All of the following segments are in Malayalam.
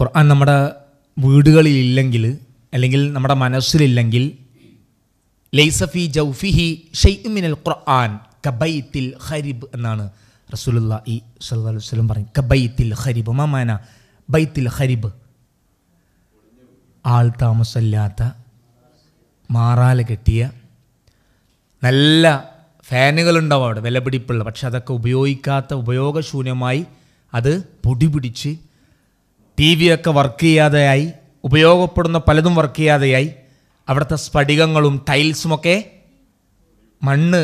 ഖുർആൻ നമ്മുടെ വീടുകളിലില്ലെങ്കിൽ അല്ലെങ്കിൽ നമ്മുടെ മനസ്സിലില്ലെങ്കിൽ ലൈസഫി ജൗഫിഹി ഷെയ്മിനൽ ഖുർആൻ കബൈത്തിൽ ഹരിബ് എന്നാണ് റസൂലുള്ള ഈ സല്ലു വസ്ലം പറഞ്ഞു കബൈത്തിൽ ഹരിബ് മമാന ബൈത്തിൽ ഹരിബ് ആൾ താമസമില്ലാത്ത മാറാല കെട്ടിയ നല്ല ഫാനുകളുണ്ടാവും അവിടെ വിലപിടിപ്പുള്ള പക്ഷെ അതൊക്കെ ഉപയോഗിക്കാത്ത ഉപയോഗശൂന്യമായി അത് പൊടിപിടിച്ച് ടി വിയൊക്കെ വർക്ക് ചെയ്യാതെയായി ഉപയോഗപ്പെടുന്ന പലതും വർക്ക് ചെയ്യാതെയായി അവിടുത്തെ സ്ഫടികങ്ങളും ടൈൽസുമൊക്കെ മണ്ണ്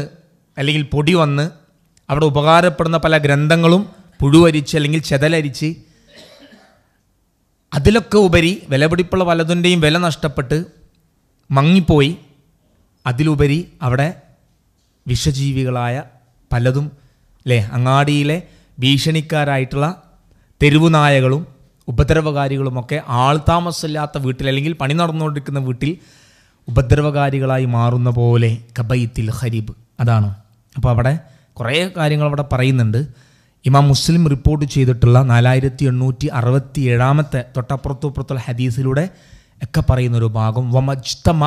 അല്ലെങ്കിൽ പൊടി വന്ന് അവിടെ ഉപകാരപ്പെടുന്ന പല ഗ്രന്ഥങ്ങളും പുഴുവരിച്ച് അല്ലെങ്കിൽ ചെതലരിച്ച് അതിലൊക്കെ ഉപരി വിലപിടിപ്പുള്ള പലതിൻ്റെയും വില നഷ്ടപ്പെട്ട് മങ്ങിപ്പോയി അതിലുപരി അവിടെ വിഷജീവികളായ പലതും അല്ലേ അങ്ങാടിയിലെ ഭീഷണിക്കാരായിട്ടുള്ള തെരുവുനായകളും ഉപദ്രവകാരികളുമൊക്കെ ആൾതാമസമില്ലാത്ത വീട്ടിൽ അല്ലെങ്കിൽ പണി നടന്നുകൊണ്ടിരിക്കുന്ന വീട്ടിൽ ഉപദ്രവകാരികളായി മാറുന്ന പോലെ കബൈത്തിൽ ഹരീബ് അതാണ് അപ്പോൾ അവിടെ കുറേ കാര്യങ്ങൾ അവിടെ പറയുന്നുണ്ട് ഇമാം മുസ്ലിം റിപ്പോർട്ട് ചെയ്തിട്ടുള്ള നാലായിരത്തി എണ്ണൂറ്റി അറുപത്തി ഏഴാമത്തെ തൊട്ടപ്പുറത്തുപ്പുറത്തുള്ള ഹദീസിലൂടെ ഒക്കെ പറയുന്നൊരു ഭാഗം വമജ്തമ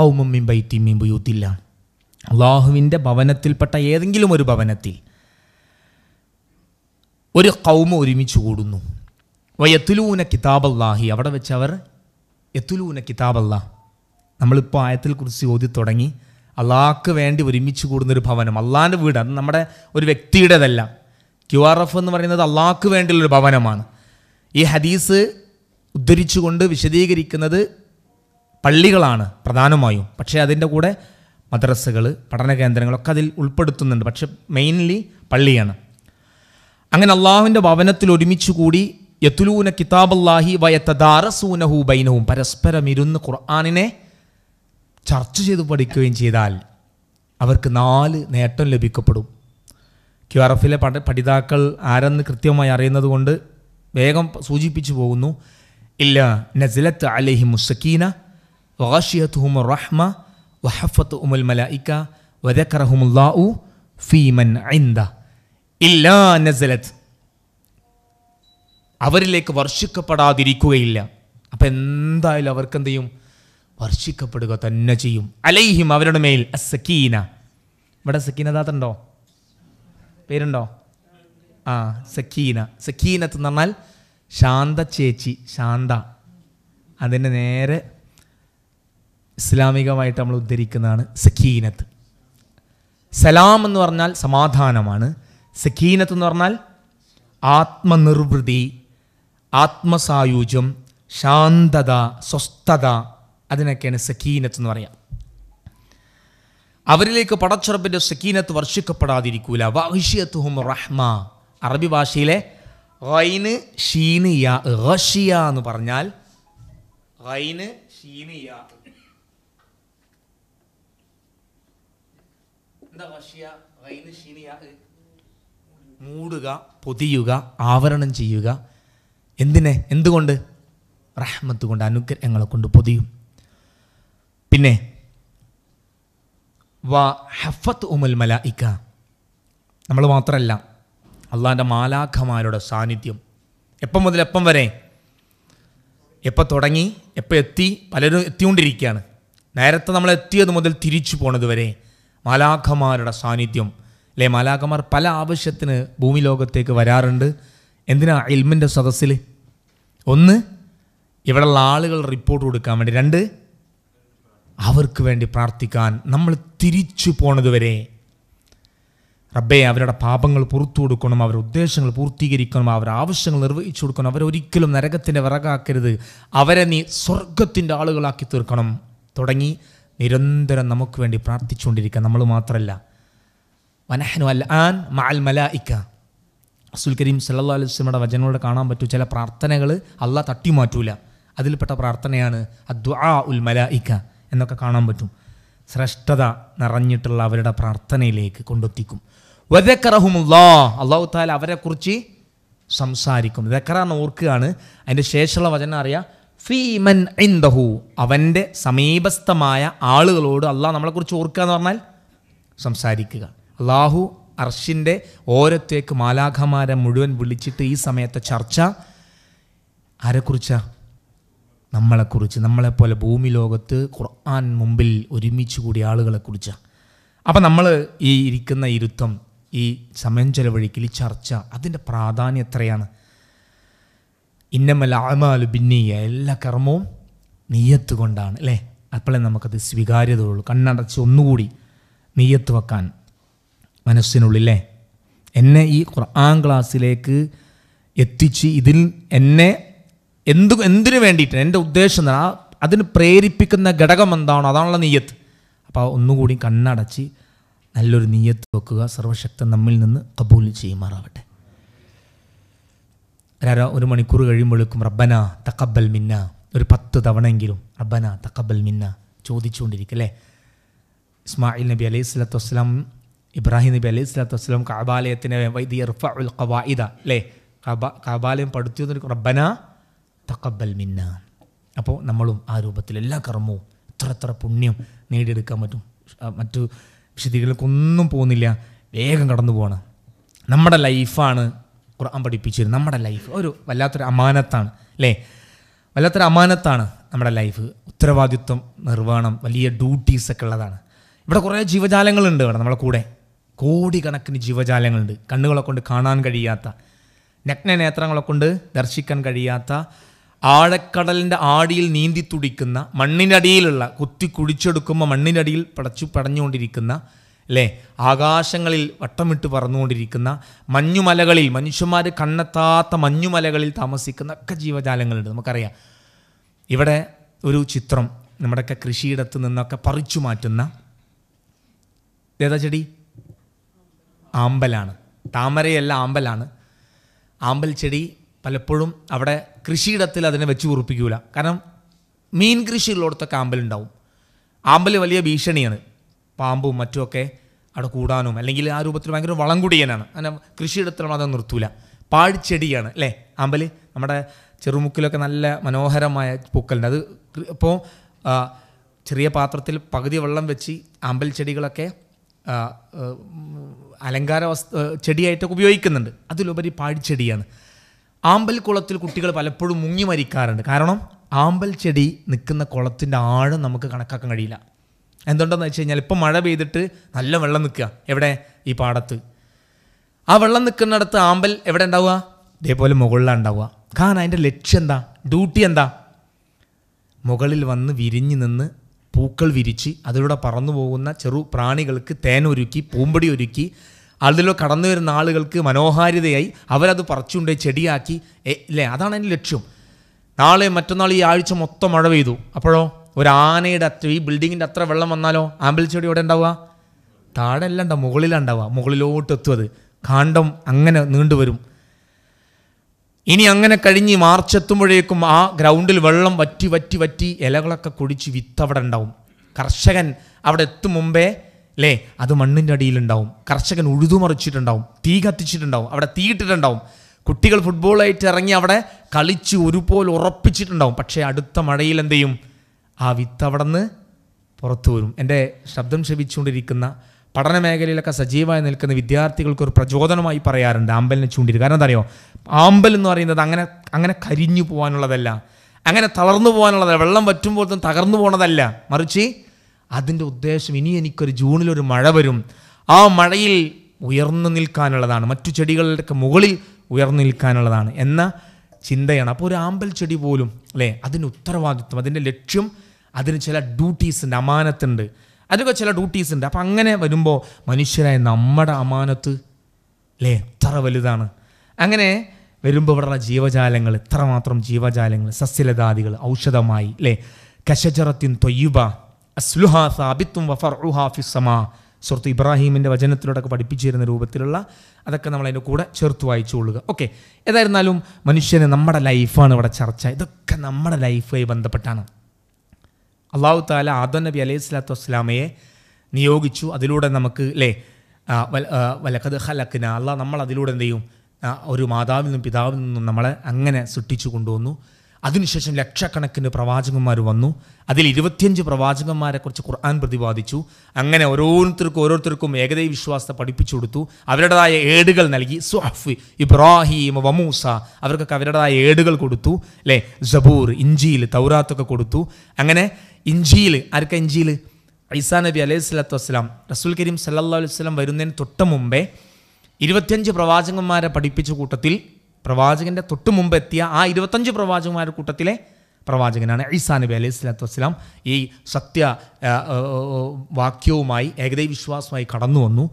കൗമും മിംബൈത്തി മിംബുയൂത്തില്ല അള്ളാഹുവിൻ്റെ ഭവനത്തിൽപ്പെട്ട ഏതെങ്കിലും ഒരു ഭവനത്തിൽ ഒരു കൗമ ഒരുമിച്ച് കൂടുന്നു വയത്തുലൂന കിതാബല്ലാഹി അവിടെ വെച്ച് അവർ എത്തുലൂന കിതാബല്ലാ നമ്മളിപ്പോൾ ആയത്തിൽ കുറിച്ച് ഓതി തുടങ്ങി അള്ളാഹ്ക്ക് വേണ്ടി ഒരുമിച്ച് കൂടുന്നൊരു ഭവനം അള്ളാഹിൻ്റെ വീട് അത് നമ്മുടെ ഒരു വ്യക്തിയുടേതല്ല ക്യു ആർ എഫ് എന്ന് പറയുന്നത് അള്ളാഹ്ക്ക് വേണ്ടിയുള്ളൊരു ഭവനമാണ് ഈ ഹദീസ് ഉദ്ധരിച്ചുകൊണ്ട് വിശദീകരിക്കുന്നത് പള്ളികളാണ് പ്രധാനമായും പക്ഷേ അതിൻ്റെ കൂടെ മദ്രസ്സകൾ പഠന കേന്ദ്രങ്ങളൊക്കെ അതിൽ ഉൾപ്പെടുത്തുന്നുണ്ട് പക്ഷെ മെയിൻലി പള്ളിയാണ് അങ്ങനെ അള്ളാഹുവിൻ്റെ ഭവനത്തിൽ ഒരുമിച്ച് കൂടി യത്തുലൂന കിതാബല്ലാഹി വയത്തദാറസൂനഹു ബൈനവും പരസ്പരം ഇരുന്ന് ഖുർആാനിനെ ചർച്ച ചെയ്ത് പഠിക്കുകയും ചെയ്താൽ അവർക്ക് നാല് നേട്ടം ലഭിക്കപ്പെടും ക്യു ആർ എഫിലെ പഠ പഠിതാക്കൾ ആരെന്ന് കൃത്യമായി അറിയുന്നത് കൊണ്ട് വേഗം സൂചിപ്പിച്ചു പോകുന്നു ഇല്ല നസിലത്ത് അലഹി മുസക്കീന വാഷിയത്ത് ഹുമർ റഹ്മ വഹഫത്ത് ഉമുൽ മലായിക്ക വദക്കറഹുമുല്ലാ ഫീമൻ ഐന്ദ ഇല്ലാ നസലത്ത് അവരിലേക്ക് വർഷിക്കപ്പെടാതിരിക്കുകയില്ല അപ്പം എന്തായാലും അവർക്കെന്ത് ചെയ്യും വർഷിക്കപ്പെടുക തന്നെ ചെയ്യും അലൈഹിം അവരുടെ മേൽ സക്കീന ഇവിടെ സക്കീന താത്തുണ്ടോ പേരുണ്ടോ ആ സക്കീന സക്കീനത്ത് എന്ന് പറഞ്ഞാൽ ശാന്ത ചേച്ചി ശാന്ത അതിന് നേരെ ഇസ്ലാമികമായിട്ട് നമ്മൾ ഉദ്ധരിക്കുന്നതാണ് സക്കീനത്ത് സലാം എന്ന് പറഞ്ഞാൽ സമാധാനമാണ് സക്കീനത്ത് എന്ന് പറഞ്ഞാൽ ആത്മനിർവൃതി ആത്മസായൂജ്യം ശാന്തത സ്വസ്ഥത അതിനൊക്കെയാണ് സക്കീനത്ത് എന്ന് പറയാം അവരിലേക്ക് പടച്ചുറപ്പിൻ്റെ സക്കീനത്ത് വർഷിക്കപ്പെടാതിരിക്കൂല വഹിഷ്യത്തുഹും റഹ്മ അറബി ഭാഷയിലെ റൈന് ഷീനിയ റഷിയ എന്ന് പറഞ്ഞാൽ റൈന് ഷീനിയ മൂടുക പൊതിയുക ആവരണം ചെയ്യുക എന്തിനെ എന്തുകൊണ്ട് റഹ്മത്ത് കൊണ്ട് അനുഗ്രഹങ്ങളെ കൊണ്ട് പൊതിയും പിന്നെ വാ ഹഫത്ത് ഉമൽ മലായിക്ക നമ്മൾ മാത്രമല്ല അള്ളാൻ്റെ മാലാഖമാരുടെ സാന്നിധ്യം എപ്പം മുതൽ എപ്പം വരെ എപ്പോൾ തുടങ്ങി എപ്പോൾ എത്തി പലരും എത്തിക്കൊണ്ടിരിക്കുകയാണ് നേരത്തെ നമ്മൾ എത്തിയത് മുതൽ തിരിച്ചു പോണത് വരെ മാലാഖമാരുടെ സാന്നിധ്യം അല്ലെ മാലാഖമാർ പല ആവശ്യത്തിന് ഭൂമി ലോകത്തേക്ക് വരാറുണ്ട് എന്തിനാ ഇൽമിൻ്റെ സദസ്സിൽ ഒന്ന് ഇവിടെയുള്ള ആളുകൾ റിപ്പോർട്ട് കൊടുക്കാൻ വേണ്ടി രണ്ട് അവർക്ക് വേണ്ടി പ്രാർത്ഥിക്കാൻ നമ്മൾ തിരിച്ചു പോണതുവരെ റബ്ബെ അവരുടെ പാപങ്ങൾ പുറത്തു കൊടുക്കണം അവരുടെ ഉദ്ദേശങ്ങൾ പൂർത്തീകരിക്കണം അവരുടെ ആവശ്യങ്ങൾ നിർവഹിച്ചു കൊടുക്കണം അവരൊരിക്കലും നരകത്തിൻ്റെ വിറകാക്കരുത് അവരെ നീ സ്വർഗത്തിൻ്റെ ആളുകളാക്കി തീർക്കണം തുടങ്ങി നിരന്തരം നമുക്ക് വേണ്ടി പ്രാർത്ഥിച്ചുകൊണ്ടിരിക്കുക നമ്മൾ മാത്രമല്ല വനഹനു അൽ ആൻ മഅൽ മലായിക്ക റസൂൽ കരീം സല്ലാ അലുസ്ലമയുടെ വചനങ്ങളോട് കാണാൻ പറ്റും ചില പ്രാർത്ഥനകൾ അള്ളാഹ് മാറ്റൂല അതിൽപ്പെട്ട പ്രാർത്ഥനയാണ് അദ്വാ ഉൽ മലായിക്ക എന്നൊക്കെ കാണാൻ പറ്റും ശ്രേഷ്ഠത നിറഞ്ഞിട്ടുള്ള അവരുടെ പ്രാർത്ഥനയിലേക്ക് കൊണ്ടെത്തിക്കും വദക്കറഹുമുല്ലാ അള്ളാഹു താല അവരെക്കുറിച്ച് സംസാരിക്കും എന്ന് ഓർക്കുകയാണ് അതിൻ്റെ ശേഷമുള്ള വചനം അറിയാം ഫീമൻ ഇൻദഹു അവൻ്റെ സമീപസ്ഥമായ ആളുകളോട് അള്ളാഹ് നമ്മളെക്കുറിച്ച് ഓർക്കുക എന്ന് പറഞ്ഞാൽ സംസാരിക്കുക അള്ളാഹു അർഷിൻ്റെ ഓരത്തേക്ക് മാലാഖമാരെ മുഴുവൻ വിളിച്ചിട്ട് ഈ സമയത്തെ ചർച്ച ആരെക്കുറിച്ചാ നമ്മളെക്കുറിച്ച് നമ്മളെപ്പോലെ ഭൂമി ലോകത്ത് ഖുർആൻ മുമ്പിൽ ഒരുമിച്ച് കൂടിയ ആളുകളെക്കുറിച്ചാണ് അപ്പം നമ്മൾ ഈ ഇരിക്കുന്ന ഇരുത്തം ഈ സമയം ചെലവഴിക്കൽ ഈ ചർച്ച അതിൻ്റെ പ്രാധാന്യം എത്രയാണ് ഇന്നമല്ല ആമാലു ബിന്നിയ എല്ലാ കർമ്മവും നീയത്ത് കൊണ്ടാണ് അല്ലേ അപ്പോഴേ നമുക്കത് സ്വീകാര്യതയുള്ളൂ കണ്ണടച്ച് ഒന്നുകൂടി നീയത്ത് വെക്കാൻ മനസ്സിനുള്ളിലെ എന്നെ ഈ ഖുർആൻ ക്ലാസ്സിലേക്ക് എത്തിച്ച് ഇതിൽ എന്നെ എന്ത് എന്തിനു വേണ്ടിയിട്ട് എൻ്റെ ഉദ്ദേശം എന്താണ് ആ അതിന് പ്രേരിപ്പിക്കുന്ന ഘടകം എന്താണോ അതാണുള്ള നീയത്ത് അപ്പോൾ ഒന്നുകൂടി കണ്ണടച്ച് നല്ലൊരു നീയത്ത് വെക്കുക സർവശക്തൻ നമ്മിൽ നിന്ന് കബൂൽ ചെയ്യുമാറാവട്ടെ ഒരര ഒരു മണിക്കൂർ കഴിയുമ്പോഴേക്കും റബ്ബന തക്കബൽ മിന്ന ഒരു പത്ത് തവണയെങ്കിലും റബ്ബന തക്കബൽ മിന്ന ചോദിച്ചുകൊണ്ടിരിക്കും അല്ലേ ഇസ്മായിൽ നബി അലൈഹി സ്വലത്തു വസ്സലാം ഇബ്രാഹിം നബി അലൈഹി സ്വലാത്തു വസ്സലാം കബാലയത്തിനെ വൈദിയർഫുൽ ഖവായിദ അല്ലേ കാബാലയം കബാലയം പഠിച്ചു എന്നൊരു റബ്ബന തക്കബൽ മിന്ന അപ്പോൾ നമ്മളും ആ രൂപത്തിൽ എല്ലാ കർമ്മവും എത്ര എത്ര പുണ്യം നേടിയെടുക്കാൻ പറ്റും മറ്റു വിശദീകരണക്കൊന്നും പോകുന്നില്ല വേഗം കടന്നു പോകണം നമ്മുടെ ലൈഫാണ് ഖുർആൻ പഠിപ്പിച്ചിരുന്നത് നമ്മുടെ ലൈഫ് ഒരു വല്ലാത്തൊരു അമാനത്താണ് അല്ലേ വല്ലാത്തൊരു അമാനത്താണ് നമ്മുടെ ലൈഫ് ഉത്തരവാദിത്വം നിർവഹണം വലിയ ഡ്യൂട്ടീസൊക്കെ ഉള്ളതാണ് ഇവിടെ കുറേ ജീവജാലങ്ങളുണ്ട് ഇവിടെ നമ്മളെ കൂടെ കോടിക്കണക്കിന് ജീവജാലങ്ങളുണ്ട് കണ്ണുകളെ കൊണ്ട് കാണാൻ കഴിയാത്ത നഗ്നനേത്രങ്ങളെ കൊണ്ട് ദർശിക്കാൻ കഴിയാത്ത ആഴക്കടലിൻ്റെ ആടിയിൽ നീന്തി തുടിക്കുന്ന മണ്ണിനടിയിലുള്ള കുത്തി മണ്ണിൻ്റെ മണ്ണിനടിയിൽ പടച്ചു പടഞ്ഞുകൊണ്ടിരിക്കുന്ന അല്ലേ ആകാശങ്ങളിൽ വട്ടമിട്ട് പറന്നുകൊണ്ടിരിക്കുന്ന മഞ്ഞുമലകളിൽ മനുഷ്യന്മാർ കണ്ണെത്താത്ത മഞ്ഞുമലകളിൽ താമസിക്കുന്ന ഒക്കെ ജീവജാലങ്ങളുണ്ട് നമുക്കറിയാം ഇവിടെ ഒരു ചിത്രം നമ്മുടെയൊക്കെ കൃഷിയിടത്ത് നിന്നൊക്കെ പറിച്ചു മാറ്റുന്ന ഏതാ ചെടി ആമ്പലാണ് താമരയല്ല ആമ്പലാണ് ആമ്പൽ ചെടി പലപ്പോഴും അവിടെ കൃഷിയിടത്തിൽ അതിനെ വെച്ച് കുറിപ്പിക്കൂല കാരണം മീൻ കൃഷിയുള്ളിടത്തൊക്കെ ആമ്പലുണ്ടാവും ആമ്പൽ വലിയ ഭീഷണിയാണ് പാമ്പും മറ്റുമൊക്കെ അവിടെ കൂടാനും അല്ലെങ്കിൽ ആ രൂപത്തിൽ ഭയങ്കര വളം കുടിയനാണ് അങ്ങനെ കൃഷിയിടത്തിൽ നമ്മൾ അത് നിർത്തൂല പാഴ്ച്ചെടിയാണ് അല്ലേ ആമ്പൽ നമ്മുടെ ചെറുമുക്കിലൊക്കെ നല്ല മനോഹരമായ പൂക്കലുണ്ട് അത് ഇപ്പോൾ ചെറിയ പാത്രത്തിൽ പകുതി വെള്ളം വെച്ച് ആമ്പൽ ചെടികളൊക്കെ അലങ്കാര വസ്തു ചെടിയായിട്ടൊക്കെ ഉപയോഗിക്കുന്നുണ്ട് അതിലുപരി പാഴ്ചെടിയാണ് ആമ്പൽ കുളത്തിൽ കുട്ടികൾ പലപ്പോഴും മുങ്ങി മരിക്കാറുണ്ട് കാരണം ആമ്പൽ ചെടി നിൽക്കുന്ന കുളത്തിൻ്റെ ആഴം നമുക്ക് കണക്കാക്കാൻ കഴിയില്ല എന്തുകൊണ്ടെന്ന് വെച്ച് കഴിഞ്ഞാൽ ഇപ്പം മഴ പെയ്തിട്ട് നല്ല വെള്ളം നിൽക്കുക എവിടെ ഈ പാടത്ത് ആ വെള്ളം നിൽക്കുന്നിടത്ത് ആമ്പൽ എവിടെ ഉണ്ടാവുക ഇതേപോലെ മുകളിലാണ് ഉണ്ടാവുക കാരണം അതിൻ്റെ ലക്ഷ്യം എന്താ ഡ്യൂട്ടി എന്താ മുകളിൽ വന്ന് വിരിഞ്ഞു നിന്ന് പൂക്കൾ വിരിച്ച് അതിലൂടെ പറന്നു പോകുന്ന ചെറു പ്രാണികൾക്ക് തേനൊരുക്കി പൂമ്പടി ഒരുക്കി അതിലോ കടന്നു വരുന്ന ആളുകൾക്ക് മനോഹാരിതയായി അവരത് പറിച്ചുകൊണ്ട് ചെടിയാക്കി ഇല്ലേ അതാണ് എൻ്റെ ലക്ഷ്യം നാളെ മറ്റന്നാൾ ഈ ആഴ്ച മൊത്തം മഴ പെയ്തു അപ്പോഴോ ഒരു ആനയുടെ അത്ര ഈ ബിൽഡിങ്ങിൻ്റെ അത്ര വെള്ളം വന്നാലോ ആമ്പിൾ ചെടി ഇവിടെ ഉണ്ടാവുക താഴെ അല്ല ഉണ്ടാവുക മുകളിലാണ് ഉണ്ടാവുക മുകളിലോട്ട് എത്തുക കാണ്ടം അങ്ങനെ നീണ്ടുവരും ഇനി അങ്ങനെ കഴിഞ്ഞ് മാർച്ച് എത്തുമ്പോഴേക്കും ആ ഗ്രൗണ്ടിൽ വെള്ളം വറ്റി വറ്റി വറ്റി ഇലകളൊക്കെ കുടിച്ച് വിത്ത് അവിടെ ഉണ്ടാവും കർഷകൻ അവിടെ എത്തും മുമ്പേ അല്ലേ അത് മണ്ണിൻ്റെ അടിയിലുണ്ടാവും കർഷകൻ ഉഴുതുമറിച്ചിട്ടുണ്ടാവും തീ കത്തിച്ചിട്ടുണ്ടാവും അവിടെ ഇട്ടിട്ടുണ്ടാവും കുട്ടികൾ ഫുട്ബോളായിട്ട് ഇറങ്ങി അവിടെ കളിച്ച് ഒരുപോലെ ഉറപ്പിച്ചിട്ടുണ്ടാവും പക്ഷേ അടുത്ത മഴയിൽ എന്ത് ചെയ്യും ആ വിത്ത് അവിടെ നിന്ന് പുറത്തു വരും എൻ്റെ ശബ്ദം ക്ഷമിച്ചുകൊണ്ടിരിക്കുന്ന പഠന മേഖലയിലൊക്കെ സജീവമായി നിൽക്കുന്ന വിദ്യാർത്ഥികൾക്ക് ഒരു പ്രചോദനമായി പറയാറുണ്ട് ആമ്പലിനെ ചൂണ്ടിയിട്ട് കാരണം എന്താ അറിയോ ആമ്പൽ എന്ന് പറയുന്നത് അങ്ങനെ അങ്ങനെ കരിഞ്ഞു പോകാനുള്ളതല്ല അങ്ങനെ തളർന്നു പോകാനുള്ളതല്ല വെള്ളം പറ്റുമ്പോൾ തകർന്നു പോകണതല്ല മറിച്ച് അതിൻ്റെ ഉദ്ദേശം ഇനി എനിക്കൊരു ജൂണിലൊരു മഴ വരും ആ മഴയിൽ ഉയർന്നു നിൽക്കാനുള്ളതാണ് മറ്റു ചെടികളുടെയൊക്കെ മുകളിൽ ഉയർന്നു നിൽക്കാനുള്ളതാണ് എന്ന ചിന്തയാണ് അപ്പോൾ ഒരു ആമ്പൽ ചെടി പോലും അല്ലേ അതിൻ്റെ ഉത്തരവാദിത്വം അതിൻ്റെ ലക്ഷ്യം അതിന് ചില ഡ്യൂട്ടീസ് ഉണ്ട് അമാനത്തുണ്ട് അതൊക്കെ ചില ഡ്യൂട്ടീസ് ഉണ്ട് അപ്പം അങ്ങനെ വരുമ്പോൾ മനുഷ്യരായ നമ്മുടെ അമാനത്ത് അല്ലേ എത്ര വലുതാണ് അങ്ങനെ വരുമ്പോൾ ഇവിടെയുള്ള ജീവജാലങ്ങൾ ഇത്ര മാത്രം ജീവജാലങ്ങൾ സസ്യലതാദികൾ ഔഷധമായി അല്ലേ കശജറത്തിൻ തൊയ്യുബ അസ്ലുഹ സാബിത്തും വഫർ ഉഹാഫിസമ സുഹൃത്ത് ഇബ്രാഹീമിൻ്റെ വചനത്തിലൂടെയൊക്കെ പഠിപ്പിച്ചിരുന്ന രൂപത്തിലുള്ള അതൊക്കെ നമ്മൾ അതിൻ്റെ കൂടെ ചേർത്ത് വായിച്ചു കൊള്ളുക ഓക്കെ ഏതായിരുന്നാലും മനുഷ്യന് നമ്മുടെ ലൈഫാണ് ഇവിടെ ചർച്ച ഇതൊക്കെ നമ്മുടെ ലൈഫുമായി ബന്ധപ്പെട്ടാണ് അള്ളാഹു താല ആദം നബി അലൈഹി സ്വലാത്തു വസ്സലാമയെ നിയോഗിച്ചു അതിലൂടെ നമുക്ക് അല്ലേ വലക്കത് ഹലക്കിന അള്ളാഹ് നമ്മൾ അതിലൂടെ എന്ത് ചെയ്യും ഒരു മാതാവിൽ നിന്നും പിതാവിൽ നിന്നും നമ്മളെ അങ്ങനെ സൃഷ്ടിച്ചു കൊണ്ടുവന്നു അതിനുശേഷം ലക്ഷക്കണക്കിന് പ്രവാചകന്മാർ വന്നു അതിൽ ഇരുപത്തിയഞ്ച് പ്രവാചകന്മാരെക്കുറിച്ച് ഖുർആൻ പ്രതിപാദിച്ചു അങ്ങനെ ഓരോരുത്തർക്കും ഓരോരുത്തർക്കും ഏകദൈവ വിശ്വാസത്തെ പഠിപ്പിച്ചു കൊടുത്തു അവരുടേതായ ഏടുകൾ നൽകി സുഹഫ് ഇബ്രാഹിം വമൂസ അവർക്കൊക്കെ അവരുടേതായ ഏടുകൾ കൊടുത്തു അല്ലേ ജബൂർ ഇഞ്ചിയിൽ തൗറാത്തൊക്കെ കൊടുത്തു അങ്ങനെ ഇഞ്ചിയിൽ ആർക്ക ഇഞ്ചിയിൽ ഐസാ നബി അലൈഹി സ്വലാത്തു വസ്സലാം റസൂൽ കരീം സല്ലാ അലൈഹി സ്വലം വരുന്നതിന് തൊട്ട് മുമ്പേ ഇരുപത്തിയഞ്ച് പ്രവാചകന്മാരെ പഠിപ്പിച്ച കൂട്ടത്തിൽ പ്രവാചകൻ്റെ തൊട്ട് മുമ്പ് എത്തിയ ആ ഇരുപത്തഞ്ച് പ്രവാചകന്മാരുടെ കൂട്ടത്തിലെ പ്രവാചകനാണ് ഐസാ നബി അലൈഹി സ്വലാത്തു വസ്സലാം ഈ സത്യ വാക്യവുമായി ഏകദൈ വിശ്വാസമായി കടന്നു വന്നു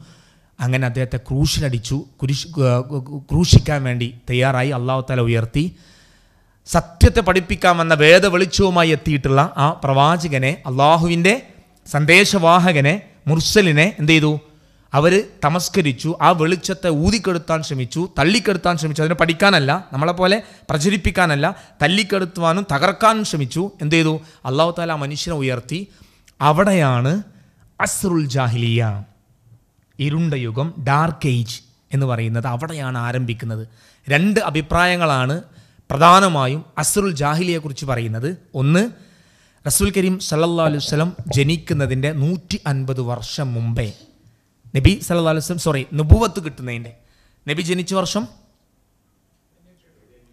അങ്ങനെ അദ്ദേഹത്തെ ക്രൂശിലടിച്ചു കുരിശ് ക്രൂശിക്കാൻ വേണ്ടി തയ്യാറായി അള്ളാഹു താല ഉയർത്തി സത്യത്തെ പഠിപ്പിക്കാമെന്ന വേദ വെളിച്ചവുമായി എത്തിയിട്ടുള്ള ആ പ്രവാചകനെ അള്ളാഹുവിൻ്റെ സന്ദേശവാഹകനെ മുർസലിനെ എന്ത് ചെയ്തു അവർ തമസ്കരിച്ചു ആ വെളിച്ചത്തെ ഊതിക്കെടുത്താൻ ശ്രമിച്ചു തള്ളിക്കെടുത്താൻ ശ്രമിച്ചു അതിനെ പഠിക്കാനല്ല നമ്മളെപ്പോലെ പ്രചരിപ്പിക്കാനല്ല തല്ലിക്കെടുത്തുവാനും തകർക്കാനും ശ്രമിച്ചു എന്ത് ചെയ്തു അള്ളാഹു താല മനുഷ്യനെ ഉയർത്തി അവിടെയാണ് അസ്രുൽ ജാഹിലിയ ഇരുണ്ട യുഗം ഡാർക്ക് ഏജ് എന്ന് പറയുന്നത് അവിടെയാണ് ആരംഭിക്കുന്നത് രണ്ട് അഭിപ്രായങ്ങളാണ് പ്രധാനമായും അസ്റുൽ ജാഹിലിയെക്കുറിച്ച് പറയുന്നത് ഒന്ന് റസൂൽ കരീം സല്ലാ അലൈഹി വസല്ലം ജനിക്കുന്നതിൻ്റെ നൂറ്റി അൻപത് വർഷം മുമ്പേ നബി സല്ലാ അലൈഹി വസല്ലം സോറി നുബുവത്ത് കിട്ടുന്നതിൻ്റെ നബി ജനിച്ച വർഷം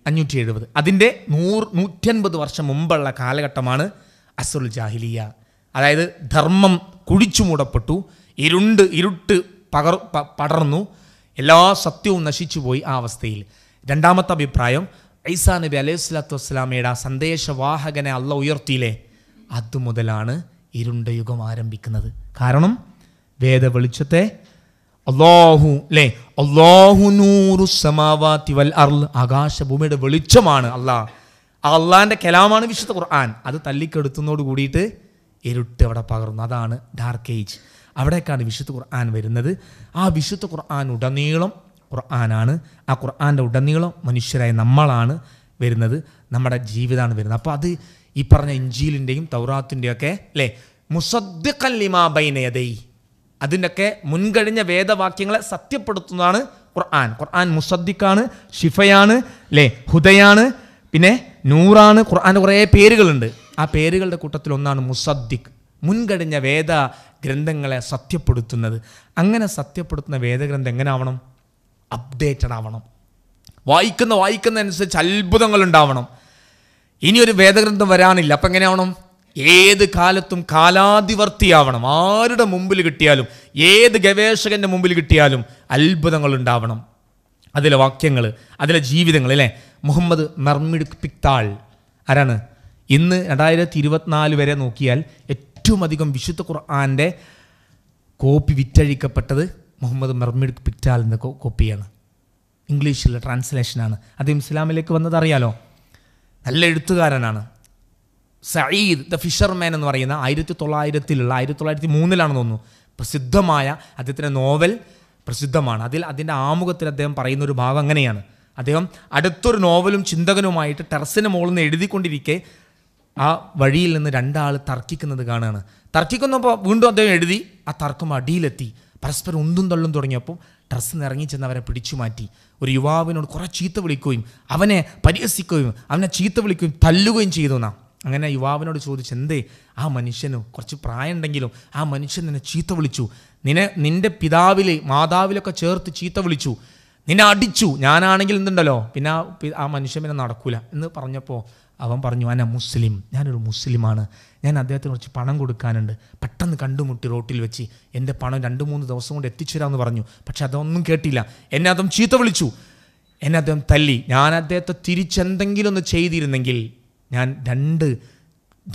അഞ്ഞൂറ്റി എഴുപത് അതിൻ്റെ നൂറ് അൻപത് വർഷം മുമ്പുള്ള കാലഘട്ടമാണ് അസുൽ ജാഹിലിയ അതായത് ധർമ്മം കുഴിച്ചു മൂടപ്പെട്ടു ഇരുണ്ട് ഇരുട്ട് പകർ പടർന്നു എല്ലാ സത്യവും നശിച്ചുപോയി ആ അവസ്ഥയിൽ രണ്ടാമത്തെ അഭിപ്രായം ഐസാ നബി അലൈഹി സ്വലാത്തു വസ്സലാമയുടെ ആ സന്ദേശവാഹകനെ അല്ല ഉയർത്തിയില്ലേ അതു ഇരുണ്ട യുഗം ആരംഭിക്കുന്നത് കാരണം വേദ വെളിച്ചത്തെ അള്ളാഹു അല്ലേ അള്ളാഹു നൂറു സമാവാത്തി വൽ അർ ആകാശഭൂമിയുടെ വെളിച്ചമാണ് അള്ളാഹ് അള്ളാഹിൻ്റെ കലാമാണ് വിശുദ്ധ ഖുർആൻ അത് തല്ലിക്കെടുത്തുന്നതോട് കൂടിയിട്ട് ഇരുട്ട് അവിടെ പകർന്നു അതാണ് ഡാർക്ക് ഏജ് അവിടേക്കാണ് വിശുദ്ധ ഖുർആൻ വരുന്നത് ആ വിശുദ്ധ ഖുർആൻ ഉടനീളം ഖുർആനാണ് ആ ഖുർആൻ്റെ ഉടനീളം മനുഷ്യരായ നമ്മളാണ് വരുന്നത് നമ്മുടെ ജീവിതമാണ് വരുന്നത് അപ്പോൾ അത് ഈ പറഞ്ഞ ഇഞ്ചീലിൻ്റെയും തൗറാത്തിൻ്റെയും ഒക്കെ അല്ലേ മുസദ്ദിഖല്ലിമാ ബൈനയതൈ അതിൻ്റെയൊക്കെ മുൻകഴിഞ്ഞ വേദവാക്യങ്ങളെ സത്യപ്പെടുത്തുന്നതാണ് ഖുർആൻ ഖുർആൻ മുസദ്ദിഖാണ് ഷിഫയാണ് അല്ലേ ഹുദയാണ് പിന്നെ നൂറാണ് ഖുർആൻ കുറേ പേരുകളുണ്ട് ആ പേരുകളുടെ കൂട്ടത്തിൽ ഒന്നാണ് മുസദ്ദിഖ് മുൻകഴിഞ്ഞ വേദ ഗ്രന്ഥങ്ങളെ സത്യപ്പെടുത്തുന്നത് അങ്ങനെ സത്യപ്പെടുത്തുന്ന വേദഗ്രന്ഥം എങ്ങനെ ആവണം അപ്ഡേറ്റഡ് ആവണം വായിക്കുന്ന വായിക്കുന്ന അനുസരിച്ച് അത്ഭുതങ്ങൾ ഉണ്ടാവണം ഇനി ഒരു വേദഗ്രന്ഥം വരാനില്ല അപ്പം എങ്ങനെയാവണം ഏത് കാലത്തും കാലാധിവർത്തിയാവണം ആരുടെ മുമ്പിൽ കിട്ടിയാലും ഏത് ഗവേഷകൻ്റെ മുമ്പിൽ കിട്ടിയാലും അത്ഭുതങ്ങൾ ഉണ്ടാവണം അതിലെ വാക്യങ്ങൾ അതിലെ ജീവിതങ്ങൾ അല്ലേ മുഹമ്മദ് നർമിഡ് പിക്താൾ ആരാണ് ഇന്ന് രണ്ടായിരത്തി ഇരുപത്തിനാല് വരെ നോക്കിയാൽ ഏറ്റവും അധികം വിശുദ്ധ ഖുർആാൻ്റെ കോപ്പി വിറ്റഴിക്കപ്പെട്ടത് മുഹമ്മദ് മെർമിഡ് പിറ്റാൽ എന്ന കോപ്പിയാണ് ഇംഗ്ലീഷിലെ ട്രാൻസ്ലേഷനാണ് അദ്ദേഹം ഇസ്ലാമിലേക്ക് വന്നത് അറിയാലോ നല്ല എഴുത്തുകാരനാണ് സയീദ് ദ ഫിഷർമാൻ എന്ന് പറയുന്ന ആയിരത്തി തൊള്ളായിരത്തിലുള്ള ആയിരത്തി തൊള്ളായിരത്തി മൂന്നിലാണെന്ന് തോന്നുന്നു പ്രസിദ്ധമായ അദ്ദേഹത്തിൻ്റെ നോവൽ പ്രസിദ്ധമാണ് അതിൽ അതിൻ്റെ ആമുഖത്തിൽ അദ്ദേഹം പറയുന്ന ഒരു ഭാഗം അങ്ങനെയാണ് അദ്ദേഹം അടുത്തൊരു നോവലും ചിന്തകനുമായിട്ട് ടെറസിന് മുകളിൽ നിന്ന് എഴുതിക്കൊണ്ടിരിക്കെ ആ വഴിയിൽ നിന്ന് രണ്ടാൾ തർക്കിക്കുന്നത് കാണുകയാണ് തർക്കിക്കുന്നപ്പോൾ വീണ്ടും അദ്ദേഹം എഴുതി ആ തർക്കം അടിയിലെത്തി പരസ്പരം ഉന്തും തള്ളും തുടങ്ങിയപ്പോൾ ഡ്രസ്സ് നിറങ്ങി ചെന്ന് അവരെ പിടിച്ചു മാറ്റി ഒരു യുവാവിനോട് കുറേ ചീത്ത വിളിക്കുകയും അവനെ പരിഹസിക്കുകയും അവനെ ചീത്ത വിളിക്കുകയും തല്ലുകയും ചെയ്തു നാം അങ്ങനെ യുവാവിനോട് ചോദിച്ചു എന്തേ ആ മനുഷ്യന് കുറച്ച് പ്രായം ഉണ്ടെങ്കിലും ആ മനുഷ്യൻ നിന്നെ ചീത്ത വിളിച്ചു നിന്നെ നിൻ്റെ പിതാവിലെ മാതാവിലൊക്കെ ചേർത്ത് ചീത്ത വിളിച്ചു നിന്നെ അടിച്ചു ഞാനാണെങ്കിൽ എന്തുണ്ടല്ലോ പിന്നെ ആ മനുഷ്യൻ പിന്നെ നടക്കൂല എന്ന് പറഞ്ഞപ്പോൾ അവൻ പറഞ്ഞു അന മുസ്ലിം ഞാനൊരു മുസ്ലിമാണ് ഞാൻ അദ്ദേഹത്തിന് കുറച്ച് പണം കൊടുക്കാനുണ്ട് പെട്ടെന്ന് കണ്ടുമുട്ടി റോട്ടിൽ വെച്ച് എൻ്റെ പണം രണ്ട് മൂന്ന് ദിവസം കൊണ്ട് എത്തിച്ചേരാമെന്ന് പറഞ്ഞു പക്ഷെ അതൊന്നും കേട്ടില്ല എന്നെ അദ്ദേഹം ചീത്ത വിളിച്ചു എന്നെ അദ്ദേഹം തല്ലി ഞാൻ അദ്ദേഹത്തെ തിരിച്ചെന്തെങ്കിലും ഒന്ന് ചെയ്തിരുന്നെങ്കിൽ ഞാൻ രണ്ട്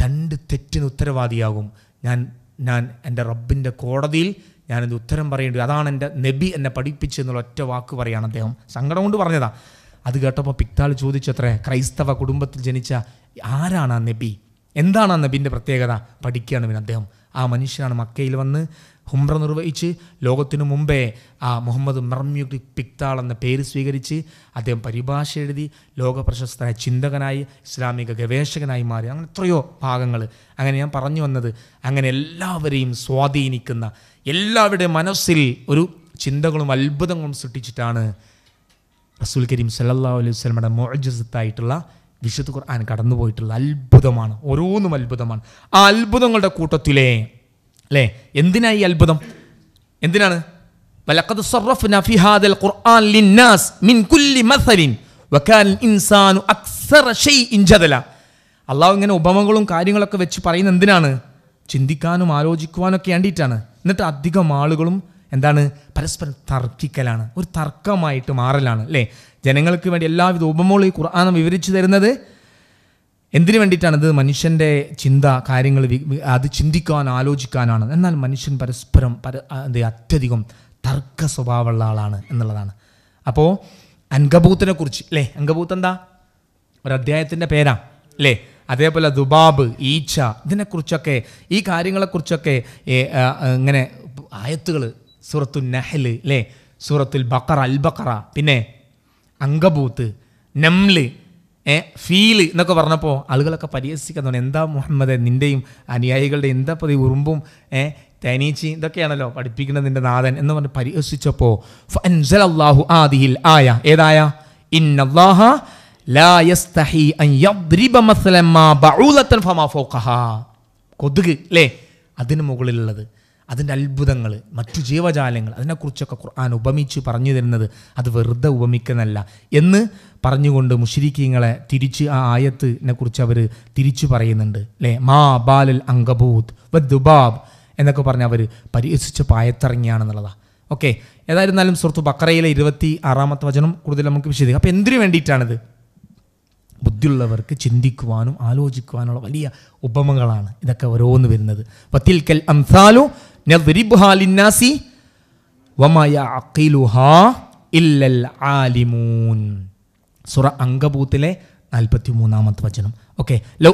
രണ്ട് തെറ്റിന് ഉത്തരവാദിയാകും ഞാൻ ഞാൻ എൻ്റെ റബ്ബിൻ്റെ കോടതിയിൽ ഞാനത് ഉത്തരം പറയേണ്ടി അതാണ് എൻ്റെ നബി എന്നെ പഠിപ്പിച്ചെന്നുള്ള ഒറ്റ വാക്ക് പറയാണ് അദ്ദേഹം സങ്കടം കൊണ്ട് പറഞ്ഞതാണ് അത് കേട്ടപ്പോൾ പിക്താൾ ചോദിച്ചത്രേ ക്രൈസ്തവ കുടുംബത്തിൽ ജനിച്ച ആരാണ് ആ നബി എന്താണ് ആ നബിൻ്റെ പ്രത്യേകത പഠിക്കുകയാണ് പിന്നെ അദ്ദേഹം ആ മനുഷ്യനാണ് മക്കയിൽ വന്ന് ഹുംറ നിർവഹിച്ച് ലോകത്തിനു മുമ്പേ ആ മുഹമ്മദ് മർമ്യുഗ് പിക്താൾ എന്ന പേര് സ്വീകരിച്ച് അദ്ദേഹം പരിഭാഷ എഴുതി ലോക പ്രശസ്തനായ ചിന്തകനായി ഇസ്ലാമിക ഗവേഷകനായി മാറി അങ്ങനെ എത്രയോ ഭാഗങ്ങൾ അങ്ങനെ ഞാൻ പറഞ്ഞു വന്നത് അങ്ങനെ എല്ലാവരെയും സ്വാധീനിക്കുന്ന എല്ലാവരുടെ മനസ്സിൽ ഒരു ചിന്തകളും അത്ഭുതങ്ങളും സൃഷ്ടിച്ചിട്ടാണ് റസൂൽ കരീം സല്ലാ അലൈഹി വസ്ലമയുടെ മോജസത്തായിട്ടുള്ള വിശുദ്ധ ഖുർആൻ കടന്നുപോയിട്ടുള്ള അത്ഭുതമാണ് ഓരോന്നും അത്ഭുതമാണ് ആ അത്ഭുതങ്ങളുടെ കൂട്ടത്തിലേ അല്ലേ എന്തിനാ ഈ അത്ഭുതം എന്തിനാണ് വലഖദ് ഫി ഹാദൽ ഖുർആൻ ലിന്നാസ് മിൻ കുല്ലി ഇൻസാനു അക്സറ ഷൈഇൻ ജദല അള്ളാഹു ഇങ്ങനെ ഉപമകളും കാര്യങ്ങളൊക്കെ വെച്ച് പറയുന്നത് എന്തിനാണ് ചിന്തിക്കാനും ആലോചിക്കുവാനൊക്കെ വേണ്ടിയിട്ടാണ് എന്നിട്ട് അധികം ആളുകളും എന്താണ് പരസ്പരം തർക്കിക്കലാണ് ഒരു തർക്കമായിട്ട് മാറലാണ് അല്ലേ ജനങ്ങൾക്ക് വേണ്ടി എല്ലാവിധ ഉപമകളും ഈ ഖുർആാനം വിവരിച്ചു തരുന്നത് എന്തിനു വേണ്ടിയിട്ടാണ് ഇത് മനുഷ്യൻ്റെ ചിന്ത കാര്യങ്ങൾ അത് ചിന്തിക്കാൻ ആലോചിക്കാനാണ് എന്നാൽ മനുഷ്യൻ പരസ്പരം പര അത്യധികം തർക്ക സ്വഭാവമുള്ള ആളാണ് എന്നുള്ളതാണ് അപ്പോൾ അൻകബൂത്തിനെ കുറിച്ച് അല്ലേ അങ്കബൂത്ത് എന്താ ഒരു അധ്യായത്തിൻ്റെ പേരാ അല്ലേ അതേപോലെ ദുബാബ് ഈച്ച ഇതിനെക്കുറിച്ചൊക്കെ ഈ കാര്യങ്ങളെക്കുറിച്ചൊക്കെ ഇങ്ങനെ ആയത്തുകൾ സൂറത്തു നഹല് അല്ലേ സൂറത്തുൽ ബക്കറ അൽ ബക്കറ പിന്നെ അങ്കബൂത്ത് നംല് ഏ ഫീല് എന്നൊക്കെ പറഞ്ഞപ്പോൾ ആളുകളൊക്കെ പരിഹസിക്കാൻ എന്താ മുഹമ്മദ് നിൻ്റെയും അനുയായികളുടെ എന്താ പതി ഉറുമ്പും ഏ തേനീച്ചി ഇതൊക്കെയാണല്ലോ പഠിപ്പിക്കുന്നത് നിൻ്റെ നാഥൻ എന്ന് പറഞ്ഞ് പരിഹസിച്ചപ്പോൾ അൻസലല്ലാഹു ആദിഹിൽ ആയ ഏതായ ഇന്നല്ലാഹ കൊതുക് അല്ലേ അതിന് മുകളിലുള്ളത് അതിൻ്റെ അത്ഭുതങ്ങൾ മറ്റു ജീവജാലങ്ങൾ അതിനെക്കുറിച്ചൊക്കെ ഖുർആൻ ഉപമിച്ച് പറഞ്ഞു തരുന്നത് അത് വെറുതെ ഉപമിക്കുന്നല്ല എന്ന് പറഞ്ഞുകൊണ്ട് മുഷിരിക്കീങ്ങളെ തിരിച്ച് ആ ആയത്തിനെ കുറിച്ച് അവർ തിരിച്ചു പറയുന്നുണ്ട് അല്ലേ മാ ബാലൽ അങ്കബൂത് വ ദുബാബ് എന്നൊക്കെ പറഞ്ഞ് അവർ പരിഹസിച്ച് പായത്തിറങ്ങിയാണെന്നുള്ളതാണ് ഓക്കെ ഏതായിരുന്നാലും സുഹൃത്ത് ബക്രയിലെ ഇരുപത്തി ആറാമത്തെ വചനം കൂടുതൽ നമുക്ക് വിശദീകരിക്കും അപ്പോൾ എന്തിനു വേണ്ടിയിട്ടാണിത് ബുദ്ധിയുള്ളവർക്ക് ചിന്തിക്കുവാനും ആലോചിക്കുവാനുള്ള വലിയ ഉപമകളാണ് ഇതൊക്കെ ഓരോന്ന് വരുന്നത് വത്തിൽക്കൽ അംസാലു ലിന്നാസി ഇല്ലൽ സുറ അങ്കബൂത്തിലെ നാൽപ്പത്തി മൂന്നാമത്തെ വചനം ഓക്കെ ലൗ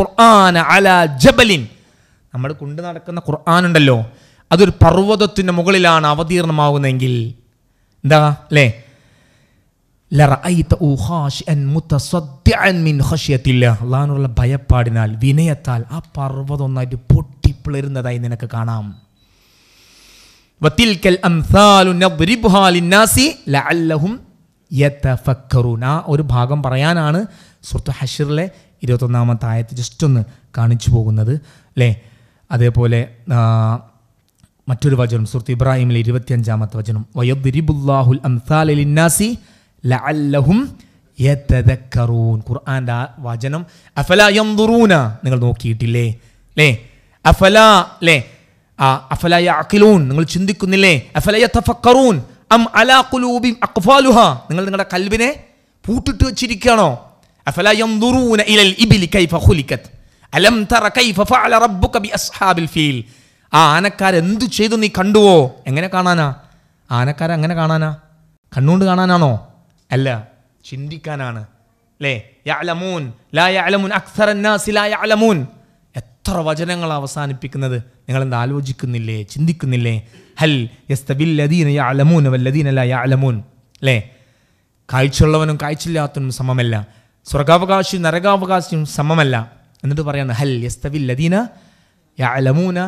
ഖുർആന നമ്മൾ കൊണ്ട് നടക്കുന്ന ഖുർആൻ ഉണ്ടല്ലോ അതൊരു പർവ്വതത്തിൻ്റെ മുകളിലാണ് അവതീർണമാകുന്നതെങ്കിൽ എന്താ അല്ലേ അള്ളഹാനുള്ള ഭയപ്പാടിനാൽ വിനയത്താൽ ആ പർവ്വതം ഒന്നായിട്ട് പൊട്ടിപ്പിളരുന്നതായി നിനക്ക് കാണാം ഒരു ഭാഗം പറയാനാണ് സുഹൃത്തു ഹഷിറിലെ ഇരുപത്തൊന്നാമത്തെ ആയത്ത് ജസ്റ്റ് ഒന്ന് കാണിച്ചു പോകുന്നത് അല്ലേ അതേപോലെ മറ്റൊരു വചനം സുഹൃത്ത് ഇബ്രാഹിമിലെ ഇരുപത്തിയഞ്ചാമത്തെ വചനം വയോദിരിബുല്ലാഹുൽ അംസാലിന്നാസി ലഅല്ലഹും യതദക്കറൂൻ ഖുർആൻ്റെ ആ വചനം അഫല യന്ദുറൂന നിങ്ങൾ നോക്കിയിട്ടില്ലേ ലേ അഫല ലേ ആ അഫല യഅഖിലൂൻ നിങ്ങൾ ചിന്തിക്കുന്നില്ലേ അഫല യതഫക്കറൂൻ അം അലാ ഖുലൂബി അഖ്ഫാലുഹ നിങ്ങൾ നിങ്ങളുടെ കൽബിനെ പൂട്ടിട്ട് വെച്ചിരിക്കുകയാണോ അഫല യന്ദുറൂന ഇലൽ ഇബിലി കൈഫ ഖുലിക്കത് അലം തറ കൈഫ ഫഅല റബ്ബുക ബി അസ്ഹാബിൽ ഫീൽ ആ എന്തു ചെയ്തു നീ കണ്ടുവോ എങ്ങനെ കാണാനാ ആനക്കാരെ അങ്ങനെ കാണാനാ കണ്ണുകൊണ്ട് കാണാനാണോ അല്ല ചിന്തിക്കാനാണ് അല്ലേ യാലമൂൻ ലാ യാലമൂൻ അക്സറന്നാസി ലാ യാലമൂൻ എത്ര വചനങ്ങൾ അവസാനിപ്പിക്കുന്നത് നിങ്ങൾ ആലോചിക്കുന്നില്ലേ ചിന്തിക്കുന്നില്ലേ ഹൽ യസ്തബില്ലദീന യാലമൂൻ വല്ലദീന ലാ യാലമൂൻ അല്ലേ കാഴ്ചയുള്ളവനും കാഴ്ചയില്ലാത്തവനും സമമല്ല സ്വർഗാവകാശിയും നരകാവകാശിയും സമമല്ല എന്നിട്ട് പറയാണ് ഹൽ യസ്തബില്ലദീന യാലമൂന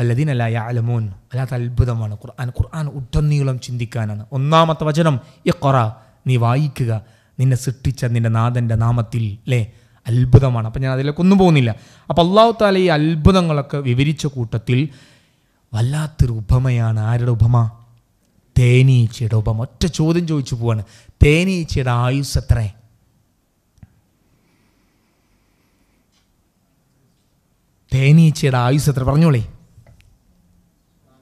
വല്ലദീന ലാ യാലമൂൻ വല്ലാത്ത അത്ഭുതമാണ് ഖുർആൻ ഖുർആൻ ഉടനീളം ചിന്തിക്കാനാണ് ഒന്നാമത്തെ വചനം ഇ നീ വായിക്കുക നിന്നെ സൃഷ്ടിച്ച നിന്റെ നാഥൻ്റെ നാമത്തിൽ അല്ലേ അത്ഭുതമാണ് അപ്പം ഞാൻ അതിലേക്ക് ഒന്നും പോകുന്നില്ല അപ്പം അള്ളാഹു താല ഈ അത്ഭുതങ്ങളൊക്കെ വിവരിച്ച കൂട്ടത്തിൽ വല്ലാത്തൊരു ഉപമയാണ് ആരുടെ ഉപമ തേനീച്ചയുടെ ഉപമ ഒറ്റ ചോദ്യം ചോദിച്ചു പോവാണ് തേനീച്ചയുടെ ആയുസ് എത്ര തേനീച്ചയുടെ ആയുസ് എത്ര പറഞ്ഞോളേ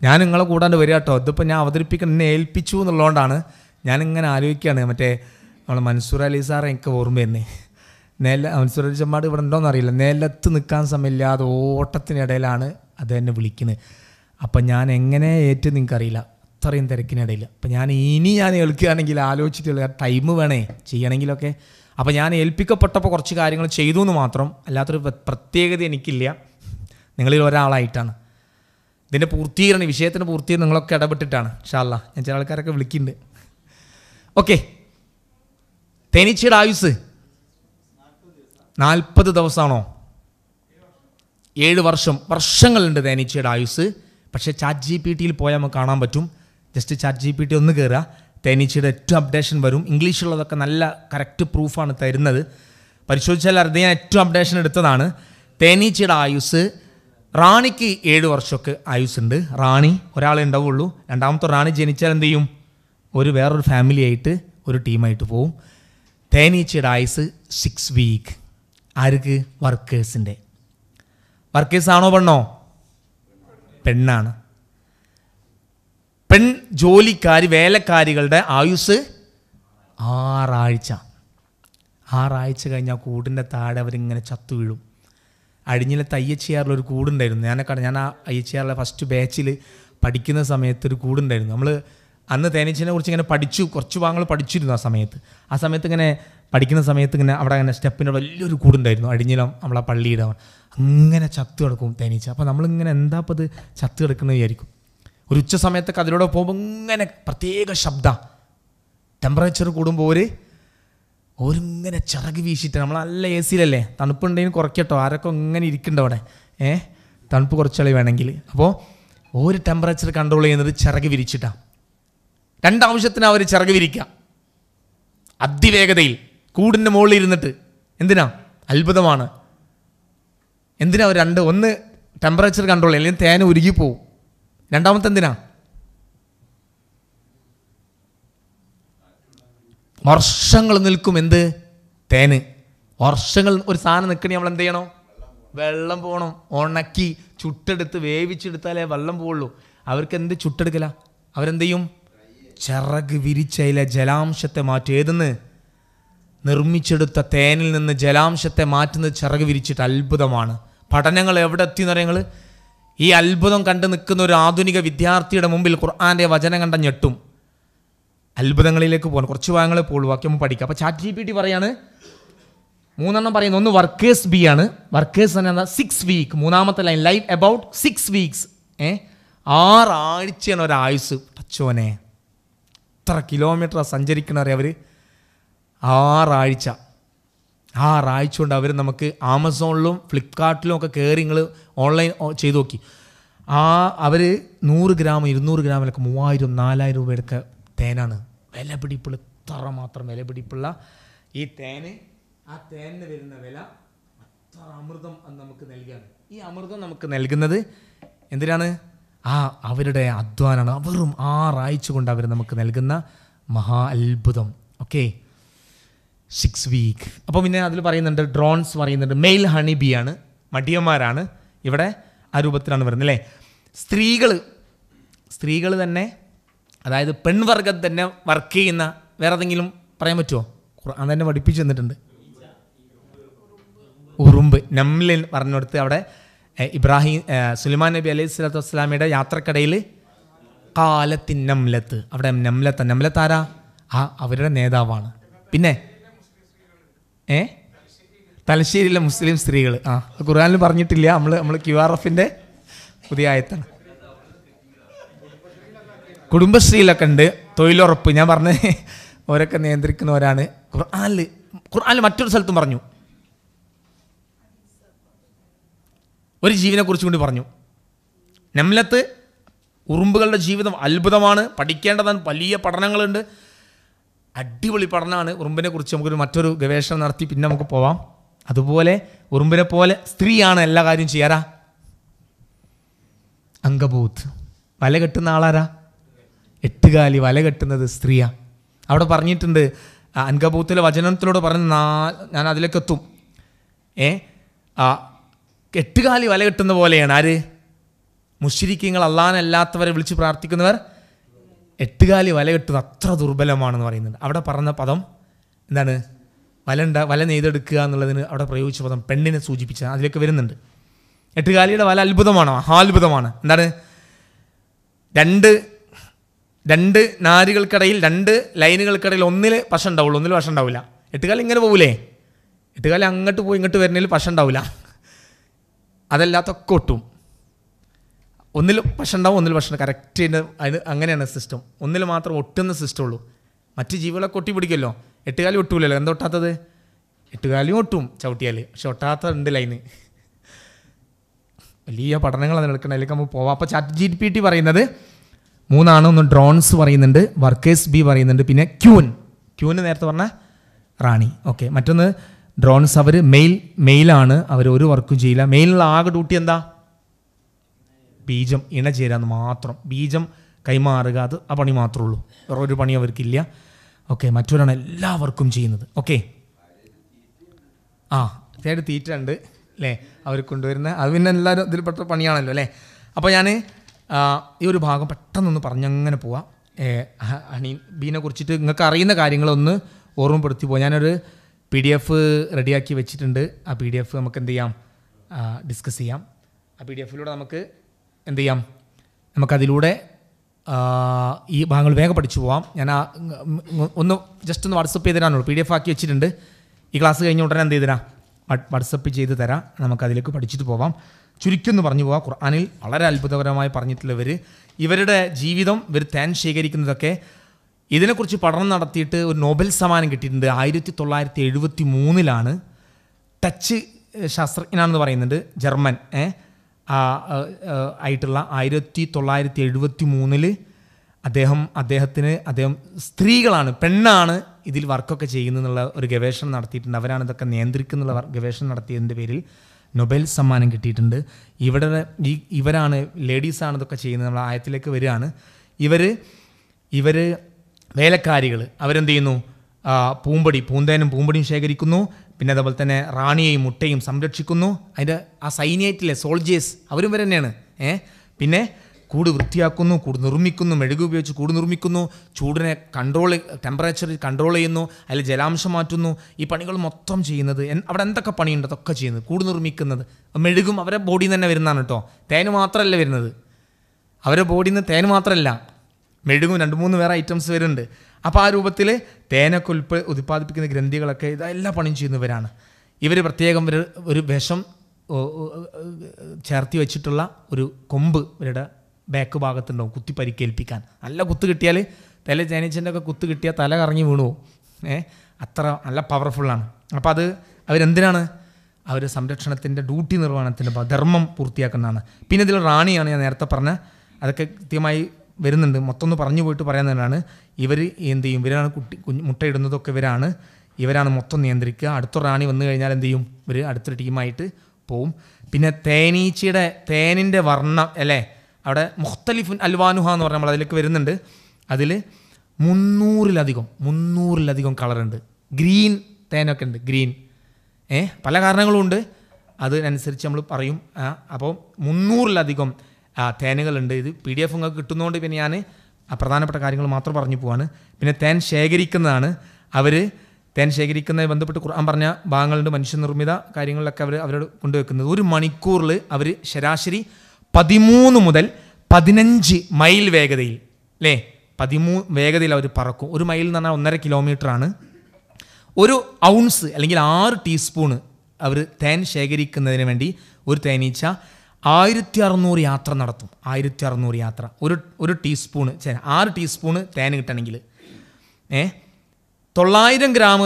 ഞാൻ നിങ്ങളെ കൂടാണ്ട് വരിക കേട്ടോ ഇതിപ്പോൾ ഞാൻ അവതരിപ്പിക്കണം എന്നെ ഏൽപ്പിച്ചു എന്നുള്ളതുകൊണ്ടാണ് ഞാനിങ്ങനെ ആലോചിക്കുകയാണ് മറ്റേ നമ്മളെ മൻസൂർ അലി സാർ എനിക്ക് ഓർമ്മ തന്നെ നേല മൻസൂർ അലി ചമ്മാട് ഇവിടെ ഉണ്ടോയെന്ന് അറിയില്ല നിലത്ത് നിൽക്കാൻ സമയമില്ലാതെ ഓട്ടത്തിനിടയിലാണ് അത് എന്നെ വിളിക്കുന്നത് അപ്പം ഞാൻ എങ്ങനെ ഏറ്റ് നിങ്ങൾക്കറിയില്ല അത്രയും തിരക്കിനിടയിൽ അപ്പം ഞാൻ ഇനി ഞാൻ കേൾക്കുകയാണെങ്കിൽ ആലോചിച്ചിട്ടുള്ള ടൈം വേണേ ചെയ്യണമെങ്കിലൊക്കെ അപ്പോൾ ഞാൻ ഏൽപ്പിക്കപ്പെട്ടപ്പോൾ കുറച്ച് കാര്യങ്ങൾ ചെയ്തു എന്ന് മാത്രം അല്ലാത്തൊരു പ്രത്യേകത എനിക്കില്ല നിങ്ങളിൽ ഒരാളായിട്ടാണ് ഇതിൻ്റെ പൂർത്തീകരണം വിഷയത്തിൻ്റെ പൂർത്തീകരണം നിങ്ങളൊക്കെ ഇടപെട്ടിട്ടാണ് ഷാല്ല ഞാൻ ചില ആൾക്കാരൊക്കെ വിളിക്കുന്നുണ്ട് ഓക്കെ തേനീച്ചയുടെ ആയുസ് നാൽപ്പത് ദിവസമാണോ ഏഴ് വർഷം വർഷങ്ങളുണ്ട് തേനീച്ചയുടെ ആയുസ് പക്ഷേ ചാറ്റ് ജി പി ടിയിൽ പോയാൽ നമുക്ക് കാണാൻ പറ്റും just ChatGPT ഒന്ന് കയറുക തേനീച്ചയുടെ ഏറ്റവും അപ്ഡേഷൻ വരും ഇംഗ്ലീഷുള്ളതൊക്കെ നല്ല കറക്റ്റ് പ്രൂഫാണ് തരുന്നത് പരിശോധിച്ചാൽ അറിയാം ഞാൻ ഏറ്റവും അപ്ഡേഷൻ എടുത്തതാണ് തേനീച്ചയുടെ ആയുസ് റാണിക്ക് ഏഴ് വർഷമൊക്കെ ഉണ്ട് റാണി ഒരാളെ ഉണ്ടാവുള്ളൂ രണ്ടാമത്തെ റാണി ജനിച്ചാൽ എന്ത് ചെയ്യും ഒരു വേറൊരു ഫാമിലി ആയിട്ട് ഒരു ടീമായിട്ട് പോവും തേനീച്ചയുടെ ആയുസ് സിക്സ് വീക്ക് ആർക്ക് വർക്കേഴ്സിൻ്റെ വർക്കേഴ്സ് ആണോ പെണ്ണോ പെണ്ണാണ് പെൺ ജോലിക്കാർ വേലക്കാരികളുടെ ആയുസ് ആറാഴ്ച ആറാഴ്ച കഴിഞ്ഞാൽ കൂടിൻ്റെ താഴെ അവരിങ്ങനെ ചത്തു വീഴും അഴിഞ്ഞിലെ തയ്യച്ചിയാറിലൊരു കൂടുണ്ടായിരുന്നു ഞാനൊക്കെ ഞാൻ ആ ആറിലെ ഫസ്റ്റ് ബാച്ചിൽ പഠിക്കുന്ന സമയത്ത് ഒരു കൂടുണ്ടായിരുന്നു നമ്മൾ അന്ന് തേനീച്ചനെ കുറിച്ച് ഇങ്ങനെ പഠിച്ചു കുറച്ച് ഭാഗങ്ങൾ പഠിച്ചിരുന്നു ആ സമയത്ത് ആ സമയത്ത് ഇങ്ങനെ പഠിക്കുന്ന സമയത്ത് ഇങ്ങനെ അവിടെ അങ്ങനെ സ്റ്റെപ്പിനോട് വലിയൊരു കൂടുണ്ടായിരുന്നു അടിഞ്ഞിലം നമ്മളെ പള്ളിയുടെ അങ്ങനെ ചത്ത് കിടക്കും തേനീച്ച അപ്പോൾ നമ്മളിങ്ങനെ എന്താ ഇപ്പോൾ ഇത് ചത്ത് കിടക്കുന്നത് വിചാരിക്കും ഒരു ഉച്ച സമയത്തൊക്കെ അതിലൂടെ പോകുമ്പോൾ ഇങ്ങനെ പ്രത്യേക ശബ്ദ ടെമ്പറേച്ചർ കൂടുമ്പോൾ ഒരു ഓരിങ്ങനെ ചിറക് വീശിയിട്ട് നമ്മൾ നല്ല എ സിയിലല്ലേ തണുപ്പുണ്ടെങ്കിൽ കുറയ്ക്കട്ടോ ആരൊക്കെ ഇങ്ങനെ ഇരിക്കുന്നുണ്ട് അവിടെ ഏഹ് തണുപ്പ് കുറച്ചാളി വേണമെങ്കിൽ അപ്പോൾ ഒരു ടെമ്പറേച്ചർ കൺട്രോൾ ചെയ്യുന്നത് ചിറക് വിരിച്ചിട്ടാണ് രണ്ടാവശ്യത്തിന് അവർ ചിറക് വിരിക്കുക അതിവേഗതയിൽ കൂടിൻ്റെ മുകളിൽ ഇരുന്നിട്ട് എന്തിനാ അത്ഭുതമാണ് എന്തിനാ അവർ രണ്ട് ഒന്ന് ടെമ്പറേച്ചർ കൺട്രോൾ അല്ലെങ്കിൽ തേന ഉരുകി പോവും രണ്ടാമത്തെ എന്തിനാ വർഷങ്ങൾ നിൽക്കും എന്ത് തേന് വർഷങ്ങൾ ഒരു സാധനം നിൽക്കണി നമ്മൾ എന്ത് ചെയ്യണം വെള്ളം പോകണം ഉണക്കി ചുട്ടെടുത്ത് വേവിച്ചെടുത്താലേ വെള്ളം പോവുള്ളൂ അവർക്ക് എന്ത് ചുട്ടെടുക്കല അവരെന്ത് ചെയ്യും ചിറക് വിരിച്ചയിലെ ജലാംശത്തെ മാറ്റി ഏതെന്ന് നിർമ്മിച്ചെടുത്ത തേനിൽ നിന്ന് ജലാംശത്തെ മാറ്റുന്നത് ചിറക് വിരിച്ചിട്ട് അത്ഭുതമാണ് പഠനങ്ങൾ എവിടെ എത്തി എന്ന് ഈ അത്ഭുതം കണ്ട് നിൽക്കുന്ന ഒരു ആധുനിക വിദ്യാർത്ഥിയുടെ മുമ്പിൽ ഖുർആാൻ്റെ വചനം കണ്ട ഞെട്ടും അത്ഭുതങ്ങളിലേക്ക് പോകണം കുറച്ച് ഭാഗങ്ങളെ പോളൂ ബാക്കി നമ്മൾ പഠിക്കാം അപ്പോൾ ചാറ്റ് ജി പി ടി പറയാണ് മൂന്നെണ്ണം പറയുന്നത് ഒന്ന് വർക്കേഴ്സ് ബി ആണ് വർക്കേഴ്സ് തന്നെ എന്താ സിക്സ് വീക്ക് മൂന്നാമത്തെ line life about six weeks ഏ ആറാഴ്ചയാണ് ഒരായുസ് ടച്ചോനെ എത്ര കിലോമീറ്ററാണ് അറിയാം അവർ ആറാഴ്ച ആറാഴ്ച കൊണ്ട് അവർ നമുക്ക് ആമസോണിലും ഫ്ലിപ്കാർട്ടിലും ഒക്കെ കയറി നിങ്ങൾ ഓൺലൈൻ ചെയ്തു നോക്കി ആ അവർ നൂറ് ഗ്രാം ഇരുന്നൂറ് ഗ്രാമിലൊക്കെ മൂവായിരം നാലായിരം രൂപയൊക്കെ തേനാണ് വില പിടിപ്പുള്ള ഇത്ര മാത്രം വില പിടിപ്പുള്ള ഈ തേന് ആ തേനിന് വരുന്ന വില അത്ര അമൃതം നമുക്ക് നൽകുകയാണ് ഈ അമൃതം നമുക്ക് നൽകുന്നത് എന്തിനാണ് ആ അവരുടെ അധ്വാനമാണ് അവരും ആറാഴ്ച കൊണ്ട് അവർ നമുക്ക് നൽകുന്ന മഹാ അത്ഭുതം ഓക്കെ സിക്സ് വീക്ക് അപ്പോൾ പിന്നെ അതിൽ പറയുന്നുണ്ട് ഡ്രോൺസ് പറയുന്നുണ്ട് മെയിൽ ഹണി ബി ആണ് മടിയന്മാരാണ് ഇവിടെ ആ രൂപത്തിലാണ് വരുന്നത് അല്ലേ സ്ത്രീകൾ സ്ത്രീകൾ തന്നെ അതായത് പെൺവർഗം തന്നെ വർക്ക് ചെയ്യുന്ന വേറെ എന്തെങ്കിലും പറയാൻ പറ്റുമോ ഖുർആൻ തന്നെ പഠിപ്പിച്ചു തന്നിട്ടുണ്ട് ഉറുമ്പ് നംലിൻ പറഞ്ഞെടുത്ത് അവിടെ ഇബ്രാഹിം സുലിമാൻ നബി അലൈഹി സ്വലാത്തു വസ്സലാമിയുടെ യാത്രക്കിടയിൽ കാലത്തിൻ നംലത്ത് അവിടെ നംലത്ത് നംലത്ത് ആരാ ആ അവരുടെ നേതാവാണ് പിന്നെ ഏ തലശ്ശേരിയിലെ മുസ്ലിം സ്ത്രീകൾ ആ ഖുർആാനിൽ പറഞ്ഞിട്ടില്ല നമ്മൾ നമ്മൾ ക്യു ആർ എഫിൻ്റെ പുതിയ ആയത്താണ് കുടുംബശ്രീയിലൊക്കെ ഉണ്ട് തൊഴിലുറപ്പ് ഞാൻ പറഞ്ഞ ഓരൊക്കെ നിയന്ത്രിക്കുന്നവരാണ് ഖുർആാനിൽ ഖുർആാനിൽ മറ്റൊരു സ്ഥലത്തും പറഞ്ഞു ഒരു ജീവിനെക്കുറിച്ച് കൂടി പറഞ്ഞു നംലത്ത് ഉറുമ്പുകളുടെ ജീവിതം അത്ഭുതമാണ് പഠിക്കേണ്ടതാണ് വലിയ പഠനങ്ങളുണ്ട് അടിപൊളി പഠനമാണ് ഉറുമ്പിനെ കുറിച്ച് നമുക്കൊരു മറ്റൊരു ഗവേഷണം നടത്തി പിന്നെ നമുക്ക് പോവാം അതുപോലെ ഉറുമ്പിനെ പോലെ സ്ത്രീയാണ് എല്ലാ കാര്യവും ചെയ്യാറാ അങ്കബൂത്ത് വല കെട്ടുന്ന ആളാരാ എട്ടുകാലി വല കെട്ടുന്നത് സ്ത്രീയാ അവിടെ പറഞ്ഞിട്ടുണ്ട് അങ്കബൂത്തിലെ വചനത്തിലൂടെ പറഞ്ഞ നാ ഞാൻ അതിലേക്കെത്തും ഏ കെട്ടുകാലി വല കെട്ടുന്ന പോലെയാണ് ആര് മുഷിരിക്കങ്ങൾ അള്ളാനല്ലാത്തവരെ വിളിച്ച് പ്രാർത്ഥിക്കുന്നവർ എട്ടുകാലി വല കെട്ടുന്നത് അത്ര ദുർബലമാണെന്ന് പറയുന്നുണ്ട് അവിടെ പറഞ്ഞ പദം എന്താണ് വലണ്ട വല നെയ്തെടുക്കുക എന്നുള്ളതിന് അവിടെ പ്രയോഗിച്ച പദം പെണ്ണിനെ സൂചിപ്പിച്ച അതിലേക്ക് വരുന്നുണ്ട് എട്ടുകാലിയുടെ വല അത്ഭുതമാണ് മഹാത്ഭുതമാണ് എന്താണ് രണ്ട് രണ്ട് നാരുകൾക്കിടയിൽ രണ്ട് ലൈനുകൾക്കിടയിൽ ഒന്നിൽ പശ ഉണ്ടാവുള്ളൂ ഒന്നിൽ പശ ഉണ്ടാവില്ല എട്ടുകാലി ഇങ്ങനെ പോകില്ലേ എട്ടുകാലി അങ്ങോട്ട് പോയി ഇങ്ങോട്ട് വരുന്നതിൽ പശ ഉണ്ടാവില്ല അതല്ലാത്തൊക്കെ ഒട്ടും ഒന്നിൽ ഭക്ഷണം ഉണ്ടാവും ഒന്നിൽ ഭക്ഷണം കറക്റ്റ് അതിന് അങ്ങനെയാണ് സിസ്റ്റം ഒന്നിൽ മാത്രം ഒട്ടുന്ന സിസ്റ്റം ഉള്ളൂ മറ്റ് ജീവികളെ കൊട്ടി പിടിക്കുമല്ലോ എട്ടുകാലി ഒട്ടൂലല്ലോ എന്താ ഒട്ടാത്തത് എട്ടുകാലിയും ഒട്ടും ചവിട്ടിയാൽ പക്ഷെ ഒട്ടാത്ത ഉണ്ട് ലൈന് വലിയ പഠനങ്ങൾ നടക്കണം അതിലേക്ക് നമ്മൾ പോവാം അപ്പോൾ ചാറ്റ് ജി പി ടി പറയുന്നത് മൂന്നാണ് ഒന്ന് ഡ്രോൺസ് പറയുന്നുണ്ട് വർക്കേഴ്സ് ബി പറയുന്നുണ്ട് പിന്നെ ക്യൂൻ ക്യൂന് നേരത്തെ പറഞ്ഞാൽ റാണി ഓക്കെ മറ്റൊന്ന് ഡ്രോൺസ് അവർ മെയിൽ മെയിലാണ് അവർ ഒരു വർക്കും ചെയ്യില്ല മെയിലുള്ള ആകെ ഡ്യൂട്ടി എന്താ ബീജം ഇണ ചേരാന്ന് മാത്രം ബീജം കൈമാറുക അത് ആ പണി മാത്രമേ ഉള്ളൂ വേറെ ഒരു പണി അവർക്കില്ല ഓക്കെ മറ്റൊരാണ് എല്ലാവർക്കും ചെയ്യുന്നത് ഓക്കെ ആ തേർഡ് തീറ്റുണ്ട് അല്ലേ അവർ കൊണ്ടുവരുന്ന അത് പിന്നെ എല്ലാവരും ഇതിൽപ്പെട്ട പണിയാണല്ലോ അല്ലേ അപ്പോൾ ഞാൻ ഈ ഒരു ഭാഗം പെട്ടെന്നൊന്ന് പറഞ്ഞങ്ങനെ പോവാം ഹണി ബീനെ കുറിച്ചിട്ട് നിങ്ങൾക്ക് അറിയുന്ന കാര്യങ്ങളൊന്ന് ഓർമ്മപ്പെടുത്തി പോവാം ഞാനൊരു പി ഡി എഫ് റെഡിയാക്കി വെച്ചിട്ടുണ്ട് ആ പി ഡി എഫ് നമുക്ക് എന്ത് ചെയ്യാം ഡിസ്കസ് ചെയ്യാം ആ പി ഡി എഫിലൂടെ നമുക്ക് എന്ത് ചെയ്യാം നമുക്കതിലൂടെ ഈ ഭാഗങ്ങൾ വേഗം പഠിച്ചു പോവാം ഞാൻ ആ ഒന്ന് ജസ്റ്റ് ഒന്ന് വാട്സപ്പ് ചെയ്ത് തരാനുള്ളൂ പി ഡി എഫ് ആക്കി വെച്ചിട്ടുണ്ട് ഈ ക്ലാസ് കഴിഞ്ഞ ഉടനെ എന്ത് ചെയ്തു തരാം വാട്സപ്പ് ചെയ്ത് തരാം നമുക്കതിലേക്ക് പഠിച്ചിട്ട് പോവാം ചുരുക്കൊന്ന് പറഞ്ഞു പോവാം ഖുർആാനിൽ വളരെ അത്ഭുതകരമായി പറഞ്ഞിട്ടുള്ളവർ ഇവരുടെ ജീവിതം ഇവർ താൻ ശേഖരിക്കുന്നതൊക്കെ ഇതിനെക്കുറിച്ച് പഠനം നടത്തിയിട്ട് ഒരു നോബൽ സമ്മാനം കിട്ടിയിട്ടുണ്ട് ആയിരത്തി തൊള്ളായിരത്തി എഴുപത്തി മൂന്നിലാണ് ടച്ച് ശാസ്ത്രജ്ഞനാണെന്ന് പറയുന്നുണ്ട് ജർമ്മൻ ആയിട്ടുള്ള ആയിരത്തി തൊള്ളായിരത്തി എഴുപത്തി മൂന്നിൽ അദ്ദേഹം അദ്ദേഹത്തിന് അദ്ദേഹം സ്ത്രീകളാണ് പെണ്ണാണ് ഇതിൽ വർക്കൊക്കെ ചെയ്യുന്നതെന്നുള്ള ഒരു ഗവേഷണം നടത്തിയിട്ടുണ്ട് അവരാണ് ഇതൊക്കെ നിയന്ത്രിക്കുന്നുള്ള ഗവേഷണം നടത്തിയതിൻ്റെ പേരിൽ നൊബൽ സമ്മാനം കിട്ടിയിട്ടുണ്ട് ഇവിടെ ഈ ഇവരാണ് ലേഡീസാണ് ഇതൊക്കെ ചെയ്യുന്നത് നമ്മൾ ആയത്തിലേക്ക് വരികയാണ് ഇവർ ഇവർ വേലക്കാരികൾ അവരെന്ത് ചെയ്യുന്നു പൂമ്പടി പൂന്തേനും പൂമ്പടിയും ശേഖരിക്കുന്നു പിന്നെ അതുപോലെ തന്നെ റാണിയെയും മുട്ടയും സംരക്ഷിക്കുന്നു അതിൻ്റെ ആ സൈന്യത്തിലെ സോൾജേഴ്സ് അവരും വരെ തന്നെയാണ് ഏഹ് പിന്നെ കൂട് വൃത്തിയാക്കുന്നു കൂട് നിർമ്മിക്കുന്നു മെഴുകു ഉപയോഗിച്ച് കൂട് നിർമ്മിക്കുന്നു ചൂടിനെ കൺട്രോൾ ടെമ്പറേച്ചർ കൺട്രോൾ ചെയ്യുന്നു അതിൽ ജലാംശം മാറ്റുന്നു ഈ പണികൾ മൊത്തം ചെയ്യുന്നത് അവിടെ എന്തൊക്കെ പണിയുണ്ട് അതൊക്കെ ചെയ്യുന്നത് കൂട് നിർമ്മിക്കുന്നത് മെഴുകും അവരെ ബോഡിയിൽ നിന്ന് തന്നെ വരുന്നതാണ് കേട്ടോ തേന് മാത്രമല്ല വരുന്നത് അവരുടെ ബോഡിയിൽ നിന്ന് തേന് മാത്രമല്ല മെഴുകും രണ്ട് മൂന്ന് വേറെ ഐറ്റംസ് വരുന്നുണ്ട് അപ്പോൾ ആ രൂപത്തിൽ തേനൊക്കെ ഉൽപ്പ ഉത്പാദിപ്പിക്കുന്ന ഗ്രന്ഥികളൊക്കെ ഇതെല്ലാം പണിയും ചെയ്യുന്നവരാണ് ഇവർ പ്രത്യേകം ഒരു ഒരു വിഷം ചേർത്തി വെച്ചിട്ടുള്ള ഒരു കൊമ്പ് ഇവരുടെ ബാക്ക് ഭാഗത്തുണ്ടാവും കുത്തി പരിക്കേൽപ്പിക്കാൻ നല്ല കുത്ത് കിട്ടിയാൽ തല ജനിച്ചൻ്റെ ഒക്കെ കുത്ത് കിട്ടിയാൽ തല കറങ്ങി വീണു ഏ അത്ര നല്ല പവർഫുള്ളാണ് അപ്പോൾ അത് അവരെന്തിനാണ് അവർ സംരക്ഷണത്തിൻ്റെ ഡ്യൂട്ടി നിർവഹണത്തിൻ്റെ ധർമ്മം പൂർത്തിയാക്കുന്നതാണ് പിന്നെ ഇതിൽ റാണിയാണ് ഞാൻ നേരത്തെ പറഞ്ഞ അതൊക്കെ കൃത്യമായി വരുന്നുണ്ട് മൊത്തം ഒന്ന് പറഞ്ഞു പോയിട്ട് പറയുന്നതാണ് ഇവർ എന്ത് ചെയ്യും ഇവരാണ് കുട്ടി മുട്ടയിടുന്നതൊക്കെ ഇവരാണ് ഇവരാണ് മൊത്തം നിയന്ത്രിക്കുക അടുത്ത റാണി വന്നു കഴിഞ്ഞാൽ എന്ത് ചെയ്യും ഇവർ അടുത്തൊരു ടീമായിട്ട് പോവും പിന്നെ തേനീച്ചയുടെ തേനിൻ്റെ വർണ്ണം അല്ലേ അവിടെ മുഖ്തലിഫുൻ അൽവാനുഹ എന്ന് പറഞ്ഞാൽ നമ്മൾ അതിലേക്ക് വരുന്നുണ്ട് അതിൽ മുന്നൂറിലധികം മുന്നൂറിലധികം കളറുണ്ട് ഗ്രീൻ തേനൊക്കെ ഉണ്ട് ഗ്രീൻ ഏ പല കാരണങ്ങളുമുണ്ട് അതിനനുസരിച്ച് നമ്മൾ പറയും അപ്പോൾ മുന്നൂറിലധികം തേനുകളുണ്ട് ഇത് പി ഡി എഫ് നിങ്ങൾക്ക് കിട്ടുന്നതുകൊണ്ട് പിന്നെ ഞാൻ പ്രധാനപ്പെട്ട കാര്യങ്ങൾ മാത്രം പറഞ്ഞു പോവാണ് പിന്നെ തേൻ ശേഖരിക്കുന്നതാണ് അവർ തേൻ ശേഖരിക്കുന്നതിന് ബന്ധപ്പെട്ട് ഖുർആൻ പറഞ്ഞ ഭാഗങ്ങളുണ്ട് മനുഷ്യനിർമ്മിത കാര്യങ്ങളിലൊക്കെ അവർ അവരോട് കൊണ്ടുവെക്കുന്നത് ഒരു മണിക്കൂറിൽ അവർ ശരാശരി പതിമൂന്ന് മുതൽ പതിനഞ്ച് മൈൽ വേഗതയിൽ അല്ലേ പതിമൂ വേഗതയിൽ അവർ പറക്കും ഒരു മൈൽ എന്ന് പറഞ്ഞാൽ ഒന്നര കിലോമീറ്റർ ആണ് ഒരു ഔൺസ് അല്ലെങ്കിൽ ആറ് ടീസ്പൂണ് അവർ തേൻ ശേഖരിക്കുന്നതിന് വേണ്ടി ഒരു തേനീച്ച ആയിരത്തി അറുന്നൂറ് യാത്ര നടത്തും ആയിരത്തി അറുന്നൂറ് യാത്ര ഒരു ഒരു ടീസ്പൂണ് ആറ് ടീസ്പൂണ് തേൻ കിട്ടണമെങ്കിൽ ഏ തൊള്ളായിരം ഗ്രാം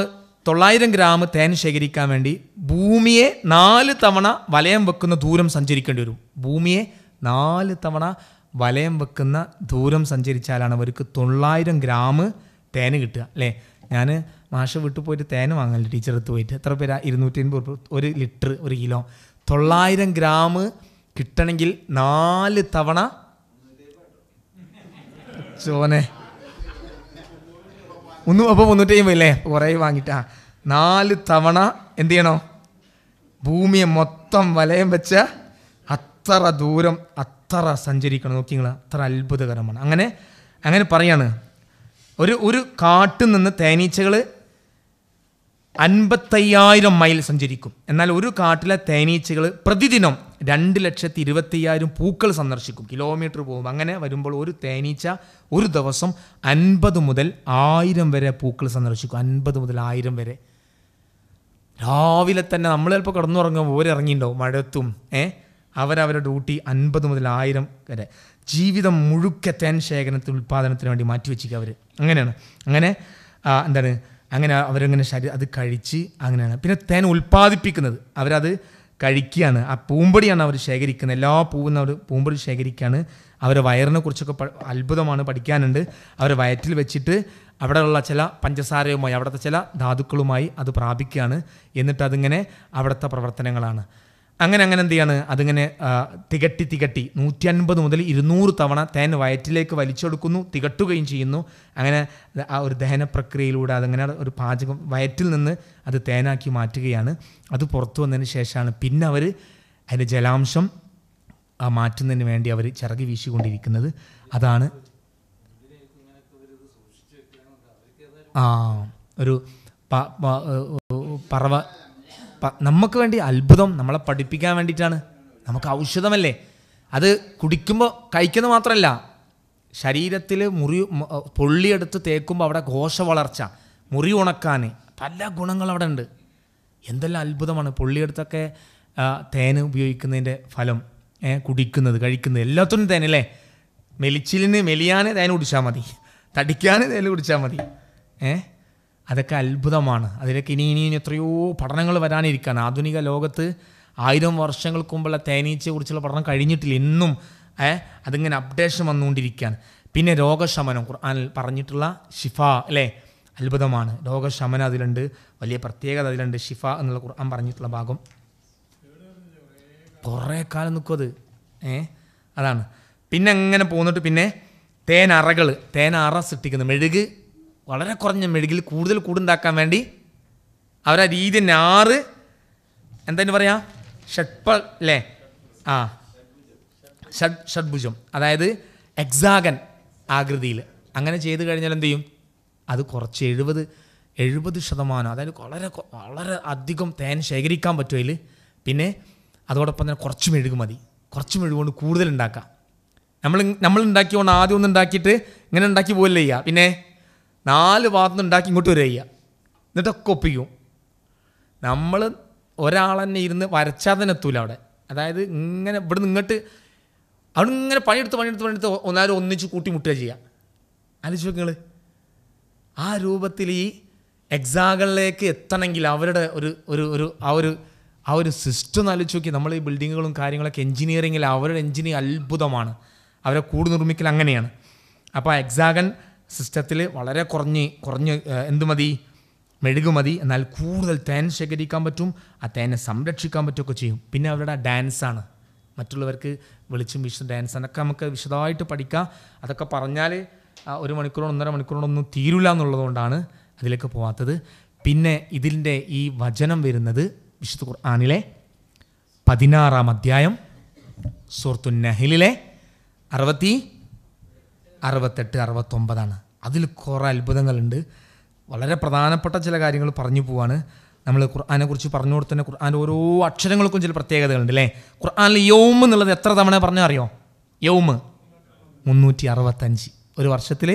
തൊള്ളായിരം ഗ്രാം തേൻ ശേഖരിക്കാൻ വേണ്ടി ഭൂമിയെ നാല് തവണ വലയം വെക്കുന്ന ദൂരം സഞ്ചരിക്കേണ്ടി വരും ഭൂമിയെ നാല് തവണ വലയം വെക്കുന്ന ദൂരം സഞ്ചരിച്ചാലാണ് അവർക്ക് തൊള്ളായിരം ഗ്രാം തേൻ കിട്ടുക അല്ലേ ഞാൻ മാഷ വിട്ടു പോയിട്ട് തേൻ വാങ്ങല് ടീച്ചർ എടുത്ത് പോയിട്ട് എത്ര പേരാ ഇരുന്നൂറ്റി അൻപത് ഒരു ലിറ്റർ ഒരു കിലോ തൊള്ളായിരം ഗ്രാം കിട്ടണമെങ്കിൽ നാല് തവണ ചോനെ ഒന്നും അപ്പോൾ മുന്നൂറ്റി അമ്പത് അല്ലേ കുറേ വാങ്ങിട്ടാ നാല് തവണ എന്ത് ചെയ്യണോ ഭൂമിയെ മൊത്തം വലയം വെച്ച അത്ര ദൂരം അത്ര സഞ്ചരിക്കണം നോക്കിങ്ങൾ അത്ര അത്ഭുതകരമാണ് അങ്ങനെ അങ്ങനെ പറയാണ് ഒരു ഒരു കാട്ടിൽ നിന്ന് തേനീച്ചകൾ അൻപത്തയ്യായിരം മൈൽ സഞ്ചരിക്കും എന്നാൽ ഒരു കാട്ടിലെ തേനീച്ചകൾ പ്രതിദിനം രണ്ട് ലക്ഷത്തി ഇരുപത്തിയ്യായിരം പൂക്കൾ സന്ദർശിക്കും കിലോമീറ്റർ പോകും അങ്ങനെ വരുമ്പോൾ ഒരു തേനീച്ച ഒരു ദിവസം അൻപത് മുതൽ ആയിരം വരെ പൂക്കൾ സന്ദർശിക്കും അൻപത് മുതൽ ആയിരം വരെ രാവിലെ തന്നെ നമ്മൾ ചിലപ്പോൾ കിടന്നുറങ്ങുമ്പോൾ ഓരിറങ്ങിയിട്ടുണ്ടാവും മഴത്തും ഏ അവരവരുടെ ഡ്യൂട്ടി അൻപത് മുതൽ ആയിരം വരെ ജീവിതം മുഴുക്ക തേൻ ശേഖരണത്തിന് ഉൽപ്പാദനത്തിന് വേണ്ടി മാറ്റിവെച്ചിരിക്കുക അവർ അങ്ങനെയാണ് അങ്ങനെ എന്താണ് അങ്ങനെ അവരങ്ങനെ ശരീരം അത് കഴിച്ച് അങ്ങനെയാണ് പിന്നെ തേൻ ഉൽപ്പാദിപ്പിക്കുന്നത് അവരത് കഴിക്കുകയാണ് ആ പൂമ്പടിയാണ് അവർ ശേഖരിക്കുന്നത് എല്ലാ പൂവും അവർ പൂമ്പടി ശേഖരിക്കുകയാണ് അവരെ വയറിനെ കുറിച്ചൊക്കെ അത്ഭുതമാണ് പഠിക്കാനുണ്ട് അവർ വയറ്റിൽ വെച്ചിട്ട് അവിടെയുള്ള ചില പഞ്ചസാരയുമായി അവിടുത്തെ ചില ധാതുക്കളുമായി അത് പ്രാപിക്കുകയാണ് എന്നിട്ട് അവിടുത്തെ പ്രവർത്തനങ്ങളാണ് അങ്ങനെ അങ്ങനെ എന്ത് ചെയ്യാണ് അതിങ്ങനെ തികട്ടി തികട്ടി നൂറ്റി അൻപത് മുതൽ ഇരുന്നൂറ് തവണ തേൻ വയറ്റിലേക്ക് വലിച്ചെടുക്കുന്നു തികട്ടുകയും ചെയ്യുന്നു അങ്ങനെ ആ ഒരു ദഹന പ്രക്രിയയിലൂടെ അതങ്ങനെ ഒരു പാചകം വയറ്റിൽ നിന്ന് അത് തേനാക്കി മാറ്റുകയാണ് അത് പുറത്തു വന്നതിന് ശേഷമാണ് പിന്നെ അവർ അതിൻ്റെ ജലാംശം ആ മാറ്റുന്നതിന് വേണ്ടി അവർ ചിറകി വീശിക്കൊണ്ടിരിക്കുന്നത് അതാണ് ആ ഒരു പറവ നമുക്ക് വേണ്ടി അത്ഭുതം നമ്മളെ പഠിപ്പിക്കാൻ വേണ്ടിയിട്ടാണ് നമുക്ക് ഔഷധമല്ലേ അത് കുടിക്കുമ്പോൾ കഴിക്കുന്നത് മാത്രമല്ല ശരീരത്തിൽ മുറി പൊള്ളിയെടുത്ത് തേക്കുമ്പോൾ അവിടെ ഘോഷ വളർച്ച മുറി ഉണക്കാൻ പല ഗുണങ്ങൾ അവിടെ ഉണ്ട് എന്തെല്ലാം അത്ഭുതമാണ് പൊള്ളിയെടുത്തൊക്കെ തേൻ ഉപയോഗിക്കുന്നതിൻ്റെ ഫലം കുടിക്കുന്നത് കഴിക്കുന്നത് എല്ലാത്തിനും തേനല്ലേ മെലിച്ചിലിന് മെലിയാന് തേൻ കുടിച്ചാൽ മതി തടിക്കാൻ തേൻ കുടിച്ചാൽ മതി ഏഹ് അതൊക്കെ അത്ഭുതമാണ് അതിലേക്ക് ഇനി ഇനി എത്രയോ പഠനങ്ങൾ വരാനിരിക്കുകയാണ് ആധുനിക ലോകത്ത് ആയിരം വർഷങ്ങൾക്ക് മുമ്പുള്ള തേനീച്ചയെക്കുറിച്ചുള്ള പഠനം കഴിഞ്ഞിട്ടില്ല ഇന്നും അതിങ്ങനെ അപ്ഡേഷൻ വന്നുകൊണ്ടിരിക്കുകയാണ് പിന്നെ രോഗശമനം ഖുർആാനിൽ പറഞ്ഞിട്ടുള്ള ഷിഫ അല്ലേ അത്ഭുതമാണ് രോഗശമനം അതിലുണ്ട് വലിയ പ്രത്യേകത അതിലുണ്ട് ഷിഫ എന്നുള്ള ഖുർആൻ പറഞ്ഞിട്ടുള്ള ഭാഗം കുറേ കാലം നിൽക്കും അത് ഏ അതാണ് പിന്നെ എങ്ങനെ പോന്നിട്ട് പിന്നെ തേനറകൾ തേനറ സൃഷ്ടിക്കുന്നത് മെഴുക് വളരെ കുറഞ്ഞ മെഴുകിൽ കൂടുതൽ കൂടുണ്ടാക്കാൻ വേണ്ടി അവരാ രീതി തന്നെ ആറ് പറയാ ഷഡ്പ അല്ലേ ആ ഷഡ് ഷഡ്ഭുജം അതായത് എക്സാഗൻ ആകൃതിയിൽ അങ്ങനെ ചെയ്ത് കഴിഞ്ഞാൽ എന്ത് ചെയ്യും അത് കുറച്ച് എഴുപത് എഴുപത് ശതമാനം അതായത് വളരെ വളരെ അധികം തേൻ ശേഖരിക്കാൻ പറ്റുമോ അതിൽ പിന്നെ അതോടൊപ്പം തന്നെ കുറച്ച് മെഴുകു മതി കുറച്ച് മെഴുകൊണ്ട് കൂടുതൽ ഉണ്ടാക്കാം നമ്മൾ നമ്മൾ ഉണ്ടാക്കിയോണ്ട് ആദ്യം ഒന്ന് ഉണ്ടാക്കിയിട്ട് ഇങ്ങനെ ഉണ്ടാക്കി പോലല്ലേ ചെയ്യുക പിന്നെ നാല് ഭാഗത്തുനിന്നുണ്ടാക്കി ഇങ്ങോട്ട് വരിക എന്നിട്ടൊക്കെ ഒപ്പിക്കും നമ്മൾ ഒരാൾ തന്നെ ഇരുന്ന് വരച്ചാൽ തന്നെ എത്തൂല അവിടെ അതായത് ഇങ്ങനെ ഇവിടെ ഇങ്ങോട്ട് അവിടെ ഇങ്ങനെ പണിയെടുത്ത് പണിയെടുത്ത് പണിയെടുത്ത് ഒന്നാലും ഒന്നിച്ച് കൂട്ടിമുട്ടുക ചെയ്യുക ആലോചിച്ച് നോക്കുക ആ രൂപത്തിൽ ഈ എക്സാകളിലേക്ക് എത്തണമെങ്കിൽ അവരുടെ ഒരു ഒരു ഒരു ആ ഒരു ആ ഒരു സിസ്റ്റം ആലോചിച്ച് നോക്കി നമ്മൾ ഈ ബിൽഡിങ്ങുകളും കാര്യങ്ങളൊക്കെ എൻജിനീയറിങ്ങിൽ അവരുടെ എൻജിനീയർ അത്ഭുതമാണ് അവരെ കൂട് നിർമ്മിക്കൽ അങ്ങനെയാണ് അപ്പോൾ ആ എക്സാഗൺ സിസ്റ്റത്തിൽ വളരെ കുറഞ്ഞ് കുറഞ്ഞ് എന്ത് മതി മെഴുകു മതി എന്നാൽ കൂടുതൽ തേൻ ശേഖരിക്കാൻ പറ്റും ആ തേനെ സംരക്ഷിക്കാൻ പറ്റുമൊക്കെ ചെയ്യും പിന്നെ അവരുടെ ഡാൻസാണ് മറ്റുള്ളവർക്ക് വെളിച്ചും വിശു ഡാൻസ് അതൊക്കെ നമുക്ക് വിശദമായിട്ട് പഠിക്കാം അതൊക്കെ പറഞ്ഞാൽ ഒരു മണിക്കൂറോ ഒന്നര ഒന്നും തീരില്ല എന്നുള്ളതുകൊണ്ടാണ് അതിലേക്ക് പോകാത്തത് പിന്നെ ഇതിൻ്റെ ഈ വചനം വരുന്നത് വിശുദ്ധ ഖുർആാനിലെ പതിനാറാം അധ്യായം സുഹൃത്തു നഹിലിലെ അറുപത്തി അറുപത്തെട്ട് അറുപത്തൊമ്പതാണ് അതിൽ കുറേ അത്ഭുതങ്ങളുണ്ട് വളരെ പ്രധാനപ്പെട്ട ചില കാര്യങ്ങൾ പറഞ്ഞു പോവാണ് നമ്മൾ ഖുർആാനെ കുറിച്ച് പറഞ്ഞു കൊടുത്തന്നെ ഖുർആാൻ്റെ ഓരോ അക്ഷരങ്ങൾക്കും ചില പ്രത്യേകതകളുണ്ട് അല്ലേ ഖുർആാനിൽ യോമ എന്നുള്ളത് എത്ര തവണ പറഞ്ഞാൽ അറിയോ യോം മുന്നൂറ്റി അറുപത്തഞ്ച് ഒരു വർഷത്തിൽ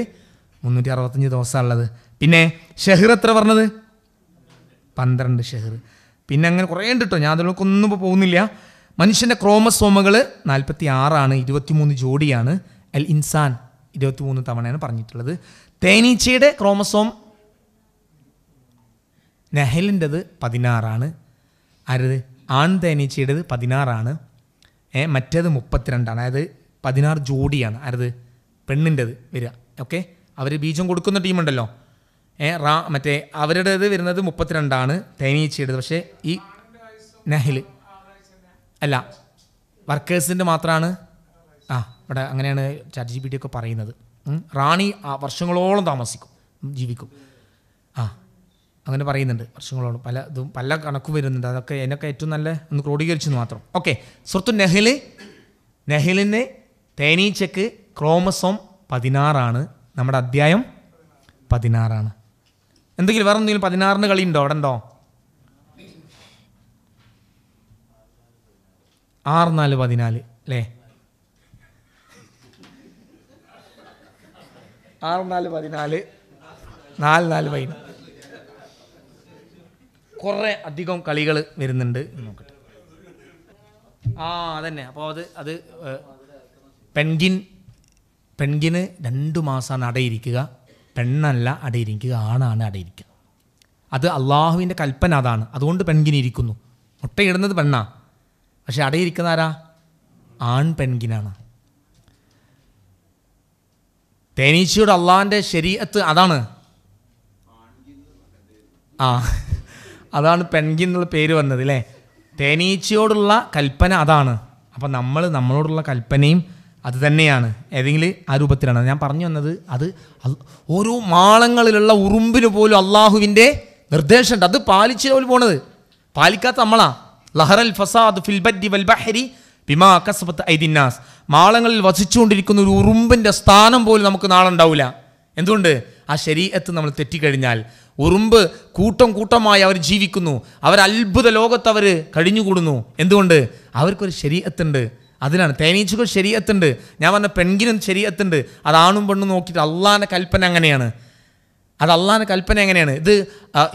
മുന്നൂറ്റി അറുപത്തഞ്ച് ദിവസമാണുള്ളത് പിന്നെ ഷെഹർ എത്ര പറഞ്ഞത് പന്ത്രണ്ട് ഷെഹർ പിന്നെ അങ്ങനെ കുറേ ഉണ്ട് കേട്ടോ ഞാൻ അതിലേക്കൊന്നും ഇപ്പോൾ പോകുന്നില്ല മനുഷ്യൻ്റെ ക്രോമസോമുകൾ നാൽപ്പത്തി ആറാണ് മൂന്ന് ജോഡിയാണ് അൽ ഇൻസാൻ ഇരുപത്തി മൂന്ന് തവണയാണ് പറഞ്ഞിട്ടുള്ളത് തേനീച്ചയുടെ ക്രോമസോം നെഹലിൻ്റെത് പതിനാറാണ് ആരത് ആൺ തേനീച്ചയുടേത് പതിനാറാണ് മറ്റേത് മുപ്പത്തിരണ്ടാണ് അതായത് പതിനാറ് ജോഡിയാണ് ആരത് പെണ്ണിൻ്റെത് വരിക ഓക്കെ അവർ ബീജം കൊടുക്കുന്ന ടീമുണ്ടല്ലോ ഏ റാ മറ്റേ അവരുടേത് വരുന്നത് മുപ്പത്തിരണ്ടാണ് തേനീച്ചയുടേത് പക്ഷേ ഈ നെഹൽ അല്ല വർക്കേഴ്സിൻ്റെ മാത്രമാണ് ഇവിടെ അങ്ങനെയാണ് ചാറ്റ് ജി പി ടി ഒക്കെ പറയുന്നത് റാണി ആ വർഷങ്ങളോളം താമസിക്കും ജീവിക്കും ആ അങ്ങനെ പറയുന്നുണ്ട് വർഷങ്ങളോളം പല ഇതും പല കണക്കും വരുന്നുണ്ട് അതൊക്കെ എന്നൊക്കെ ഏറ്റവും നല്ല ഒന്ന് ക്രോഡീകരിച്ചെന്ന് മാത്രം ഓക്കെ സുഹൃത്തു നെഹിൽ നെഹിലിന് തേനീച്ചക്ക് ക്രോമസോം പതിനാറാണ് നമ്മുടെ അധ്യായം പതിനാറാണ് എന്തെങ്കിലും വേറെ എന്തെങ്കിലും പതിനാറിന് ഉണ്ടോ അവിടെ ഉണ്ടോ ആറ് നാല് പതിനാല് അല്ലേ ആറ് നാല് പതിനാല് നാല് നാല് പതിനാല് കുറേ അധികം കളികൾ വരുന്നുണ്ട് നോക്കട്ടെ ആ അതന്നെ അപ്പോൾ അത് അത് പെൺകിൻ പെൺകിന് രണ്ടു മാസമാണ് അടയിരിക്കുക പെണ്ണല്ല അടയിരിക്കുക ആണാണ് അടയിരിക്കുക അത് അള്ളാഹുവിൻ്റെ കൽപ്പന അതാണ് അതുകൊണ്ട് പെൺകിനിരിക്കുന്നു മുട്ടയിടുന്നത് പെണ്ണാ പക്ഷെ അടയിരിക്കുന്ന ആരാ ആൺ പെൺകിനാണ് തേനീച്ചയുടെ അള്ളാഹിൻ്റെ ശരീരത്ത് അതാണ് ആ അതാണ് പെൺകി എന്നുള്ള പേര് വന്നത് അല്ലേ തേനീച്ചയോടുള്ള കൽപ്പന അതാണ് അപ്പം നമ്മൾ നമ്മളോടുള്ള കൽപ്പനയും അത് തന്നെയാണ് ഏതെങ്കിലും ആ രൂപത്തിലാണ് ഞാൻ പറഞ്ഞു വന്നത് അത് ഓരോ മാളങ്ങളിലുള്ള ഉറുമ്പിന് പോലും അള്ളാഹുവിൻ്റെ നിർദ്ദേശമുണ്ട് അത് പാലിച്ചു പോലും പോണത് പാലിക്കാത്ത നമ്മളാ ലഹറൽ ഫസാദ് ഫിൽബറ്റി വൽബഹരി ബിമാ അക്കസബത്ത് ഐദിന്നാസ് മാളങ്ങളിൽ വസിച്ചുകൊണ്ടിരിക്കുന്ന ഒരു ഉറുമ്പിൻ്റെ സ്ഥാനം പോലും നമുക്ക് നാളെ ഉണ്ടാവില്ല എന്തുകൊണ്ട് ആ ശരീരത്ത് നമ്മൾ തെറ്റിക്കഴിഞ്ഞാൽ ഉറുമ്പ് കൂട്ടം കൂട്ടമായി അവർ ജീവിക്കുന്നു അവർ അത്ഭുത ലോകത്ത് അവർ കഴിഞ്ഞുകൂടുന്നു എന്തുകൊണ്ട് അവർക്കൊരു ശരീരത്തുണ്ട് അതിനാണ് തേനീച്ചകൾ ശരീരത്തുണ്ട് ഞാൻ പറഞ്ഞ പെൺകിനും ശരീരത്തുണ്ട് അതാണും പെണ്ണും നോക്കിയിട്ട് അള്ളാൻ്റെ കൽപ്പന അങ്ങനെയാണ് അത് അള്ളാൻ്റെ കൽപ്പന എങ്ങനെയാണ് ഇത്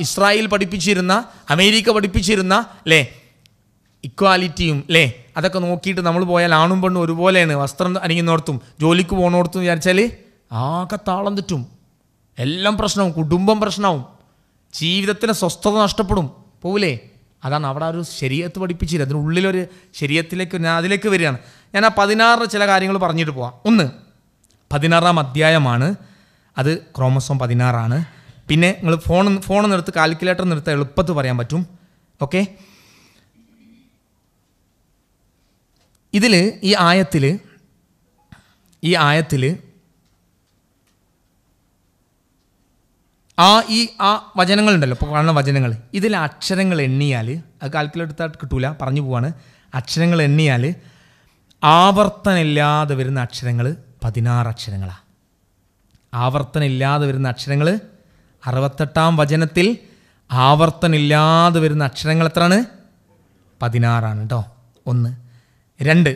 ഇസ്രായേൽ പഠിപ്പിച്ചിരുന്ന അമേരിക്ക പഠിപ്പിച്ചിരുന്ന അല്ലേ ഇക്വാലിറ്റിയും അല്ലേ അതൊക്കെ നോക്കിയിട്ട് നമ്മൾ പോയാൽ ആണും പെണ്ണും ഒരുപോലെയാണ് വസ്ത്രം അണിയുന്നോർത്തും ജോലിക്ക് പോകുന്നോർത്തും വിചാരിച്ചാൽ ആകെ താളം തെറ്റും എല്ലാം പ്രശ്നവും കുടുംബം പ്രശ്നവും ജീവിതത്തിന് സ്വസ്ഥത നഷ്ടപ്പെടും പോവില്ലേ അതാണ് അവിടെ ഒരു ശരീരത്ത് പഠിപ്പിച്ചില്ല അതിനുള്ളിലൊരു ശരീരത്തിലേക്ക് ഞാൻ അതിലേക്ക് വരികയാണ് ഞാൻ ആ പതിനാറ് ചില കാര്യങ്ങൾ പറഞ്ഞിട്ട് പോവാം ഒന്ന് പതിനാറാം അധ്യായമാണ് അത് ക്രോമസോം പതിനാറാണ് പിന്നെ നിങ്ങൾ ഫോൺ ഫോൺ നിർത്ത് കാൽക്കുലേറ്റർ നിർത്താൻ എളുപ്പത്തിൽ പറയാൻ പറ്റും ഓക്കെ ഇതിൽ ഈ ആയത്തിൽ ഈ ആയത്തിൽ ആ ഈ ആ വചനങ്ങളുണ്ടല്ലോ ഇപ്പോൾ കാണുന്ന വചനങ്ങൾ ഇതിൽ അക്ഷരങ്ങൾ എണ്ണിയാൽ അത് കാൽക്കുലേറ്റ് എടുത്താൽ കിട്ടൂല പറഞ്ഞു പോവാണ് അക്ഷരങ്ങൾ എണ്ണിയാൽ ആവർത്തനമില്ലാതെ വരുന്ന അക്ഷരങ്ങൾ പതിനാറ് അക്ഷരങ്ങളാണ് ആവർത്തനമില്ലാതെ വരുന്ന അക്ഷരങ്ങൾ അറുപത്തെട്ടാം വചനത്തിൽ ആവർത്തനമില്ലാതെ വരുന്ന അക്ഷരങ്ങൾ എത്രയാണ് പതിനാറാണ് കേട്ടോ ഒന്ന് രണ്ട്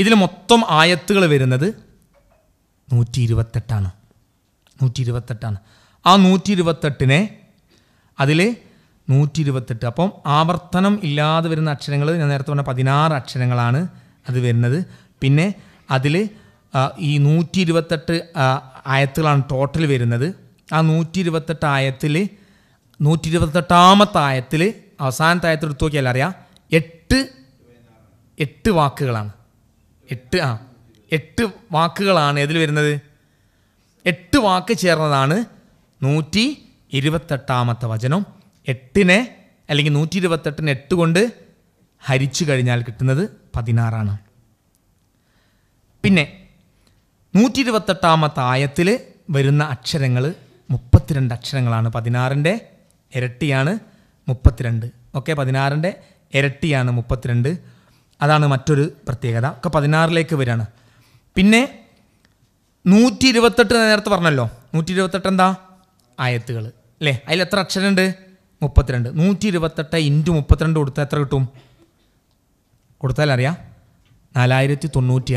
ഇതിൽ മൊത്തം ആയത്തുകൾ വരുന്നത് നൂറ്റി ഇരുപത്തെട്ടാണ് നൂറ്റി ഇരുപത്തെട്ടാണ് ആ നൂറ്റി ഇരുപത്തെട്ടിനെ അതിൽ നൂറ്റി ഇരുപത്തെട്ട് അപ്പം ആവർത്തനം ഇല്ലാതെ വരുന്ന അക്ഷരങ്ങൾ ഞാൻ നേരത്തെ പറഞ്ഞ പതിനാറ് അക്ഷരങ്ങളാണ് അത് വരുന്നത് പിന്നെ അതിൽ ഈ നൂറ്റി ഇരുപത്തെട്ട് ആയത്തുകളാണ് ടോട്ടൽ വരുന്നത് ആ നൂറ്റി ഇരുപത്തെട്ട് ആയത്തിൽ നൂറ്റി ഇരുപത്തെട്ടാമത്തെ ആയത്തിൽ അവസാനത്തെ ആയത്തിൽ എടുത്തു നോക്കിയാൽ അറിയാം എട്ട് എട്ട് വാക്കുകളാണ് എട്ട് ആ എട്ട് വാക്കുകളാണ് ഏതിൽ വരുന്നത് എട്ട് വാക്ക് ചേർന്നതാണ് നൂറ്റി ഇരുപത്തെട്ടാമത്തെ വചനം എട്ടിനെ അല്ലെങ്കിൽ നൂറ്റി ഇരുപത്തെട്ടിന് എട്ട് കൊണ്ട് ഹരിച്ചു കഴിഞ്ഞാൽ കിട്ടുന്നത് പതിനാറാണ് പിന്നെ നൂറ്റി ഇരുപത്തെട്ടാമത്തെ ആയത്തിൽ വരുന്ന അക്ഷരങ്ങൾ മുപ്പത്തിരണ്ട് അക്ഷരങ്ങളാണ് പതിനാറിൻ്റെ ഇരട്ടിയാണ് മുപ്പത്തിരണ്ട് ഓക്കെ പതിനാറിൻ്റെ ഇരട്ടിയാണ് മുപ്പത്തിരണ്ട് അതാണ് മറ്റൊരു പ്രത്യേകത ഒക്കെ പതിനാറിലേക്ക് വരികയാണ് പിന്നെ നൂറ്റി ഇരുപത്തെട്ട് നേരത്തെ പറഞ്ഞല്ലോ നൂറ്റി ഇരുപത്തെട്ട് എന്താ ആയത്തുകൾ അല്ലേ അതിൽ എത്ര അക്ഷരമുണ്ട് മുപ്പത്തിരണ്ട് നൂറ്റി ഇരുപത്തെട്ട് ഇൻറ്റു മുപ്പത്തിരണ്ട് കൊടുത്താൽ എത്ര കിട്ടും കൊടുത്താൽ അറിയാം നാലായിരത്തി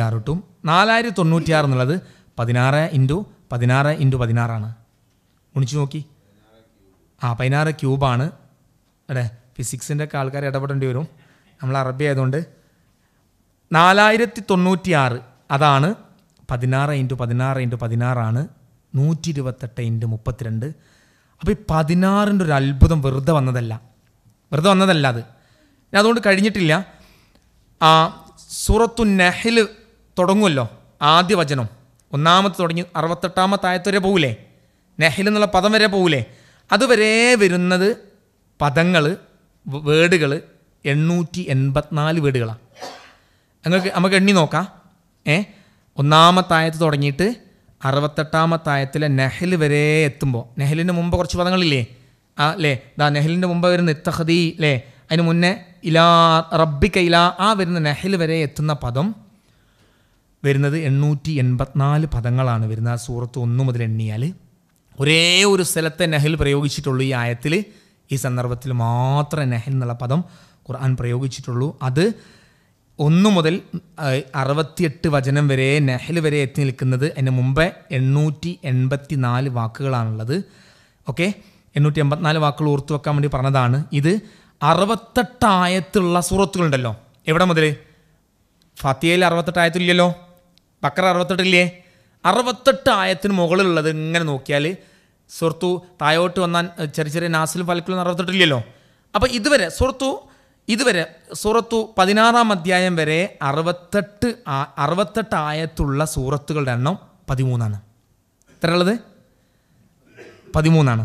ആറ് കിട്ടും നാലായിരത്തി തൊണ്ണൂറ്റി ആറ് എന്നുള്ളത് പതിനാറ് ഇൻറ്റു പതിനാറ് ഇൻറ്റു പതിനാറാണ് ഗുണിച്ചു നോക്കി ആ പതിനാറ് ക്യൂബാണ് അല്ലേ ഫിസിക്സിൻ്റെ ഒക്കെ ആൾക്കാർ ഇടപെടേണ്ടി വരും നമ്മൾ അറബി ആയതുകൊണ്ട് നാലായിരത്തി തൊണ്ണൂറ്റിയാറ് അതാണ് പതിനാറ് ഇൻറ്റു പതിനാറ് ഇൻറ്റു പതിനാറാണ് നൂറ്റി ഇരുപത്തെട്ട് ഇൻറ്റു മുപ്പത്തിരണ്ട് അപ്പോൾ ഈ പതിനാറിൻ്റെ ഒരു അത്ഭുതം വെറുതെ വന്നതല്ല വെറുതെ വന്നതല്ല അത് ഞാൻ അതുകൊണ്ട് കഴിഞ്ഞിട്ടില്ല ആ സൂറത്തു നെഹിൽ തുടങ്ങുമല്ലോ ആദ്യ വചനം ഒന്നാമത്തെ തുടങ്ങി അറുപത്തെട്ടാമത്തെ ആയത്ത് വരെ പോകില്ലേ നെഹിൽ എന്നുള്ള പദം വരെ പോകില്ലേ അതുവരെ വരുന്നത് പദങ്ങൾ വേർഡുകൾ എണ്ണൂറ്റി എൺപത്തിനാല് വേർഡുകളാണ് എന്നൊക്കെ നമുക്ക് എണ്ണി നോക്കാം ഏ ഒന്നാമത്തായത്ത് തുടങ്ങിയിട്ട് അറുപത്തെട്ടാമത്തായത്തിലെ നെഹ്ല് വരെ എത്തുമ്പോൾ നെഹ്ലിന് മുമ്പ് കുറച്ച് പദങ്ങളില്ലേ ആ അല്ലേ ദാ നെഹ്ലിൻ്റെ മുമ്പ് വരുന്ന ഇത്തഹദി അല്ലേ അതിന് മുന്നേ ഇലാ റബ്ബിക്ക ഇലാ ആ വരുന്ന നെഹ്ല് വരെ എത്തുന്ന പദം വരുന്നത് എണ്ണൂറ്റി എൺപത്തിനാല് പദങ്ങളാണ് വരുന്നത് ആ സൂറത്ത് ഒന്ന് മുതൽ എണ്ണിയാൽ ഒരേ ഒരു സ്ഥലത്തെ നെഹൽ പ്രയോഗിച്ചിട്ടുള്ളൂ ഈ ആയത്തിൽ ഈ സന്ദർഭത്തിൽ മാത്രം നെഹൽ എന്നുള്ള പദം ഖുർആൻ പ്രയോഗിച്ചിട്ടുള്ളൂ അത് ഒന്നു മുതൽ അറുപത്തിയെട്ട് വചനം വരെ നെഹൽ വരെ എത്തി നിൽക്കുന്നത് അതിന് മുമ്പേ എണ്ണൂറ്റി എൺപത്തി നാല് വാക്കുകളാണുള്ളത് ഓക്കെ എണ്ണൂറ്റി എൺപത്തിനാല് വാക്കുകൾ ഓർത്തു വെക്കാൻ വേണ്ടി പറഞ്ഞതാണ് ഇത് അറുപത്തെട്ടായത്തുള്ള സുഹൃത്തുക്കളുണ്ടല്ലോ എവിടെ മുതൽ ഫത്തിയയിൽ അറുപത്തെട്ടായത്തില്ലല്ലോ ബക്കർ അറുപത്തെട്ടില്ലേ അറുപത്തെട്ട് ആയത്തിന് മുകളിലുള്ളത് ഇങ്ങനെ നോക്കിയാൽ സുഹൃത്തു തായോട്ട് വന്നാൽ ചെറിയ ചെറിയ നാസിലും ഫലക്കിലും അറുപത്തെട്ടില്ലല്ലോ അപ്പോൾ ഇതുവരെ സുഹൃത്തു ഇതുവരെ സൂറത്തു പതിനാറാം അധ്യായം വരെ അറുപത്തെട്ട് അറുപത്തെട്ട് ആയത്തുള്ള സൂറത്തുകളുടെ എണ്ണം പതിമൂന്നാണ് എത്ര ഉള്ളത് പതിമൂന്നാണ്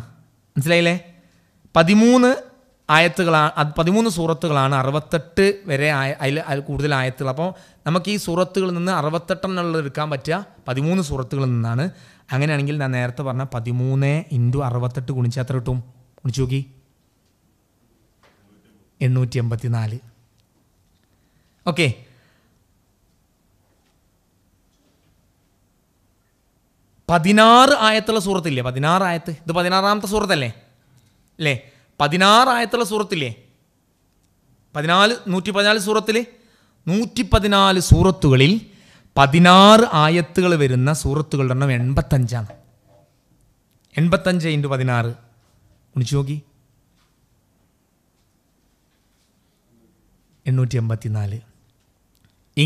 മനസ്സിലായില്ലേ പതിമൂന്ന് ആയത്തുകളാണ് അത് പതിമൂന്ന് സൂറത്തുകളാണ് അറുപത്തെട്ട് വരെ ആയ അതിൽ അതിൽ കൂടുതൽ ആയത്തുകൾ അപ്പോൾ നമുക്ക് ഈ സൂറത്തുകളിൽ നിന്ന് അറുപത്തെട്ടെണ്ണുള്ള എടുക്കാൻ പറ്റുക പതിമൂന്ന് സൂറത്തുകളിൽ നിന്നാണ് അങ്ങനെയാണെങ്കിൽ ഞാൻ നേരത്തെ പറഞ്ഞ പതിമൂന്ന് ഇൻറ്റു അറുപത്തെട്ട് ഗുണിച്ചാത്ര കിട്ടും ഗുണിച്ചു നോക്കി എണ്ണൂറ്റി എൺപത്തി നാല് ഓക്കെ പതിനാറ് ആയത്തുള്ള സൂറത്തില്ലേ പതിനാറ് ആയത്ത് ഇത് പതിനാറാമത്തെ സൂറത്തല്ലേ അല്ലേ പതിനാറ് ആയത്തുള്ള സൂറത്തില്ലേ പതിനാല് നൂറ്റി പതിനാല് സൂറത്തിൽ നൂറ്റി പതിനാല് സൂറത്തുകളിൽ പതിനാറ് ആയത്തുകൾ വരുന്ന സൂറത്തുകളുടെ എണ്ണം എൺപത്തഞ്ചാണ് എൺപത്തഞ്ച് ഇൻറ്റു പതിനാറ് കുണിച്ചു നോക്കി എണ്ണൂറ്റി നാല്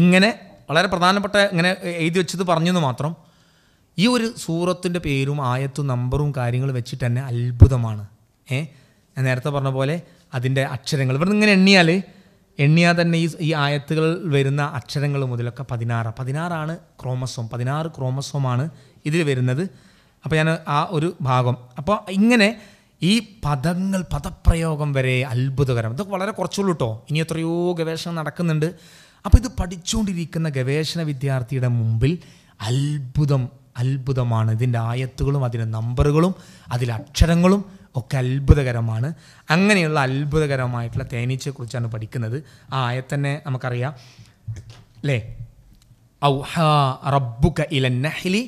ഇങ്ങനെ വളരെ പ്രധാനപ്പെട്ട ഇങ്ങനെ എഴുതി വെച്ചത് പറഞ്ഞെന്ന് മാത്രം ഈ ഒരു സൂറത്തിൻ്റെ പേരും ആയത്തും നമ്പറും കാര്യങ്ങൾ വെച്ചിട്ട് തന്നെ അത്ഭുതമാണ് ഏ ഞാൻ നേരത്തെ പറഞ്ഞ പോലെ അതിൻ്റെ അക്ഷരങ്ങൾ ഇവിടെ ഇങ്ങനെ എണ്ണിയാൽ എണ്ണിയാൽ തന്നെ ഈ ഈ ആയത്തുകൾ വരുന്ന അക്ഷരങ്ങൾ മുതലൊക്കെ പതിനാറ് പതിനാറാണ് ക്രോമസോം പതിനാറ് ക്രോമസോമാണ് ഇതിൽ വരുന്നത് അപ്പോൾ ഞാൻ ആ ഒരു ഭാഗം അപ്പോൾ ഇങ്ങനെ ഈ പദങ്ങൾ പദപ്രയോഗം വരെ അത്ഭുതകരം ഇതൊക്കെ വളരെ കുറച്ചുള്ളൂ കേട്ടോ ഇനി എത്രയോ ഗവേഷണം നടക്കുന്നുണ്ട് അപ്പോൾ ഇത് പഠിച്ചുകൊണ്ടിരിക്കുന്ന ഗവേഷണ വിദ്യാർത്ഥിയുടെ മുമ്പിൽ അത്ഭുതം അത്ഭുതമാണ് ഇതിൻ്റെ ആയത്തുകളും അതിൻ്റെ നമ്പറുകളും അതിലെ അക്ഷരങ്ങളും ഒക്കെ അത്ഭുതകരമാണ് അങ്ങനെയുള്ള അത്ഭുതകരമായിട്ടുള്ള തേനീച്ചയെക്കുറിച്ചാണ് പഠിക്കുന്നത് ആ ആയത്തന്നെ നമുക്കറിയാം അല്ലേ ഔഹ റബ്ബുക ഇല നഹ്ലി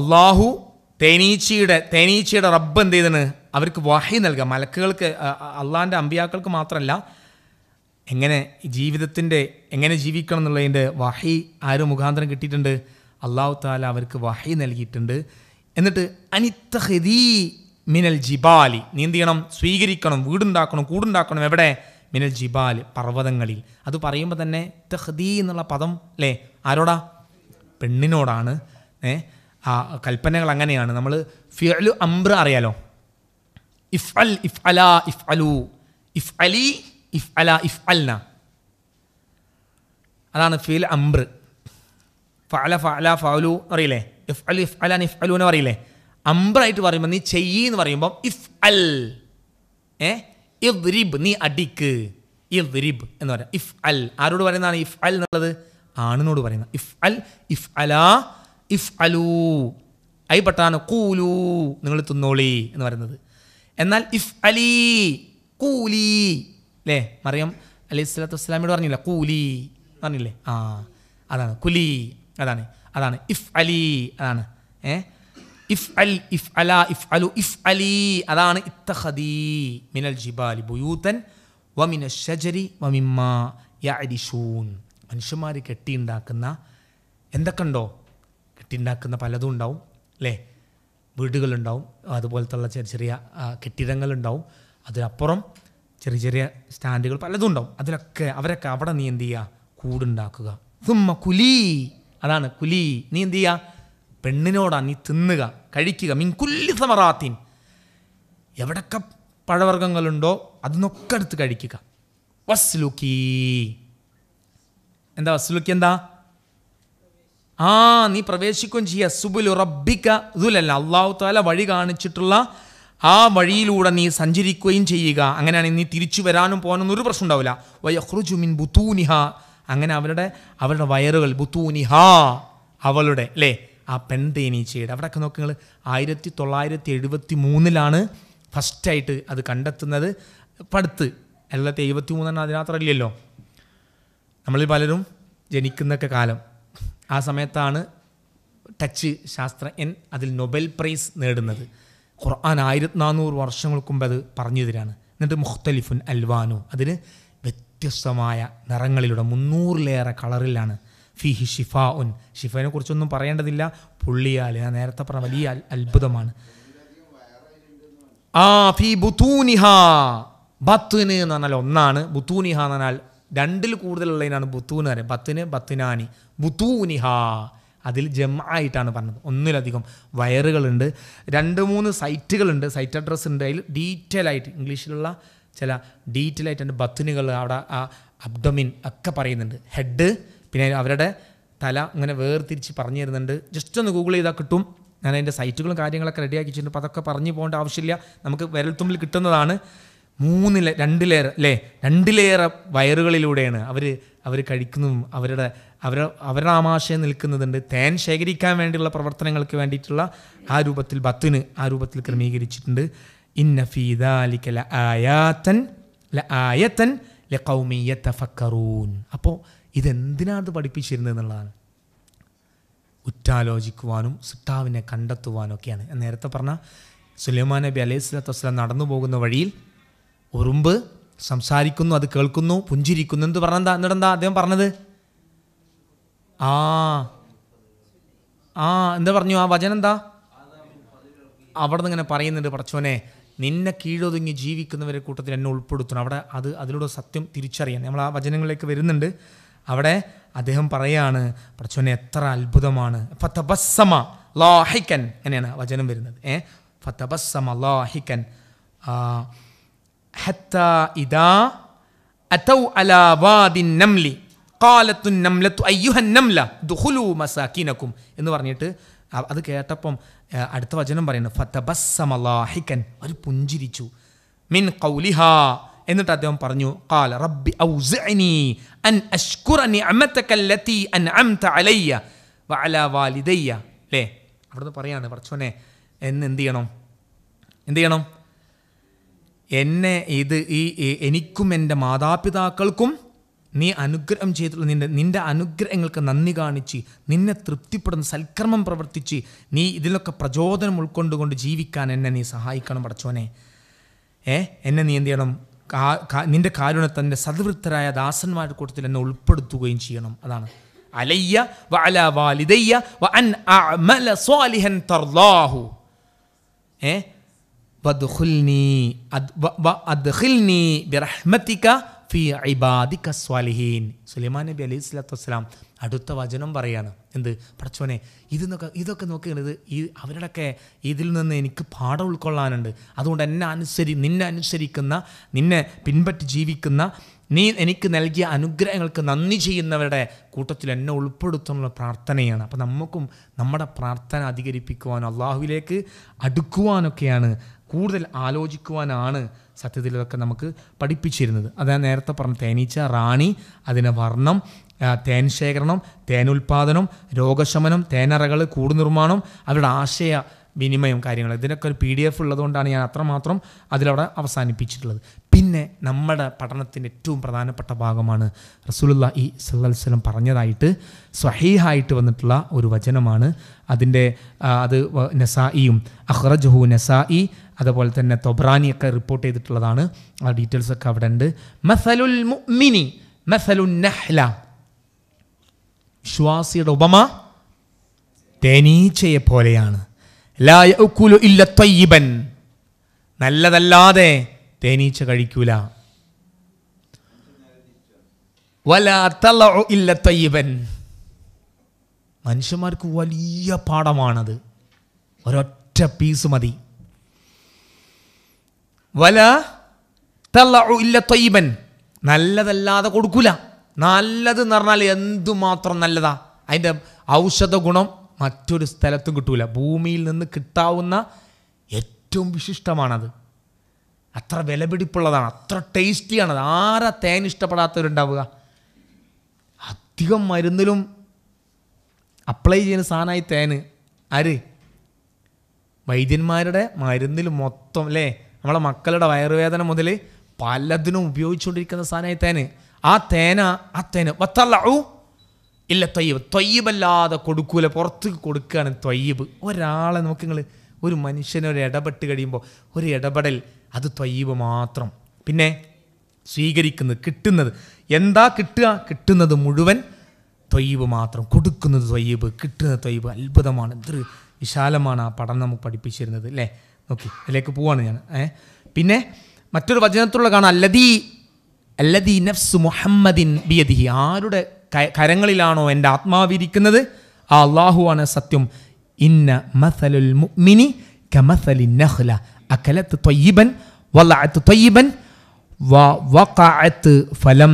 അള്ളാഹു തേനീച്ചയുടെ തേനീച്ചയുടെ റബ്ബ് എന്ത് ചെയ്തിന് അവർക്ക് വഹി നൽകുക മലക്കുകൾക്ക് അള്ളാൻ്റെ അമ്പിയാക്കൾക്ക് മാത്രമല്ല എങ്ങനെ ജീവിതത്തിൻ്റെ എങ്ങനെ ജീവിക്കണം എന്നുള്ളതിൻ്റെ വഹി ആര് മുഖാന്തരം കിട്ടിയിട്ടുണ്ട് അള്ളാഹു താല അവർക്ക് വഹി നൽകിയിട്ടുണ്ട് എന്നിട്ട് അനിത്തഹദീ മിനൽ ജിബാലി നീ ചെയ്യണം സ്വീകരിക്കണം വീടുണ്ടാക്കണം കൂടുണ്ടാക്കണം എവിടെ മിനൽ ജിബാൽ പർവ്വതങ്ങളിൽ അത് പറയുമ്പോൾ തന്നെ തഹദീ എന്നുള്ള പദം അല്ലേ ആരോടാ പെണ്ണിനോടാണ് ഏഹ് ആ കൽപ്പനകൾ അങ്ങനെയാണ് നമ്മൾ ഫിഅലു അംബ്ര അറിയാലോ ഇഫ് അൽ ഇഫ് അല ഇഫ് അലു ഇഫ് അലി ഇഫ് അല ഇഫ് അൽന അതാണ് ഫിൽ അംബ്ര ഫഅല ഫഅല ഫലു അറിയില്ലേ ഇഫ് അൽ ഇഫ് അല ഇഫ് അലു എന്ന് പറയില്ലേ അംബ്രായിട്ട് പറയുമ്പോൾ നീ ചെയ്യ് എന്ന് പറയുമ്പോൾ ഇഫ് അൽ ഏ ഇഫ് നീ അടിക്ക് ഇഫ് എന്ന് പറയാം ഇഫ് അൽ ആരോട് പറയുന്നതാണ് ഇഫ് അൽ എന്നുള്ളത് ആണിനോട് പറയുന്നത് ഇഫ് അൽ ഇഫ് അല ഇഫ് അലു ഐ പട്ടാണ് കൂലു നിങ്ങൾ തിന്നോളി എന്ന് പറയുന്നത് എന്നാൽ ഇഫ് അലി കൂലി അല്ലേ മറിയം അലി സ്വലാത്തു വസ്സലാമിയോട് പറഞ്ഞില്ല കൂലി പറഞ്ഞില്ലേ ആ അതാണ് കുലി അതാണ് അതാണ് ഇഫ് അലി അതാണ് ഏ ഇഫ് അൽ ഇഫ് അല ഇഫ് അലു ഇഫ് അലി അതാണ് ഇത്തഹദി മിനൽ ജിബാലി ബുയൂത്തൻ വമിന ഷജരി വമിമ്മ യ അരിഷൂൻ മനുഷ്യന്മാർ കെട്ടിയുണ്ടാക്കുന്ന എന്തൊക്കെ ഉണ്ടോ കെട്ടിണ്ടാക്കുന്ന പലതും ഉണ്ടാവും അല്ലേ വീടുകളുണ്ടാവും അതുപോലത്തുള്ള ചെറിയ ചെറിയ കെട്ടിടങ്ങളുണ്ടാവും അതിനപ്പുറം ചെറിയ ചെറിയ സ്റ്റാൻഡുകൾ പലതും ഉണ്ടാവും അതിലൊക്കെ അവരൊക്കെ അവിടെ നീ എന്ത് ചെയ്യുക കൂടുണ്ടാക്കുക തുമ്മ കുലി അതാണ് കുലി നീ എന്ത് ചെയ്യുക പെണ്ണിനോടാണ് നീ തിന്നുക കഴിക്കുക മീൻ കുല്ലി സമറാത്തിൻ എവിടൊക്കെ പഴവർഗ്ഗങ്ങളുണ്ടോ അതിനൊക്കെ എടുത്ത് കഴിക്കുക വസ്ലുക്കി എന്താ വസ്ലുക്കി എന്താ ആ നീ പ്രവേശിക്കുകയും ചെയ്യുക സുബുൽ റബ്ബിക്ക ഇതുലല്ല അള്ളാഹു താല വഴി കാണിച്ചിട്ടുള്ള ആ വഴിയിലൂടെ നീ സഞ്ചരിക്കുകയും ചെയ്യുക അങ്ങനെയാണെങ്കിൽ നീ തിരിച്ചു വരാനും പോകാനൊന്നും ഒരു പ്രശ്നം ഉണ്ടാവില്ല മിൻ ബുത്തൂനിഹ അങ്ങനെ അവരുടെ അവരുടെ വയറുകൾ ബുത്തൂനിഹ അവളുടെ അല്ലേ ആ പെൺതേനീച്ചയുടെ അവിടെയൊക്കെ നോക്കി നിങ്ങൾ ആയിരത്തി തൊള്ളായിരത്തി എഴുപത്തി മൂന്നിലാണ് ഫസ്റ്റായിട്ട് അത് കണ്ടെത്തുന്നത് പടുത്ത് എല്ലാത്തി എഴുപത്തി മൂന്നെണ്ണം അതിനകത്തറില്ലല്ലോ നമ്മളിൽ പലരും ജനിക്കുന്നൊക്കെ കാലം ആ സമയത്താണ് ടച്ച് ശാസ്ത്രജ്ഞൻ അതിൽ നൊബൽ പ്രൈസ് നേടുന്നത് ഖുർആൻ ആയിരത്തി നാനൂറ് വർഷങ്ങൾക്ക് മുമ്പ് അത് പറഞ്ഞു തരാണ് എന്നിട്ട് മുഖ്തലിഫുൻ അൽവാനു അതിന് വ്യത്യസ്തമായ നിറങ്ങളിലൂടെ മുന്നൂറിലേറെ കളറിലാണ് ഫിഹി ഷിഫ ഉൻ ഷിഫയെ കുറിച്ചൊന്നും പറയേണ്ടതില്ല പുള്ളിയാൽ ഞാൻ നേരത്തെ പറഞ്ഞ വലിയ അത്ഭുതമാണ് ആ ഫി ബുത്തൂനിഹ ബത്തുന് എന്ന് പറഞ്ഞാൽ ഒന്നാണ് ബുത്തൂനിഹ എന്ന് പറഞ്ഞാൽ രണ്ടിൽ കൂടുതലുള്ളതിനാണ് ബുത്തു എന്ന് പറയുന്നത് പത്തിന് പത്തിനാനി ബുത്തൂനിഹ അതിൽ ജമായിട്ടാണ് പറഞ്ഞത് ഒന്നിലധികം വയറുകളുണ്ട് രണ്ട് മൂന്ന് സൈറ്റുകളുണ്ട് സൈറ്റ് അഡ്രസ്സ് ഉണ്ട് അതിൽ ഡീറ്റെയിൽ ആയിട്ട് ഇംഗ്ലീഷിലുള്ള ചില ഡീറ്റെയിൽ ആയിട്ട് അതിൻ്റെ ബത്തിനുകൾ അവിടെ ആ അബ്ഡമിൻ ഒക്കെ പറയുന്നുണ്ട് ഹെഡ് പിന്നെ അവരുടെ തല ഇങ്ങനെ വേർതിരിച്ച് പറഞ്ഞു തരുന്നുണ്ട് ജസ്റ്റ് ഒന്ന് ഗൂഗിൾ ചെയ്താൽ കിട്ടും ഞാൻ അതിൻ്റെ സൈറ്റുകളും കാര്യങ്ങളൊക്കെ റെഡിയാക്കി വെച്ചിട്ടുണ്ട് അപ്പോൾ അതൊക്കെ പറഞ്ഞു പോകേണ്ട ആവശ്യമില്ല നമുക്ക് വിരൽത്തുമ്പിൽ കിട്ടുന്നതാണ് മൂന്ന് രണ്ട് രണ്ടിലേറെ അല്ലേ രണ്ടിലേറെ വയറുകളിലൂടെയാണ് അവർ അവർ കഴിക്കുന്നതും അവരുടെ അവർ അവരുടെ ആമാശയം നിൽക്കുന്നതുണ്ട് തേൻ ശേഖരിക്കാൻ വേണ്ടിയുള്ള പ്രവർത്തനങ്ങൾക്ക് വേണ്ടിയിട്ടുള്ള ആ രൂപത്തിൽ ബത്തിന് ആ രൂപത്തിൽ ക്രമീകരിച്ചിട്ടുണ്ട് ഇന്നഫീദാലിക്കല ആയാത്തൻ ല ആയത്തൻ ല കൗമിയ തഫക്കറൂൻ അപ്പോൾ ഇതെന്തിനാണ് പഠിപ്പിച്ചിരുന്നത് എന്നുള്ളതാണ് ഉറ്റാലോചിക്കുവാനും സിട്ടാവിനെ കണ്ടെത്തുവാനൊക്കെയാണ് നേരത്തെ പറഞ്ഞ സുലൈമാൻ നബി അലൈഹി സ്വലാത്തു വസ്ലാം നടന്നു പോകുന്ന വഴിയിൽ ഉറുമ്പ് സംസാരിക്കുന്നു അത് കേൾക്കുന്നു പുഞ്ചിരിക്കുന്നു എന്ന് പറഞ്ഞെന്താ എന്നിട്ടെന്താ അദ്ദേഹം പറഞ്ഞത് ആ ആ എന്താ പറഞ്ഞു ആ വചനം എന്താ അവിടെ നിന്ന് ഇങ്ങനെ പറയുന്നുണ്ട് പറച്ചോനെ നിന്നെ കീഴൊതുങ്ങി ജീവിക്കുന്നവരെ കൂട്ടത്തിൽ എന്നെ ഉൾപ്പെടുത്തണം അവിടെ അത് അതിലൂടെ സത്യം തിരിച്ചറിയാൻ നമ്മൾ ആ വചനങ്ങളിലേക്ക് വരുന്നുണ്ട് അവിടെ അദ്ദേഹം പറയാണ് പടച്ചോനെ എത്ര അത്ഭുതമാണ് ഫതബസ്സമ ലാഹിക്കൻ അങ്ങനെയാണ് വചനം വരുന്നത് ഏ ഫതബസ്സമ ലാഹിക്കൻ حتى إذا أتوا على وادي النمل قالت النملة أيها النملة دخلوا مساكينكم എന്ന് പറഞ്ഞിട്ട് അത് കേട്ടപ്പം അടുത്ത വചനം പറയുന്നു ഫത്തബസ്സമലാഹിക്കൻ ഒരു പുഞ്ചിരിച്ചു മിൻ കൗലിഹ എന്നിട്ട് അദ്ദേഹം പറഞ്ഞു കാല റബ്ബി ഔസഅനി അൻ അഷ്കുറ നിഅമതകല്ലതി അൻഅംത അലയ്യ വഅല വാലിദയ്യ അല്ലേ അവിടുന്ന് പറയാണ് പറച്ചോനെ എന്ന് എന്ത് ചെയ്യണം എന്ത് ചെയ്യണം എന്നെ ഇത് ഈ എനിക്കും എൻ്റെ മാതാപിതാക്കൾക്കും നീ അനുഗ്രഹം ചെയ്തിട്ടുള്ള നിന്റെ നിന്റെ അനുഗ്രഹങ്ങൾക്ക് നന്ദി കാണിച്ച് നിന്നെ തൃപ്തിപ്പെടുന്ന സൽക്രമം പ്രവർത്തിച്ച് നീ ഇതിലൊക്കെ പ്രചോദനം ഉൾക്കൊണ്ടുകൊണ്ട് ജീവിക്കാൻ എന്നെ നീ സഹായിക്കണം പടച്ചോനെ ഏ എന്നെ നീ എന്ത് ചെയ്യണം നിന്റെ കാരുണ്യത്തൻ്റെ സദ്വൃത്തരായ ദാസന്മാരുടെ കൂട്ടത്തിൽ എന്നെ ഉൾപ്പെടുത്തുകയും ചെയ്യണം അതാണ് അലയ്യ വ അല വാലിദയ്യ വ അൻ അമല സ്വാലിഹൻ തർലാഹു ഏ സുലൈമാൻ നബി അലൈഹി സ്വലാത്തു വസ്സലാം അടുത്ത വചനം പറയാണ് എന്ത് പടച്ചോനെ ഇതെന്നൊക്കെ ഇതൊക്കെ നോക്കുന്നത് ഈ അവരുടെയൊക്കെ ഇതിൽ നിന്ന് എനിക്ക് പാഠം ഉൾക്കൊള്ളാനുണ്ട് അതുകൊണ്ട് എന്നെ അനുസരി നിന്നെ അനുസരിക്കുന്ന നിന്നെ പിൻപറ്റി ജീവിക്കുന്ന നീ എനിക്ക് നൽകിയ അനുഗ്രഹങ്ങൾക്ക് നന്ദി ചെയ്യുന്നവരുടെ കൂട്ടത്തിൽ എന്നെ ഉൾപ്പെടുത്തുന്ന പ്രാർത്ഥനയാണ് അപ്പോൾ നമുക്കും നമ്മുടെ പ്രാർത്ഥന അധികരിപ്പിക്കുവാനും അള്ളാഹുവിലേക്ക് അടുക്കുവാനൊക്കെയാണ് കൂടുതൽ ആലോചിക്കുവാനാണ് സത്യത്തിൽ ഇതൊക്കെ നമുക്ക് പഠിപ്പിച്ചിരുന്നത് അതാ നേരത്തെ പറഞ്ഞ തേനീച്ച റാണി അതിൻ്റെ വർണ്ണം തേൻ ശേഖരണം ഉൽപാദനം രോഗശമനം തേനറകൾ കൂട് നിർമ്മാണം അവരുടെ ആശയ വിനിമയം കാര്യങ്ങൾ ഇതിനൊക്കെ ഒരു പി ഡി എഫ് ഉള്ളതുകൊണ്ടാണ് ഞാൻ അത്രമാത്രം അതിലവിടെ അവസാനിപ്പിച്ചിട്ടുള്ളത് പിന്നെ നമ്മുടെ പഠനത്തിൻ്റെ ഏറ്റവും പ്രധാനപ്പെട്ട ഭാഗമാണ് റസൂലുള്ള ഈ സല്ലം പറഞ്ഞതായിട്ട് സ്വഹീഹായിട്ട് വന്നിട്ടുള്ള ഒരു വചനമാണ് അതിൻ്റെ അത് നസായിയും അഹ്റജഹു നസായി അതുപോലെ തന്നെ തൊബ്രാനിയൊക്കെ റിപ്പോർട്ട് ചെയ്തിട്ടുള്ളതാണ് ആ ഡീറ്റെയിൽസ് ഒക്കെ അവിടെ ഉണ്ട് മസലുൽ മുഅ്മിനി മസലുൻ നഹ്ല വിശ്വാസിയുടെ ഉപമ തേനീച്ചയെ പോലെയാണ് ലായക്കുലു ഇല്ല തയ്യിബൻ നല്ലതല്ലാതെ തേനീച്ച കഴിക്കൂല വല ഇല്ല തയ്യിബൻ മനുഷ്യന്മാർക്ക് വലിയ പാഠമാണത് ഒരൊറ്റ പീസ് മതി വല തള്ളു ഇല്ല തൊയ്യബൻ നല്ലതല്ലാതെ കൊടുക്കൂല നല്ലത് എന്ന് പറഞ്ഞാൽ എന്തുമാത്രം നല്ലതാ അതിൻ്റെ ഔഷധ ഗുണം മറ്റൊരു സ്ഥലത്തും കിട്ടൂല ഭൂമിയിൽ നിന്ന് കിട്ടാവുന്ന ഏറ്റവും വിശിഷ്ടമാണത് അത്ര വിലപിടിപ്പുള്ളതാണ് അത്ര ടേസ്റ്റിയാണത് ആരാ തേൻ ഇഷ്ടപ്പെടാത്തവരുണ്ടാവുക അധികം മരുന്നിലും അപ്ലൈ ചെയ്യുന്ന സാധനമായി തേന് ആര് വൈദ്യന്മാരുടെ മരുന്നിൽ മൊത്തം അല്ലേ നമ്മളെ മക്കളുടെ വയറുവേദന മുതൽ പലതിനും ഉപയോഗിച്ചുകൊണ്ടിരിക്കുന്ന സാധനമായി തേന് ആ തേന ആ തേന് വത്തല്ലൂ ഇല്ല തൊയ്യബ് തൊയ്യബല്ലാതെ കൊടുക്കൂല പുറത്തേക്ക് കൊടുക്കുകയാണ് തൊയ്യബ് ഒരാളെ നമുക്ക് നിങ്ങൾ ഒരു മനുഷ്യനെ ഒരു ഇടപെട്ട് കഴിയുമ്പോൾ ഒരു ഇടപെടൽ അത് തൊയ്യബ് മാത്രം പിന്നെ സ്വീകരിക്കുന്നത് കിട്ടുന്നത് എന്താ കിട്ടുക കിട്ടുന്നത് മുഴുവൻ തൊയ്യബ് മാത്രം കൊടുക്കുന്നത് തൊയ്യബ് കിട്ടുന്നത് തൊയ്യബ് അത്ഭുതമാണ് ഇത്ര വിശാലമാണ് ആ പഠനം നമുക്ക് പഠിപ്പിച്ചിരുന്നത് അല്ലേ ഓക്കെ അതിലേക്ക് പോവാണ് ഞാൻ ഏ പിന്നെ മറ്റൊരു വചനത്തിലുള്ള കാണാം അല്ലദീ അല്ലദീ നഫ്സ് മുഹമ്മദിൻ ബിയദി ആരുടെ കരങ്ങളിലാണോ എൻ്റെ ആത്മാവിരിക്കുന്നത് ആ അള്ളാഹുവാണ് സത്യം ഇന്ന മസലുൽ മുഅ്മിനി കമസലി നഹ്ല അകലത്ത് ത്വയ്യിബൻ വളഅത്ത് ത്വയ്യിബൻ വ വഖഅത്ത് ഫലം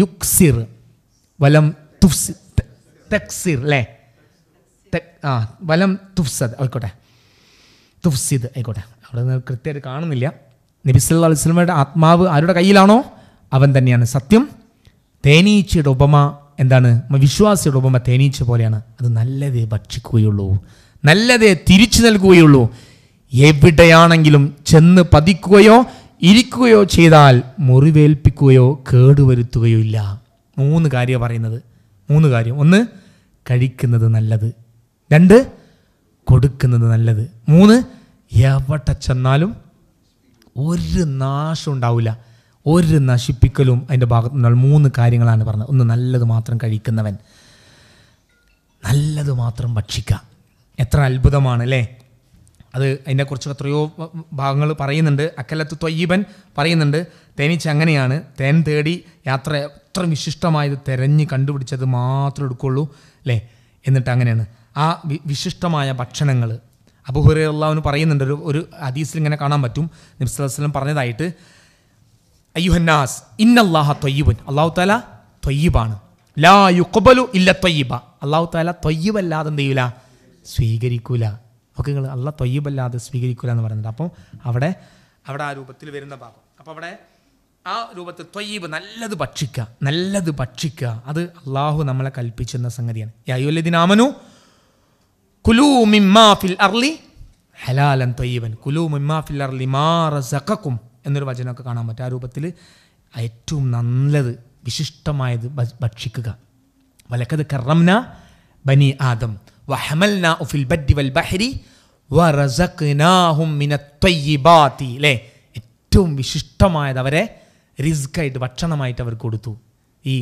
യുക്സിർ വലം തുഫ്സി തക്സിർ അല്ലേ ആ വലം തുഫ്സദ് ആയിക്കോട്ടെ തുഫ്സിദ് ആയിക്കോട്ടെ അവിടെ നിന്ന് കൃത്യമായിട്ട് കാണുന്നില്ല നബിസ്വല്ലാ വസ്ലമയുടെ ആത്മാവ് ആരുടെ കയ്യിലാണോ അവൻ തന്നെയാണ് സത്യം തേനീച്ചയുടെ ഉപമ എന്താണ് വിശ്വാസിയുടെ ഉപമ തേനീച്ച പോലെയാണ് അത് നല്ലതേ ഭക്ഷിക്കുകയുള്ളൂ നല്ലതേ തിരിച്ചു നൽകുകയുള്ളൂ എവിടെയാണെങ്കിലും ചെന്ന് പതിക്കുകയോ ഇരിക്കുകയോ ചെയ്താൽ മുറിവേൽപ്പിക്കുകയോ കേടുവരുത്തുകയോ ഇല്ല മൂന്ന് കാര്യം പറയുന്നത് മൂന്ന് കാര്യം ഒന്ന് കഴിക്കുന്നത് നല്ലത് രണ്ട് കൊടുക്കുന്നത് നല്ലത് മൂന്ന് എവിടെ ചെന്നാലും ഒരു നാശം ഉണ്ടാവില്ല ഒരു നശിപ്പിക്കലും അതിൻ്റെ ഭാഗത്തു നിന്നാൽ മൂന്ന് കാര്യങ്ങളാണ് പറഞ്ഞത് ഒന്ന് നല്ലത് മാത്രം കഴിക്കുന്നവൻ നല്ലത് മാത്രം ഭക്ഷിക്കുക എത്ര അത്ഭുതമാണ് അല്ലേ അത് അതിനെക്കുറിച്ച് എത്രയോ ഭാഗങ്ങൾ പറയുന്നുണ്ട് അക്കലത്ത് തൊയ്യീപൻ പറയുന്നുണ്ട് തേനീച്ച അങ്ങനെയാണ് തേൻ തേടി യാത്ര എത്ര വിശിഷ്ടമായത് തിരഞ്ഞ് കണ്ടുപിടിച്ചത് മാത്രം എടുക്കുള്ളൂ അല്ലേ എന്നിട്ട് അങ്ങനെയാണ് ആ വിശിഷ്ടമായ ഭക്ഷണങ്ങൾ അബുഹുറയുള്ളവന് പറയുന്നുണ്ട് ഒരു ഒരു ഹദീസിൽ ഇങ്ങനെ കാണാൻ പറ്റും നിബ്സലം പറഞ്ഞതായിട്ട് അയ്യുഹന്നാസ് ഇന്നല്ലാഹ തൊയ്യബുൻ അള്ളാഹു താല തൊയ്യബാണ് ലാ യുക്കബലു ഇല്ല തൊയ്യബ അള്ളാഹു താല തൊയ്യബല്ലാതെ എന്ത് ചെയ്യൂല സ്വീകരിക്കൂല ഒക്കെ നിങ്ങൾ അള്ള തൊയ്യബല്ലാതെ സ്വീകരിക്കൂല എന്ന് പറയുന്നുണ്ട് അപ്പോൾ അവിടെ അവിടെ ആ രൂപത്തിൽ വരുന്ന ഭാഗം അപ്പോൾ അവിടെ ആ രൂപത്തിൽ തൊയ്യീബ് നല്ലത് ഭക്ഷിക്കുക നല്ലത് ഭക്ഷിക്കുക അത് അള്ളാഹു നമ്മളെ കൽപ്പിച്ചെന്ന സംഗതിയാണ് യായുല്ലദിനാമനു കുലൂ മിമ്മാ ഫിൽ ഹലാലൻ മിമ്മാ ഫിൽ മാ എന്നൊരു വചനമൊക്കെ കാണാൻ പറ്റും ആ രൂപത്തിൽ ഏറ്റവും നല്ലത് വിശിഷ്ടമായത് ഭക്ഷിക്കുക വലക്കത് കറംന ബനി ആദം വഹമൽന ഉഫിൽ ബഡ്ഡി വൽ ബഹരി മിന മിനത്വയ്യിബാത്തി ലേ ഏറ്റവും വിശിഷ്ടമായത് അവരെ റിസ്ക്കായിട്ട് ഭക്ഷണമായിട്ട് അവർ കൊടുത്തു ഈ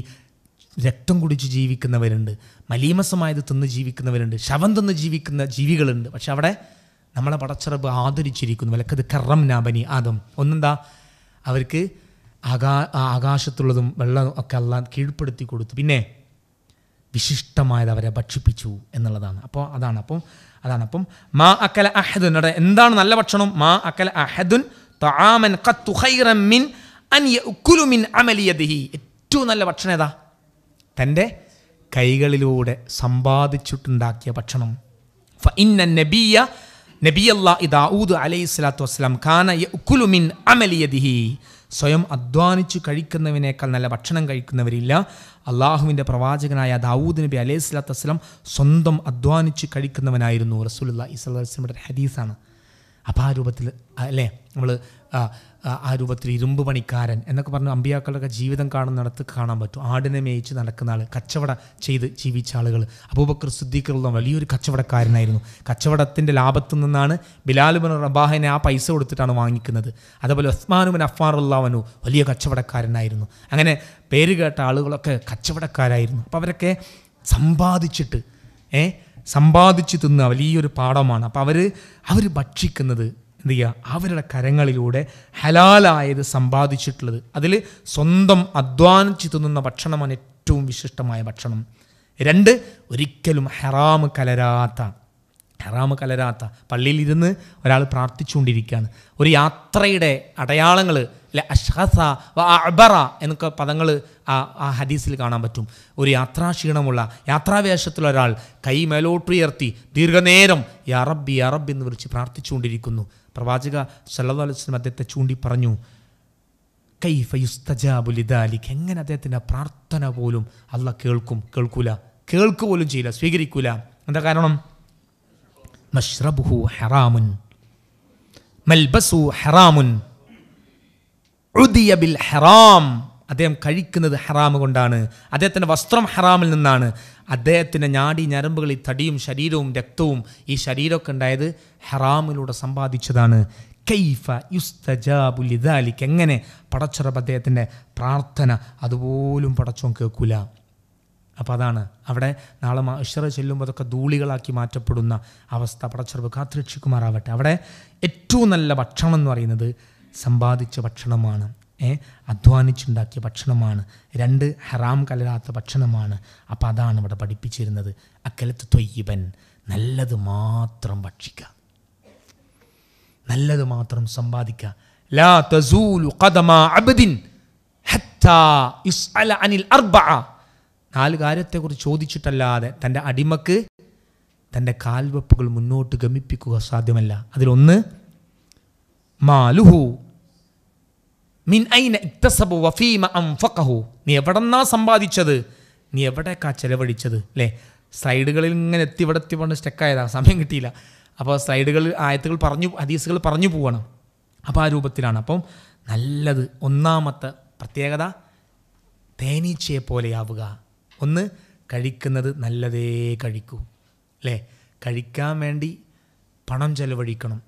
രക്തം കുടിച്ച് ജീവിക്കുന്നവരുണ്ട് മലീമസമായത് തിന്ന് ജീവിക്കുന്നവരുണ്ട് ശവം തിന്ന് ജീവിക്കുന്ന ജീവികളുണ്ട് പക്ഷെ അവിടെ നമ്മളെ പടച്ചിറപ്പ് ആദരിച്ചിരിക്കുന്നു അത് കറം നാബനി ആദം ഒന്നെന്താ അവർക്ക് ആകാ ആകാശത്തുള്ളതും വെള്ളം ഒക്കെ എല്ലാം കീഴ്പ്പെടുത്തി കൊടുത്തു പിന്നെ വിശിഷ്ടമായത് അവരെ ഭക്ഷിപ്പിച്ചു എന്നുള്ളതാണ് അപ്പോൾ അതാണ് അപ്പം അതാണ് അപ്പം മാ അക്കല അഹദുൻ അവിടെ എന്താണ് നല്ല ഭക്ഷണം മാ അക്കല അഹദുൻ തൊആമൻ കത്തു ഹൈറമിൻ അൻ യഅ്കുലു മിൻ ഏറ്റവും നല്ല ഭക്ഷണം ഏതാ തൻ്റെ കൈകളിലൂടെ സമ്പാദിച്ചിട്ടുണ്ടാക്കിയ ഭക്ഷണം ഇന്ന നബിയ നബിയല്ലാ ഇദാഊദ് അലൈഹി സ്വലാത്തു വസ്സലാം ഖാന ഉക്കുലുമിൻ അമലിയദിഹി സ്വയം അധ്വാനിച്ചു കഴിക്കുന്നവനേക്കാൾ നല്ല ഭക്ഷണം കഴിക്കുന്നവരില്ല അള്ളാഹുവിൻ്റെ പ്രവാചകനായ ദാവൂദ് നബി അലൈഹി സ്വലാത്തു വസ്സലാം സ്വന്തം അധ്വാനിച്ച് കഴിക്കുന്നവനായിരുന്നു ഇസ്ലാ വസ്ലമുടെ ഹദീസാണ് അപ്പോൾ ആ രൂപത്തിൽ അല്ലേ നമ്മൾ ആ രൂപത്തിൽ ഇരുമ്പ് പണിക്കാരൻ എന്നൊക്കെ പറഞ്ഞ അമ്പിയാക്കളുടെ ജീവിതം കാണുന്നിടത്ത് കാണാൻ പറ്റും ആടിനെ മേയിച്ച് നടക്കുന്ന ആൾ കച്ചവട ചെയ്ത് ജീവിച്ച ആളുകൾ അബൂബക്കർ സുദ്ദീഖറുള്ള വലിയൊരു കച്ചവടക്കാരനായിരുന്നു കച്ചവടത്തിൻ്റെ ലാഭത്തു നിന്നാണ് ബിലാലുബൻ റബാഹിനെ ആ പൈസ കൊടുത്തിട്ടാണ് വാങ്ങിക്കുന്നത് അതേപോലെ ഉസ്മാനുബിൻ അഫ്മാറുള്ളവനു വലിയ കച്ചവടക്കാരനായിരുന്നു അങ്ങനെ പേര് കേട്ട ആളുകളൊക്കെ കച്ചവടക്കാരായിരുന്നു അപ്പോൾ അവരൊക്കെ സമ്പാദിച്ചിട്ട് ഏ സമ്പാദിച്ച് തിന്ന വലിയൊരു പാഠമാണ് അപ്പോൾ അവർ അവർ ഭക്ഷിക്കുന്നത് എന്ത് ചെയ്യുക അവരുടെ കരങ്ങളിലൂടെ ഹലാലായത് സമ്പാദിച്ചിട്ടുള്ളത് അതിൽ സ്വന്തം അധ്വാനിച്ച് തിന്നുന്ന ഭക്ഷണമാണ് ഏറ്റവും വിശിഷ്ടമായ ഭക്ഷണം രണ്ട് ഒരിക്കലും ഹെറാമ് കലരാത്ത ഹെറാമ് കലരാത്ത പള്ളിയിലിരുന്ന് ഒരാൾ പ്രാർത്ഥിച്ചുകൊണ്ടിരിക്കുകയാണ് ഒരു യാത്രയുടെ അടയാളങ്ങൾ അല്ലെ അഷ്ഹസ അബറ എന്നൊക്കെ പദങ്ങൾ ആ ആ ഹദീസിൽ കാണാൻ പറ്റും ഒരു യാത്രാക്ഷീണമുള്ള യാത്രാവേഷത്തിലൊരാൾ കൈ മേലോട്ടുയർത്തി ദീർഘനേരം യറബ് യറബ് എന്ന് വിളിച്ച് പ്രാർത്ഥിച്ചുകൊണ്ടിരിക്കുന്നു പ്രവാചക സല്ലാ അലുസ്ലം അദ്ദേഹത്തെ ചൂണ്ടി പറഞ്ഞു കൈ ഫയുസ്തജാബുലിദാലിക്ക് എങ്ങനെ അദ്ദേഹത്തിൻ്റെ പ്രാർത്ഥന പോലും അല്ല കേൾക്കും കേൾക്കൂല കേൾക്കുക പോലും ചെയ്യില്ല സ്വീകരിക്കൂല എന്താ കാരണം മഷ്റബുഹു ഹറാമുൻ മൽബസു ഹറാമുൻ ബിൽ ഹറാം അദ്ദേഹം കഴിക്കുന്നത് ഹറാം കൊണ്ടാണ് അദ്ദേഹത്തിൻ്റെ വസ്ത്രം ഹറാമിൽ നിന്നാണ് അദ്ദേഹത്തിൻ്റെ ഞാടി ഈ തടിയും ശരീരവും രക്തവും ഈ ശരീരമൊക്കെ ഉണ്ടായത് ഹറാമിലൂടെ സമ്പാദിച്ചതാണ് കൈഫ യുസ്തജാബുലിദാലിക്ക് എങ്ങനെ പടച്ചുറപ്പ് അദ്ദേഹത്തിൻ്റെ പ്രാർത്ഥന അതുപോലും പടച്ചോൻ കേൾക്കൂല അപ്പോൾ അതാണ് അവിടെ നാളെ മഷറ ചെല്ലുമ്പോൾ അതൊക്കെ ധൂളികളാക്കി മാറ്റപ്പെടുന്ന അവസ്ഥ പടച്ചുറപ്പ് കാത്തിരക്ഷിക്കുമാറാവട്ടെ അവിടെ ഏറ്റവും നല്ല ഭക്ഷണം എന്ന് പറയുന്നത് സമ്പാദിച്ച ഭക്ഷണമാണ് അധ്വാനിച്ചുണ്ടാക്കിയ ഭക്ഷണമാണ് രണ്ട് ഹറാം കലരാത്ത ഭക്ഷണമാണ് അപ്പം അതാണ് ഇവിടെ പഠിപ്പിച്ചിരുന്നത് അക്കലത്ത് തൊയ്യബൻ നല്ലത് മാത്രം ഭക്ഷിക്കുക നല്ലത് മാത്രം സമ്പാദിക്കുക ലാ തസൂലു ഖദമ ഹത്താ അനിൽ അർബഅ നാല് കാര്യത്തെക്കുറിച്ച് ചോദിച്ചിട്ടല്ലാതെ തൻ്റെ അടിമക്ക് തൻ്റെ കാൽവെപ്പുകൾ മുന്നോട്ട് ഗമിപ്പിക്കുക സാധ്യമല്ല അതിലൊന്ന് മാലുഹു മിൻ ഐന ഇക്തസബു വഫീമ അംഫഖഹു നീ എവിടെന്നാ സമ്പാദിച്ചത് നീ എവിടേക്കാ ചെലവഴിച്ചത് അല്ലേ സൈഡുകളിൽ ഇങ്ങനെ എത്തി ഇവിടെ എത്തി കൊണ്ട് സമയം കിട്ടിയില്ല അപ്പോൾ സൈഡുകളിൽ ആയത്തുകൾ പറഞ്ഞു ഹദീസുകൾ പറഞ്ഞു പോവണം അപ്പോൾ ആ രൂപത്തിലാണ് അപ്പം നല്ലത് ഒന്നാമത്തെ പ്രത്യേകത തേനീച്ചയെ പോലെയാവുക ഒന്ന് കഴിക്കുന്നത് നല്ലതേ കഴിക്കൂ അല്ലേ കഴിക്കാൻ വേണ്ടി പണം ചെലവഴിക്കണം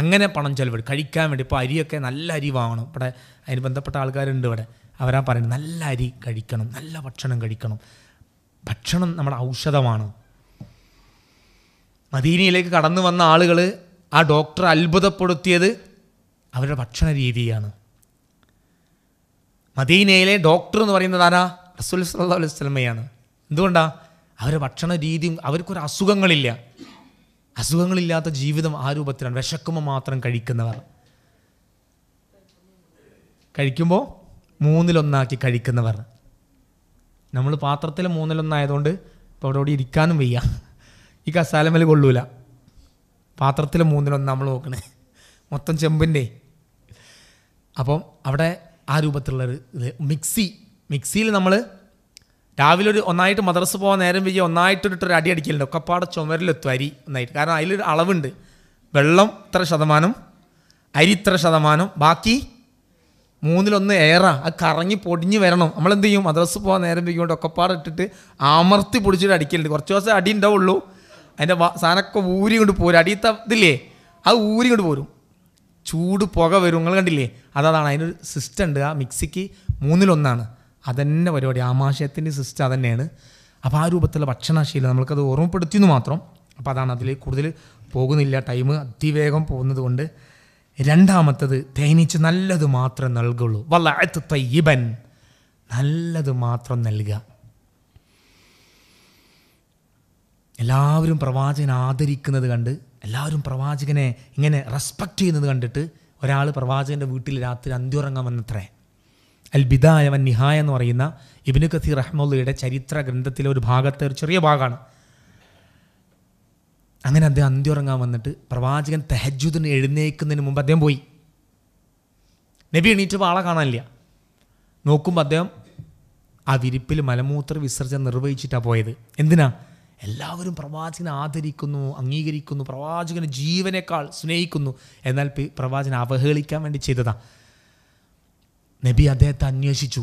അങ്ങനെ പണം ചിലവ് കഴിക്കാൻ വേണ്ടി ഇപ്പോൾ അരിയൊക്കെ നല്ല അരി വാങ്ങണം ഇവിടെ അതിന് ബന്ധപ്പെട്ട ആൾക്കാരുണ്ട് ഇവിടെ അവരാ പറയുന്നത് നല്ല അരി കഴിക്കണം നല്ല ഭക്ഷണം കഴിക്കണം ഭക്ഷണം നമ്മുടെ ഔഷധമാണ് മദീനയിലേക്ക് കടന്നു വന്ന ആളുകൾ ആ ഡോക്ടർ അത്ഭുതപ്പെടുത്തിയത് അവരുടെ ഭക്ഷണ രീതിയാണ് മദീനയിലെ ഡോക്ടർ എന്ന് പറയുന്നത് ആരാ റസൂൽ സല്ലാ അലൈഹി സ്വലമയാണ് എന്തുകൊണ്ടാണ് അവരുടെ ഭക്ഷണ രീതിയും അവർക്കൊരു അസുഖങ്ങളില്ല അസുഖങ്ങളില്ലാത്ത ജീവിതം ആ രൂപത്തിലാണ് വിശക്കുമ്പോൾ മാത്രം കഴിക്കുന്നവർ കഴിക്കുമ്പോൾ മൂന്നിലൊന്നാക്കി കഴിക്കുന്നവർ നമ്മൾ പാത്രത്തിൽ മൂന്നിലൊന്നായതുകൊണ്ട് ഇപ്പോൾ അവിടെ ഇവിടെ ഇരിക്കാനും വയ്യ ഈ കസാലമേൽ കൊള്ളൂല പാത്രത്തിൽ മൂന്നിലൊന്ന് നമ്മൾ നോക്കണേ മൊത്തം ചെമ്പിൻ്റെ അപ്പം അവിടെ ആ രൂപത്തിലുള്ളൊരു മിക്സി മിക്സിയിൽ നമ്മൾ രാവിലെ ഒരു ഒന്നായിട്ട് മദ്രസ് പോകാൻ നേരം ഒന്നായിട്ട് ഒരു അടി അടിക്കലുണ്ട് ഒക്കെപ്പാടെ ചുമരിലെത്തും അരി ഒന്നായിട്ട് കാരണം അതിലൊരു അളവുണ്ട് വെള്ളം ഇത്ര ശതമാനം അരി ഇത്ര ശതമാനം ബാക്കി മൂന്നിലൊന്ന് ഏറ അത് കറങ്ങി പൊടിഞ്ഞ് വരണം നമ്മളെന്ത് ചെയ്യും മദ്രസ് പോകാൻ നേരം വയ്ക്കൊണ്ട് ഒക്കെപ്പാടെ ഇട്ടിട്ട് അമർത്തി പൊടിച്ചിട്ട് അടിക്കലുണ്ട് കുറച്ച് ദിവസം അടി ഉണ്ടാവുള്ളൂ അതിൻ്റെ സാധനമൊക്കെ ഊരി കൊണ്ട് പോരും അടിയത്തെ ഇതില്ലേ അത് ഊരി കൊണ്ട് പോരും ചൂട് പുക വരും നിങ്ങൾ കണ്ടില്ലേ അതാണ് അതിനൊരു സിസ്റ്റം ഉണ്ട് ആ മിക്സിക്ക് മൂന്നിലൊന്നാണ് അതന്നെ പരിപാടി ആമാശയത്തിൻ്റെ സിസ്റ്റം അതന്നെയാണ് അപ്പോൾ ആ രൂപത്തിലുള്ള ഭക്ഷണശീലം നമ്മൾക്കത് എന്ന് മാത്രം അപ്പോൾ അതാണ് അതിൽ കൂടുതൽ പോകുന്നില്ല ടൈം അതിവേഗം പോകുന്നത് കൊണ്ട് രണ്ടാമത്തത് തേനീച്ച് നല്ലത് മാത്രം നൽകുള്ളൂ വല്ലാത്ത തയ്യബൻ നല്ലത് മാത്രം നൽകുക എല്ലാവരും പ്രവാചകനെ ആദരിക്കുന്നത് കണ്ട് എല്ലാവരും പ്രവാചകനെ ഇങ്ങനെ റെസ്പെക്റ്റ് ചെയ്യുന്നത് കണ്ടിട്ട് ഒരാൾ പ്രവാചകൻ്റെ വീട്ടിൽ രാത്രി അന്തിയുറങ്ങാൻ വന്നത്രേ അൽ ബിദായ വൻ നിഹായ എന്ന് പറയുന്ന ഇബിന് കസീർ റഹ്മുള്ളയുടെ ചരിത്ര ഗ്രന്ഥത്തിലെ ഒരു ഭാഗത്തെ ഒരു ചെറിയ ഭാഗമാണ് അങ്ങനെ അദ്ദേഹം അന്ത്യുറങ്ങാൻ വന്നിട്ട് പ്രവാചകൻ തെഹജുദിന് എഴുന്നേൽക്കുന്നതിന് മുമ്പ് അദ്ദേഹം പോയി നബി എണീറ്റപ്പോൾ ആളെ കാണാനില്ല നോക്കുമ്പോൾ അദ്ദേഹം ആ വിരിപ്പിൽ മലമൂത്ര വിസർജനം നിർവഹിച്ചിട്ടാണ് പോയത് എന്തിനാ എല്ലാവരും പ്രവാചകനെ ആദരിക്കുന്നു അംഗീകരിക്കുന്നു പ്രവാചകന് ജീവനേക്കാൾ സ്നേഹിക്കുന്നു എന്നാൽ പ്രവാചകനെ അവഹേളിക്കാൻ വേണ്ടി ചെയ്തതാണ് നബി അദ്ദേഹത്തെ അന്വേഷിച്ചു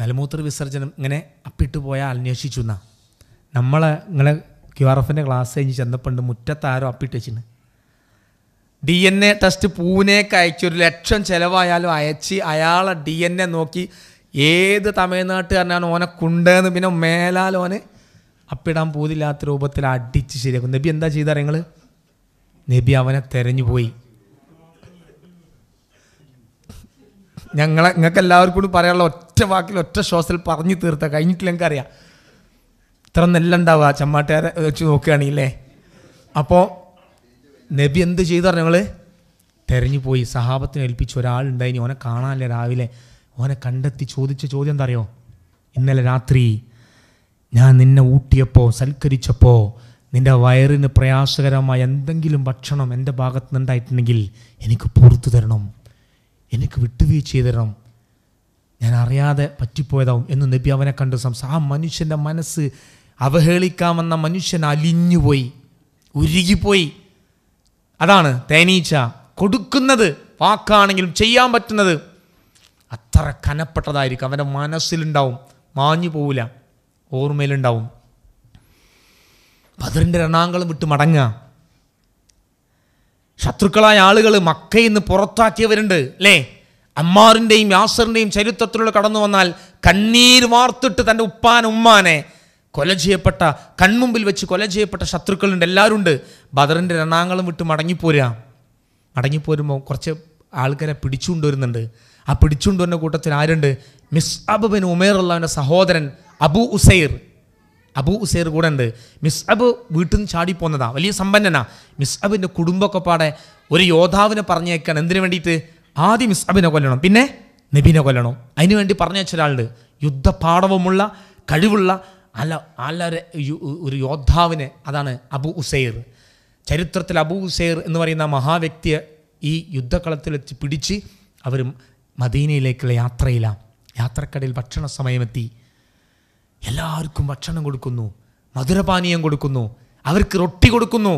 മലമൂത്ര വിസർജനം ഇങ്ങനെ അപ്പിട്ട് പോയാൽ അന്വേഷിച്ചു എന്നാ നമ്മളെ ഇങ്ങനെ ക്യു ആർ എഫിൻ്റെ ക്ലാസ് കഴിഞ്ഞ് ചെന്നപ്പോണ്ട് മുറ്റത്താരോ അപ്പിട്ട് വെച്ചിന് ഡി എൻ എ ടെസ്റ്റ് പൂനെക്ക് അയച്ചു ഒരു ലക്ഷം ചിലവായാലും അയച്ച് അയാളെ ഡി എൻ എ നോക്കി ഏത് തമിഴ്നാട്ടുകാരനാണ് ഓനെ കുണ്ടേന്ന് പിന്നെ മേലാൽ ഓനെ അപ്പിടാൻ പോതില്ലാത്ത രൂപത്തിൽ അടിച്ച് ശരിയാക്കും നബി എന്താ ചെയ്താൽ നിങ്ങൾ നബി അവനെ തെരഞ്ഞു പോയി ഞങ്ങളെ നിങ്ങൾക്ക് എല്ലാവർക്കും കൂടി പറയാനുള്ള ഒറ്റ വാക്കിൽ ഒറ്റ ശ്വാസത്തിൽ പറഞ്ഞു തീർത്ത കഴിഞ്ഞിട്ടില്ല എനിക്കറിയാം ഇത്ര ഉണ്ടാവുക ചമ്മാട്ടുകാരെ വെച്ച് അല്ലേ അപ്പോൾ നബി എന്ത് ചെയ്തു ഞങ്ങൾ തെരഞ്ഞു പോയി സഹാബത്തിന് ഏൽപ്പിച്ച ഒരാളുണ്ടായി ഓനെ കാണാനില്ല രാവിലെ ഓനെ കണ്ടെത്തി ചോദിച്ച ചോദ്യം എന്താ അറിയോ ഇന്നലെ രാത്രി ഞാൻ നിന്നെ ഊട്ടിയപ്പോൾ സൽക്കരിച്ചപ്പോൾ നിൻ്റെ വയറിന് പ്രയാസകരമായ എന്തെങ്കിലും ഭക്ഷണം എൻ്റെ നിന്നുണ്ടായിട്ടുണ്ടെങ്കിൽ എനിക്ക് പുറത്തു തരണം എനിക്ക് വിട്ടുവീഴ്ച ചെയ്തരണം ഞാൻ അറിയാതെ പറ്റിപ്പോയതാവും എന്ന് നബി അവനെ കണ്ട് സംസാരം ആ മനുഷ്യൻ്റെ മനസ്സ് അവഹേളിക്കാമെന്ന മനുഷ്യൻ അലിഞ്ഞുപോയി ഉരുകിപ്പോയി അതാണ് തേനീച്ച കൊടുക്കുന്നത് വാക്കാണെങ്കിലും ചെയ്യാൻ പറ്റുന്നത് അത്ര കനപ്പെട്ടതായിരിക്കും അവൻ്റെ മനസ്സിലുണ്ടാവും മാഞ്ഞു പോവില്ല ഓർമ്മയിലുണ്ടാവും ബദറിൻ്റെ രണാങ്കുളം വിട്ട് മടങ്ങാം ശത്രുക്കളായ ആളുകൾ മക്കയിൽ നിന്ന് പുറത്താക്കിയവരുണ്ട് അല്ലേ അമ്മാറിൻ്റെയും യാസറിൻ്റെയും ചരിത്രത്തിലൂടെ കടന്നു വന്നാൽ കണ്ണീർ വാർത്തിട്ട് തൻ്റെ ഉപ്പാൻ ഉമ്മാനെ കൊല ചെയ്യപ്പെട്ട കൺമുമ്പിൽ വെച്ച് കൊല ചെയ്യപ്പെട്ട ശത്രുക്കളുണ്ട് എല്ലാവരും ഉണ്ട് ബദറിൻ്റെ രണാങ്കളം വിട്ട് മടങ്ങിപ്പോരാ മടങ്ങിപ്പോരുമ്പോൾ കുറച്ച് ആൾക്കാരെ പിടിച്ചുകൊണ്ടുവരുന്നുണ്ട് ആ പിടിച്ചുകൊണ്ടുവരുന്ന കൂട്ടത്തിൽ ആരുണ്ട് മിസ് അബുബിൻ ഉമേർ അള്ളാവിൻ്റെ സഹോദരൻ അബു ഉസൈർ അബൂ ഉസേർ കൂടെ ഉണ്ട് മിസ്അബ് വീട്ടിൽ നിന്ന് ചാടിപ്പോന്നതാ വലിയ സമ്പന്നനാ അബിൻ്റെ കുടുംബമൊക്കെ പാടെ ഒരു യോദ്ധാവിനെ പറഞ്ഞേക്കാണ് എന്തിനു വേണ്ടിയിട്ട് ആദ്യം മിസ്അബിനെ കൊല്ലണം പിന്നെ നബിനെ കൊല്ലണം അതിനു വേണ്ടി പറഞ്ഞയച്ച ഒരാളുണ്ട് യുദ്ധപാടവമുള്ള കഴിവുള്ള അല്ല അല്ലൊരു ഒരു യോദ്ധാവിനെ അതാണ് അബു ഉസൈർ ചരിത്രത്തിൽ അബു ഉസൈർ എന്ന് പറയുന്ന മഹാവ്യക്തിയെ ഈ യുദ്ധക്കളത്തിലെത്തി പിടിച്ച് അവർ മദീനയിലേക്കുള്ള യാത്രയിലാണ് യാത്രക്കടയിൽ ഭക്ഷണ സമയമെത്തി എല്ലാവർക്കും ഭക്ഷണം കൊടുക്കുന്നു മധുരപാനീയം കൊടുക്കുന്നു അവർക്ക് റൊട്ടി കൊടുക്കുന്നു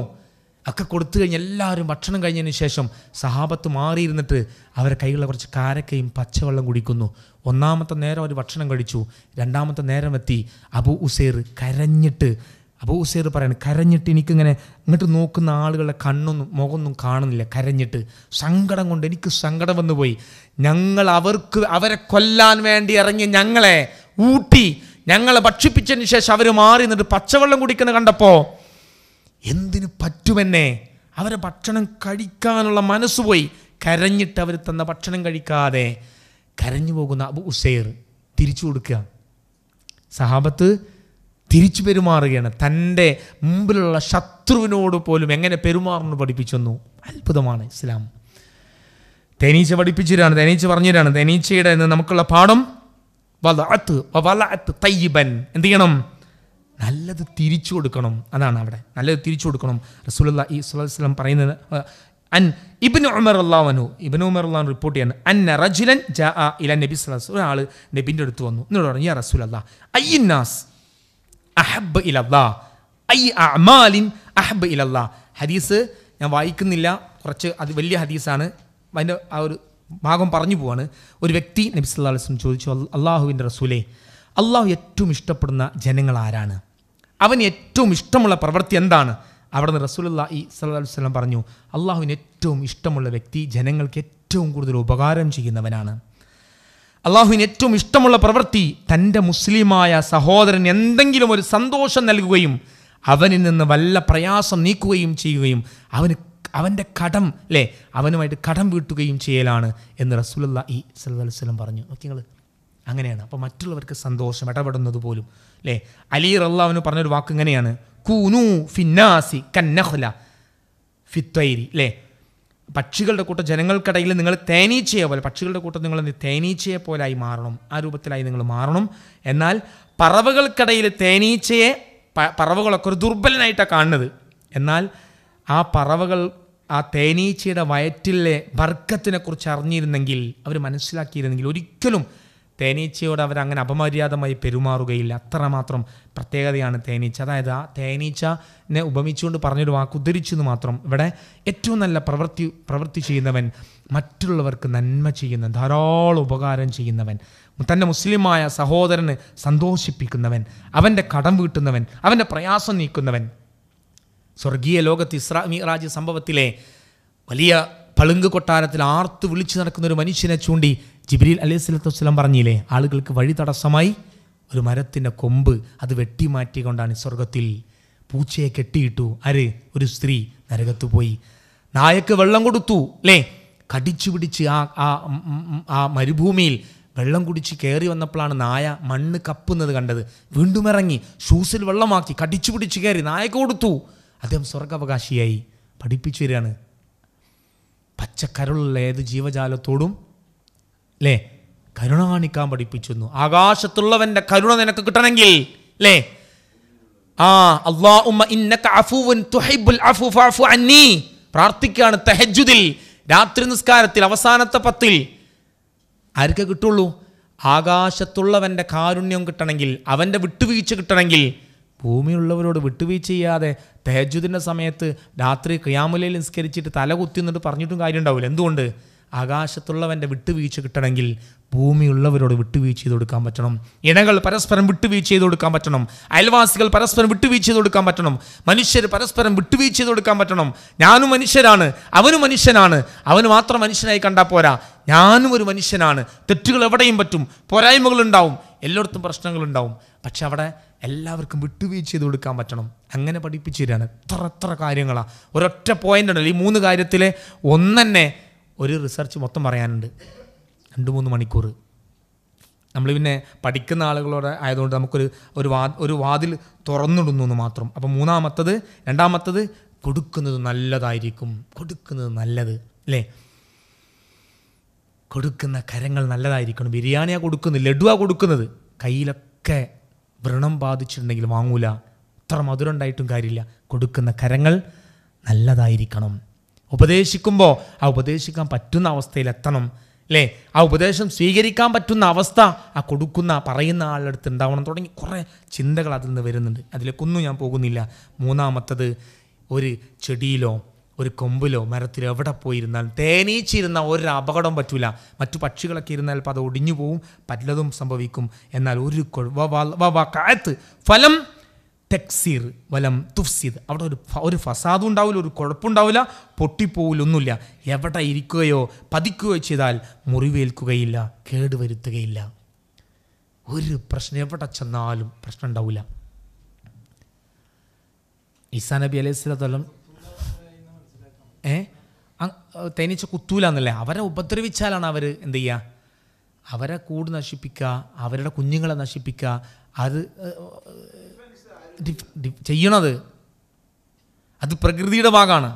ഒക്കെ കൊടുത്തു കഴിഞ്ഞ് എല്ലാവരും ഭക്ഷണം കഴിഞ്ഞതിന് ശേഷം സഹാബത്ത് മാറിയിരുന്നിട്ട് അവരെ കൈകളെ കുറച്ച് കാരക്കയും പച്ചവെള്ളം കുടിക്കുന്നു ഒന്നാമത്തെ നേരം അവർ ഭക്ഷണം കഴിച്ചു രണ്ടാമത്തെ നേരം എത്തി അബു ഉസേർ കരഞ്ഞിട്ട് അബു ഉസേർ പറയാണ് കരഞ്ഞിട്ട് എനിക്കിങ്ങനെ ഇങ്ങോട്ട് നോക്കുന്ന ആളുകളുടെ കണ്ണൊന്നും മുഖമൊന്നും കാണുന്നില്ല കരഞ്ഞിട്ട് സങ്കടം കൊണ്ട് എനിക്ക് സങ്കടം വന്നുപോയി പോയി ഞങ്ങൾ അവർക്ക് അവരെ കൊല്ലാൻ വേണ്ടി ഇറങ്ങി ഞങ്ങളെ ഊട്ടി ഞങ്ങളെ ഭക്ഷിപ്പിച്ചതിന് ശേഷം അവർ മാറി നിന്നിട്ട് പച്ചവെള്ളം കുടിക്കുന്ന കണ്ടപ്പോൾ എന്തിനു പറ്റുമെന്നെ അവരെ ഭക്ഷണം കഴിക്കാനുള്ള മനസ്സ് പോയി കരഞ്ഞിട്ട് അവർ തന്ന ഭക്ഷണം കഴിക്കാതെ കരഞ്ഞു പോകുന്ന അബു ഉസൈർ തിരിച്ചു കൊടുക്കുക സഹാബത്ത് തിരിച്ചു പെരുമാറുകയാണ് തൻ്റെ മുമ്പിലുള്ള ശത്രുവിനോട് പോലും എങ്ങനെ പെരുമാറുന്നു പഠിപ്പിച്ചു വന്നു അത്ഭുതമാണ് ഇസ്ലാം തേനീച്ച പഠിപ്പിച്ചു തരാണ് തേനീച്ച പറഞ്ഞു തരാണ് തേനീച്ചയുടെ നിന്ന് നമുക്കുള്ള പാഠം വളഅത്ത് വളഅത്ത് തയ്യബൻ എന്ത് ചെയ്യണം നല്ലത് തിരിച്ചു കൊടുക്കണം അതാണ് അവിടെ നല്ലത് തിരിച്ചു കൊടുക്കണം റസൂല ഈ സുലം പറയുന്നത് അൻ ഇബിൻ ഉമർ അള്ളാഹുനു ഇബിൻ ഉമർ അള്ളാഹു റിപ്പോർട്ട് ചെയ്യാണ് അൻ റജുലൻ ആ ഇല നബി സുലസ് ഒരാൾ നബിൻ്റെ അടുത്ത് വന്നു എന്നോട് പറഞ്ഞു യാ റസൂൽ അല്ലാ അയ്യന്നാസ് അഹബ് ഇല ഐ അമാലിൻ അഹബ് ഇലല്ലാ ഹദീസ് ഞാൻ വായിക്കുന്നില്ല കുറച്ച് അത് വലിയ ഹദീസാണ് അതിൻ്റെ ആ ഒരു ഭാഗം പറഞ്ഞു പോവാണ് ഒരു വ്യക്തി നബി ചോദിച്ചു അള്ളാഹുവിൻ്റെ റസൂലെ അള്ളാഹു ഏറ്റവും ഇഷ്ടപ്പെടുന്ന ജനങ്ങൾ ആരാണ് അവന് ഏറ്റവും ഇഷ്ടമുള്ള പ്രവൃത്തി എന്താണ് അവിടുന്ന് റസൂലുള്ള ഈ സല്ലാ വസ്ലം പറഞ്ഞു അള്ളാഹുവിന് ഏറ്റവും ഇഷ്ടമുള്ള വ്യക്തി ജനങ്ങൾക്ക് ഏറ്റവും കൂടുതൽ ഉപകാരം ചെയ്യുന്നവനാണ് അള്ളാഹുവിന് ഏറ്റവും ഇഷ്ടമുള്ള പ്രവൃത്തി തൻ്റെ മുസ്ലിമായ സഹോദരൻ എന്തെങ്കിലും ഒരു സന്തോഷം നൽകുകയും അവനിൽ നിന്ന് വല്ല പ്രയാസം നീക്കുകയും ചെയ്യുകയും അവന് അവൻ്റെ കടം അല്ലേ അവനുമായിട്ട് കടം വീട്ടുകയും ചെയ്യലാണ് എന്ന് റസൂലല്ല ഈ സലഹുലം പറഞ്ഞു നോക്കി അങ്ങനെയാണ് അപ്പോൾ മറ്റുള്ളവർക്ക് സന്തോഷം ഇടപെടുന്നത് പോലും അല്ലേ അലി റല്ലാവിന് പറഞ്ഞൊരു വാക്ക് ഇങ്ങനെയാണ് കൂനു ഫിന്നാസി കന്നഹുല ഫിത്തൈരി അല്ലേ പക്ഷികളുടെ കൂട്ടം ജനങ്ങൾക്കിടയിൽ നിങ്ങൾ തേനീച്ചയെ പോലെ പക്ഷികളുടെ കൂട്ടം നിങ്ങൾ തേനീച്ചയെ പോലായി മാറണം ആ രൂപത്തിലായി നിങ്ങൾ മാറണം എന്നാൽ പറവകൾക്കിടയിൽ തേനീച്ചയെ പറവകളൊക്കെ ഒരു ദുർബലനായിട്ടാണ് കാണുന്നത് എന്നാൽ ആ പറവകൾ ആ തേനീച്ചയുടെ വയറ്റിലെ ബർക്കത്തിനെ കുറിച്ച് അറിഞ്ഞിരുന്നെങ്കിൽ അവർ മനസ്സിലാക്കിയിരുന്നെങ്കിൽ ഒരിക്കലും തേനീച്ചയോട് അവർ അങ്ങനെ അപമര്യാദമായി പെരുമാറുകയില്ല അത്രമാത്രം പ്രത്യേകതയാണ് തേനീച്ച അതായത് ആ തേനീച്ചനെ ഉപമിച്ചുകൊണ്ട് പറഞ്ഞൊരു വാക്ക് ഉദ്ധരിച്ചെന്ന് മാത്രം ഇവിടെ ഏറ്റവും നല്ല പ്രവൃത്തി പ്രവൃത്തി ചെയ്യുന്നവൻ മറ്റുള്ളവർക്ക് നന്മ ചെയ്യുന്ന ധാരാളം ഉപകാരം ചെയ്യുന്നവൻ തൻ്റെ മുസ്ലിമായ സഹോദരന് സന്തോഷിപ്പിക്കുന്നവൻ അവൻ്റെ കടം വീട്ടുന്നവൻ അവൻ്റെ പ്രയാസം നീക്കുന്നവൻ സ്വർഗീയ ലോകത്ത് ഇസ്രാ മിറാജ് സംഭവത്തിലെ വലിയ പളുങ്ക് കൊട്ടാരത്തിൽ ആർത്തു വിളിച്ചു നടക്കുന്ന ഒരു മനുഷ്യനെ ചൂണ്ടി ജിബിരിൽ അലൈഹി സ്വലത്തു വസ്ലം പറഞ്ഞില്ലേ ആളുകൾക്ക് വഴി തടസ്സമായി ഒരു മരത്തിൻ്റെ കൊമ്പ് അത് വെട്ടിമാറ്റിക്കൊണ്ടാണ് സ്വർഗത്തിൽ പൂച്ചയെ കെട്ടിയിട്ടു അര് ഒരു സ്ത്രീ നരകത്ത് പോയി നായക്ക് വെള്ളം കൊടുത്തു അല്ലേ കടിച്ചു പിടിച്ച് ആ ആ ആ മരുഭൂമിയിൽ വെള്ളം കുടിച്ച് കയറി വന്നപ്പോഴാണ് നായ മണ്ണ് കപ്പുന്നത് കണ്ടത് വീണ്ടും ഇറങ്ങി ഷൂസിൽ വെള്ളമാക്കി കടിച്ചു പിടിച്ച് കയറി നായക്ക് കൊടുത്തു അദ്ദേഹം സ്വർഗാവകാശിയായി പഠിപ്പിച്ചു വരികയാണ് പച്ചക്കരുള്ള ഏത് ജീവജാലത്തോടും അല്ലേ കരുണ കാണിക്കാൻ പഠിപ്പിച്ചു ആകാശത്തുള്ളവൻ്റെ കരുണ നിനക്ക് കിട്ടണമെങ്കിൽ അല്ലേ ആ അള്ളാഹുമ്മി പ്രാർത്ഥിക്കുകയാണ് തെഹജുദിൽ രാത്രി നിസ്കാരത്തിൽ അവസാനത്തെ പത്തിൽ ആർക്ക് കിട്ടുള്ളൂ ആകാശത്തുള്ളവൻ്റെ കാരുണ്യം കിട്ടണമെങ്കിൽ അവൻ്റെ വിട്ടുവീഴ്ച കിട്ടണമെങ്കിൽ ഭൂമിയിലുള്ളവരോട് വിട്ടുവീഴ്ച ചെയ്യാതെ തേജുദിൻ്റെ സമയത്ത് രാത്രി ക്രിയാമുലയിൽ നിസ്കരിച്ചിട്ട് തല കുത്തി എന്നിട്ട് പറഞ്ഞിട്ടും കാര്യം ഉണ്ടാവില്ല എന്തുകൊണ്ട് ആകാശത്തുള്ളവൻ്റെ വിട്ടുവീഴ്ച കിട്ടണമെങ്കിൽ ഭൂമിയുള്ളവരോട് വിട്ടുവീഴ്ച ചെയ്ത് കൊടുക്കാൻ പറ്റണം ഇണകൾ പരസ്പരം വിട്ടുവീഴ്ച ചെയ്ത് കൊടുക്കാൻ പറ്റണം അയൽവാസികൾ പരസ്പരം വിട്ടുവീഴ്ച ചെയ്ത് കൊടുക്കാൻ പറ്റണം മനുഷ്യർ പരസ്പരം വിട്ടുവീഴ്ച ചെയ്ത് കൊടുക്കാൻ പറ്റണം ഞാനും മനുഷ്യരാണ് അവനും മനുഷ്യനാണ് അവന് മാത്രം മനുഷ്യനായി കണ്ടാൽ പോരാ ഞാനും ഒരു മനുഷ്യനാണ് തെറ്റുകൾ എവിടെയും പറ്റും പോരായ്മകളുണ്ടാവും എല്ലായിടത്തും പ്രശ്നങ്ങളുണ്ടാവും പക്ഷെ അവിടെ എല്ലാവർക്കും വിട്ടുവീഴ്ച ചെയ്ത് കൊടുക്കാൻ പറ്റണം അങ്ങനെ പഠിപ്പിച്ചു തരാണ് എത്ര എത്ര കാര്യങ്ങളാണ് ഒരൊറ്റ പോയിന്റ് ഉണ്ടല്ലോ ഈ മൂന്ന് കാര്യത്തിലെ ഒന്നെന്നെ ഒരു റിസർച്ച് മൊത്തം പറയാനുണ്ട് രണ്ട് മൂന്ന് മണിക്കൂർ നമ്മൾ പിന്നെ പഠിക്കുന്ന ആളുകളോട് ആയതുകൊണ്ട് നമുക്കൊരു ഒരു വാ ഒരു വാതിൽ തുറന്നിടുന്നു എന്ന് മാത്രം അപ്പം മൂന്നാമത്തത് രണ്ടാമത്തത് കൊടുക്കുന്നത് നല്ലതായിരിക്കും കൊടുക്കുന്നത് നല്ലത് അല്ലേ കൊടുക്കുന്ന കരങ്ങൾ നല്ലതായിരിക്കണം ബിരിയാണിയാണ് കൊടുക്കുന്നത് ലഡുവാണ് കൊടുക്കുന്നത് കയ്യിലൊക്കെ വ്രണം ബാധിച്ചിട്ടുണ്ടെങ്കിൽ വാങ്ങൂല അത്ര മധുരമുണ്ടായിട്ടും കാര്യമില്ല കൊടുക്കുന്ന കരങ്ങൾ നല്ലതായിരിക്കണം ഉപദേശിക്കുമ്പോൾ ആ ഉപദേശിക്കാൻ പറ്റുന്ന അവസ്ഥയിലെത്തണം അല്ലേ ആ ഉപദേശം സ്വീകരിക്കാൻ പറ്റുന്ന അവസ്ഥ ആ കൊടുക്കുന്ന പറയുന്ന ആളുടെ അടുത്ത് ഉണ്ടാവണം തുടങ്ങി കുറേ ചിന്തകൾ അതിൽ നിന്ന് വരുന്നുണ്ട് അതിലേക്കൊന്നും ഞാൻ പോകുന്നില്ല മൂന്നാമത്തത് ഒരു ചെടിയിലോ ഒരു കൊമ്പിലോ മരത്തിലോ എവിടെ പോയിരുന്നാൽ തേനീച്ചിരുന്ന ഒരു അപകടം പറ്റൂല മറ്റു പക്ഷികളൊക്കെ ഇരുന്നാൽ അത് ഒടിഞ്ഞു പോവും പലതും സംഭവിക്കും എന്നാൽ ഒരു കാലത്ത് ഫലം ടെക്സീർ വലം തുഫ്സീദ് അവിടെ ഒരു ഒരു ഫസാദും ഉണ്ടാവില്ല ഒരു കുഴപ്പമുണ്ടാവില്ല പൊട്ടിപ്പോവില്ലൊന്നുമില്ല എവിടെ ഇരിക്കുകയോ പതിക്കുകയോ ചെയ്താൽ മുറിവേൽക്കുകയില്ല കേടുവരുത്തുകയില്ല ഒരു പ്രശ്നം എവിടെ ചെന്നാലും പ്രശ്നം ഉണ്ടാവില്ല ഈസാ നബി അലൈഹി സ്വലം തേനീച്ച കുത്തൂലാന്നല്ലേ അവരെ ഉപദ്രവിച്ചാലാണ് അവർ എന്ത് ചെയ്യുക അവരെ കൂട് നശിപ്പിക്കുക അവരുടെ കുഞ്ഞുങ്ങളെ നശിപ്പിക്കുക അത് ചെയ്യണത് അത് പ്രകൃതിയുടെ ഭാഗമാണ്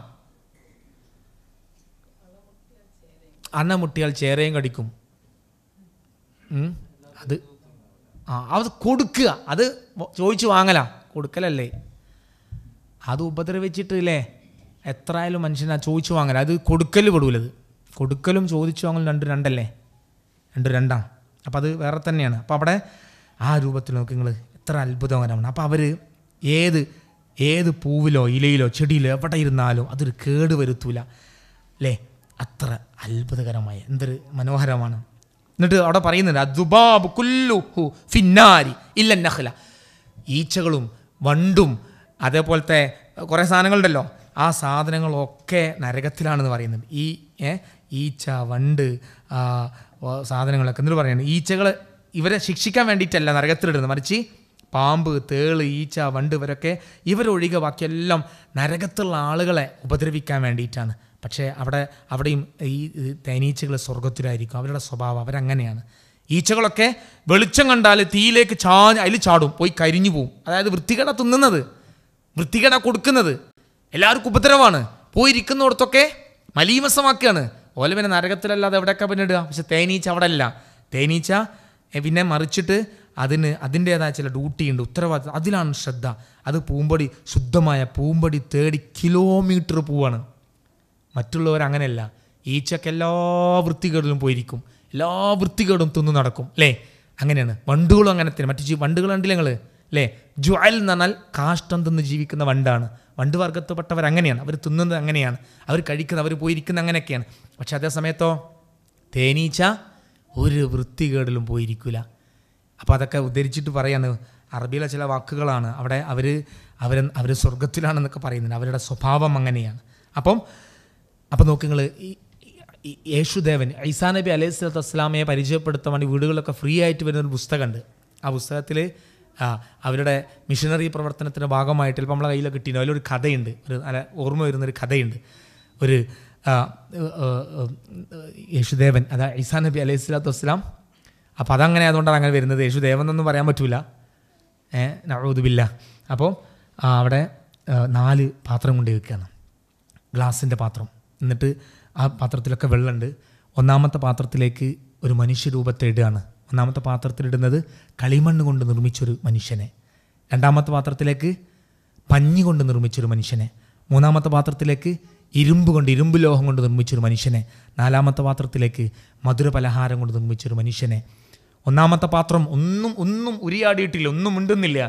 അന്ന മുട്ടിയാൽ ചേരയും കടിക്കും അത് ആ അത് കൊടുക്കുക അത് ചോദിച്ചു വാങ്ങല കൊടുക്കലല്ലേ അത് ഉപദ്രവിച്ചിട്ടില്ലേ എത്രയായാലും മനുഷ്യനെ ആ ചോദിച്ചു വാങ്ങല അത് കൊടുക്കൽ പെടൂലത് കൊടുക്കലും ചോദിച്ചു വാങ്ങൽ രണ്ട് രണ്ടല്ലേ രണ്ട് രണ്ടാണ് അപ്പോൾ അത് വേറെ തന്നെയാണ് അപ്പോൾ അവിടെ ആ രൂപത്തിൽ നോക്കി നിങ്ങൾ എത്ര അത്ഭുതകരമാണ് അപ്പോൾ അവർ ഏത് ഏത് പൂവിലോ ഇലയിലോ ചെടിയിലോ എവിടെ ഇരുന്നാലോ അതൊരു കേട് വരുത്തൂല അല്ലേ അത്ര അത്ഭുതകരമായ എന്തൊരു മനോഹരമാണ് എന്നിട്ട് അവിടെ പറയുന്നുണ്ട് ദുബാബ് കുല്ലുഹു ഫിന്നാരി ഇല്ല നഹ്ല ഈച്ചകളും വണ്ടും അതേപോലത്തെ കുറേ സാധനങ്ങളുണ്ടല്ലോ ആ സാധനങ്ങളൊക്കെ നരകത്തിലാണെന്ന് പറയുന്നുണ്ട് ഈ ഈച്ച വണ്ട് സാധനങ്ങളൊക്കെ എന്നിട്ട് പറയുന്നത് ഈച്ചകൾ ഇവരെ ശിക്ഷിക്കാൻ വേണ്ടിയിട്ടല്ല നരകത്തിലിടുന്നത് മറിച്ച് പാമ്പ് തേള് ഈച്ച വണ്ട് ഇവരൊക്കെ ഇവരൊഴികെ ബാക്കിയെല്ലാം നരകത്തുള്ള ആളുകളെ ഉപദ്രവിക്കാൻ വേണ്ടിയിട്ടാണ് പക്ഷേ അവിടെ അവിടെയും ഈ തേനീച്ചകൾ സ്വർഗത്തിലായിരിക്കും അവരുടെ സ്വഭാവം അവരങ്ങനെയാണ് ഈച്ചകളൊക്കെ വെളിച്ചം കണ്ടാൽ തീയിലേക്ക് ചാ അതിൽ ചാടും പോയി കരിഞ്ഞു പോവും അതായത് വൃത്തികട തിന്നുന്നത് വൃത്തികട കൊടുക്കുന്നത് എല്ലാവർക്കും ഉപദ്രവമാണ് പോയിരിക്കുന്നിടത്തൊക്കെ മലീമസമാക്കുകയാണ് ഓല പിന്നെ നരകത്തിലല്ലാതെ എവിടെയൊക്കെ പിന്നെ ഇടുക പക്ഷെ തേനീച്ച അവിടെ അല്ല തേനീച്ച പിന്നെ മറിച്ചിട്ട് അതിന് അതിൻ്റേതായ ചില ഡ്യൂട്ടിയുണ്ട് ഉത്തരവാദിത്വം അതിലാണ് ശ്രദ്ധ അത് പൂമ്പടി ശുദ്ധമായ പൂമ്പടി തേടി കിലോമീറ്റർ പോവാണ് മറ്റുള്ളവർ അങ്ങനെയല്ല ഈച്ചക്ക് എല്ലാ വൃത്തികേടിലും പോയിരിക്കും എല്ലാ വൃത്തികേടും തിന്നു നടക്കും അല്ലേ അങ്ങനെയാണ് വണ്ടുകളും അങ്ങനെ തന്നെ മറ്റു വണ്ടുകൾ ഞങ്ങൾ അല്ലേ ജുഅൽ എന്ന് പറഞ്ഞാൽ കാഷ്ടം തിന്ന് ജീവിക്കുന്ന വണ്ടാണ് വണ്ട് വർഗത്തിൽപ്പെട്ടവർ അങ്ങനെയാണ് അവർ തിന്നുന്നത് അങ്ങനെയാണ് അവർ കഴിക്കുന്നത് അവർ പോയിരിക്കുന്നത് അങ്ങനെയൊക്കെയാണ് പക്ഷെ അതേ സമയത്തോ തേനീച്ച ഒരു വൃത്തികേടിലും പോയിരിക്കില്ല അപ്പോൾ അതൊക്കെ ഉദ്ധരിച്ചിട്ട് പറയാണ് അറബിയിലെ ചില വാക്കുകളാണ് അവിടെ അവർ അവർ അവർ സ്വർഗത്തിലാണെന്നൊക്കെ പറയുന്നത് അവരുടെ സ്വഭാവം അങ്ങനെയാണ് അപ്പം അപ്പം നോക്കി നിങ്ങൾ യേശുദേവൻ ഐസാ നബി അലൈഹി സ്വലത്തു വസ്ലാമയെ പരിചയപ്പെടുത്താൻ വേണ്ടി വീടുകളിലൊക്കെ ഫ്രീ ആയിട്ട് വരുന്ന ഒരു പുസ്തകമുണ്ട് ആ പുസ്തകത്തിൽ അവരുടെ മിഷനറി പ്രവർത്തനത്തിൻ്റെ ഭാഗമായിട്ട് ചിലപ്പോൾ നമ്മളെ കയ്യിലൊക്കെ കിട്ടിയിരുന്നു അതിലൊരു കഥയുണ്ട് ഒരു നല്ല ഓർമ്മ വരുന്നൊരു കഥയുണ്ട് ഒരു യേശുദേവൻ അതായത് ഈസാ നബി അലൈഹി സ്വലാത്തു വസ്സലാം അപ്പോൾ അതങ്ങനെ അതുകൊണ്ടാണ് അങ്ങനെ വരുന്നത് യേശുദേവൻ എന്നൊന്നും പറയാൻ പറ്റില്ല ഏതുവില്ല അപ്പോൾ അവിടെ നാല് പാത്രം കൊണ്ട് വയ്ക്കുകയാണ് ഗ്ലാസിൻ്റെ പാത്രം എന്നിട്ട് ആ പാത്രത്തിലൊക്കെ വെള്ളമുണ്ട് ഒന്നാമത്തെ പാത്രത്തിലേക്ക് ഒരു മനുഷ്യരൂപത്തെ ഇടുകയാണ് ഒന്നാമത്തെ പാത്രത്തിലിടുന്നത് കളിമണ്ണ് കൊണ്ട് നിർമ്മിച്ചൊരു മനുഷ്യനെ രണ്ടാമത്തെ പാത്രത്തിലേക്ക് പഞ്ഞി കൊണ്ട് നിർമ്മിച്ചൊരു മനുഷ്യനെ മൂന്നാമത്തെ പാത്രത്തിലേക്ക് ഇരുമ്പ് കൊണ്ട് ഇരുമ്പ് ലോഹം കൊണ്ട് നിർമ്മിച്ചൊരു മനുഷ്യനെ നാലാമത്തെ പാത്രത്തിലേക്ക് മധുര പലഹാരം കൊണ്ട് നിർമ്മിച്ചൊരു മനുഷ്യനെ ഒന്നാമത്തെ പാത്രം ഒന്നും ഒന്നും ഉരിയാടിയിട്ടില്ല ഒന്നും ഉണ്ടെന്നില്ല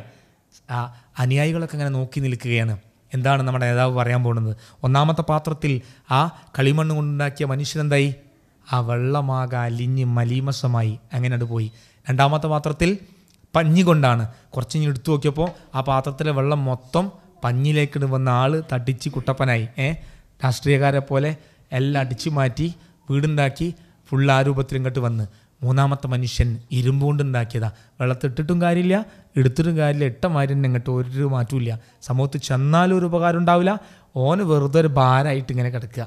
ആ അനുയായികളൊക്കെ അങ്ങനെ നോക്കി നിൽക്കുകയാണ് എന്താണ് നമ്മുടെ നേതാവ് പറയാൻ പോകുന്നത് ഒന്നാമത്തെ പാത്രത്തിൽ ആ കളിമണ്ണ് കൊണ്ടുണ്ടാക്കിയ മനുഷ്യനെന്തായി ആ വെള്ളമാകെ അലിഞ്ഞ് മലീമസമായി അങ്ങനെ അത് പോയി രണ്ടാമത്തെ പാത്രത്തിൽ പഞ്ഞി കൊണ്ടാണ് കുറച്ച് ഇനി എടുത്തു നോക്കിയപ്പോൾ ആ പാത്രത്തിലെ വെള്ളം മൊത്തം പഞ്ഞിലേക്ക് വന്ന ആൾ തടിച്ച് കുട്ടപ്പനായി ഏ രാഷ്ട്രീയക്കാരെ പോലെ എല്ലാം അടിച്ചു മാറ്റി വീടുണ്ടാക്കി ഫുൾ ആ രൂപത്തിൽ ഇങ്ങോട്ട് വന്ന് മൂന്നാമത്തെ മനുഷ്യൻ ഇരുമ്പ് കൊണ്ടുണ്ടാക്കിയതാ വെള്ളത്തിട്ടിട്ടും കാര്യമില്ല എടുത്തിട്ടും കാര്യമില്ല ഇട്ട തന്നെ ഇങ്ങോട്ട് ഒരു മാറ്റമില്ല സമൂഹത്തിൽ ചെന്നാലും ഒരു ഉപകാരം ഉണ്ടാവില്ല ഓന് വെറുതെ ഒരു ഭാരമായിട്ട് ഇങ്ങനെ കിടക്കുക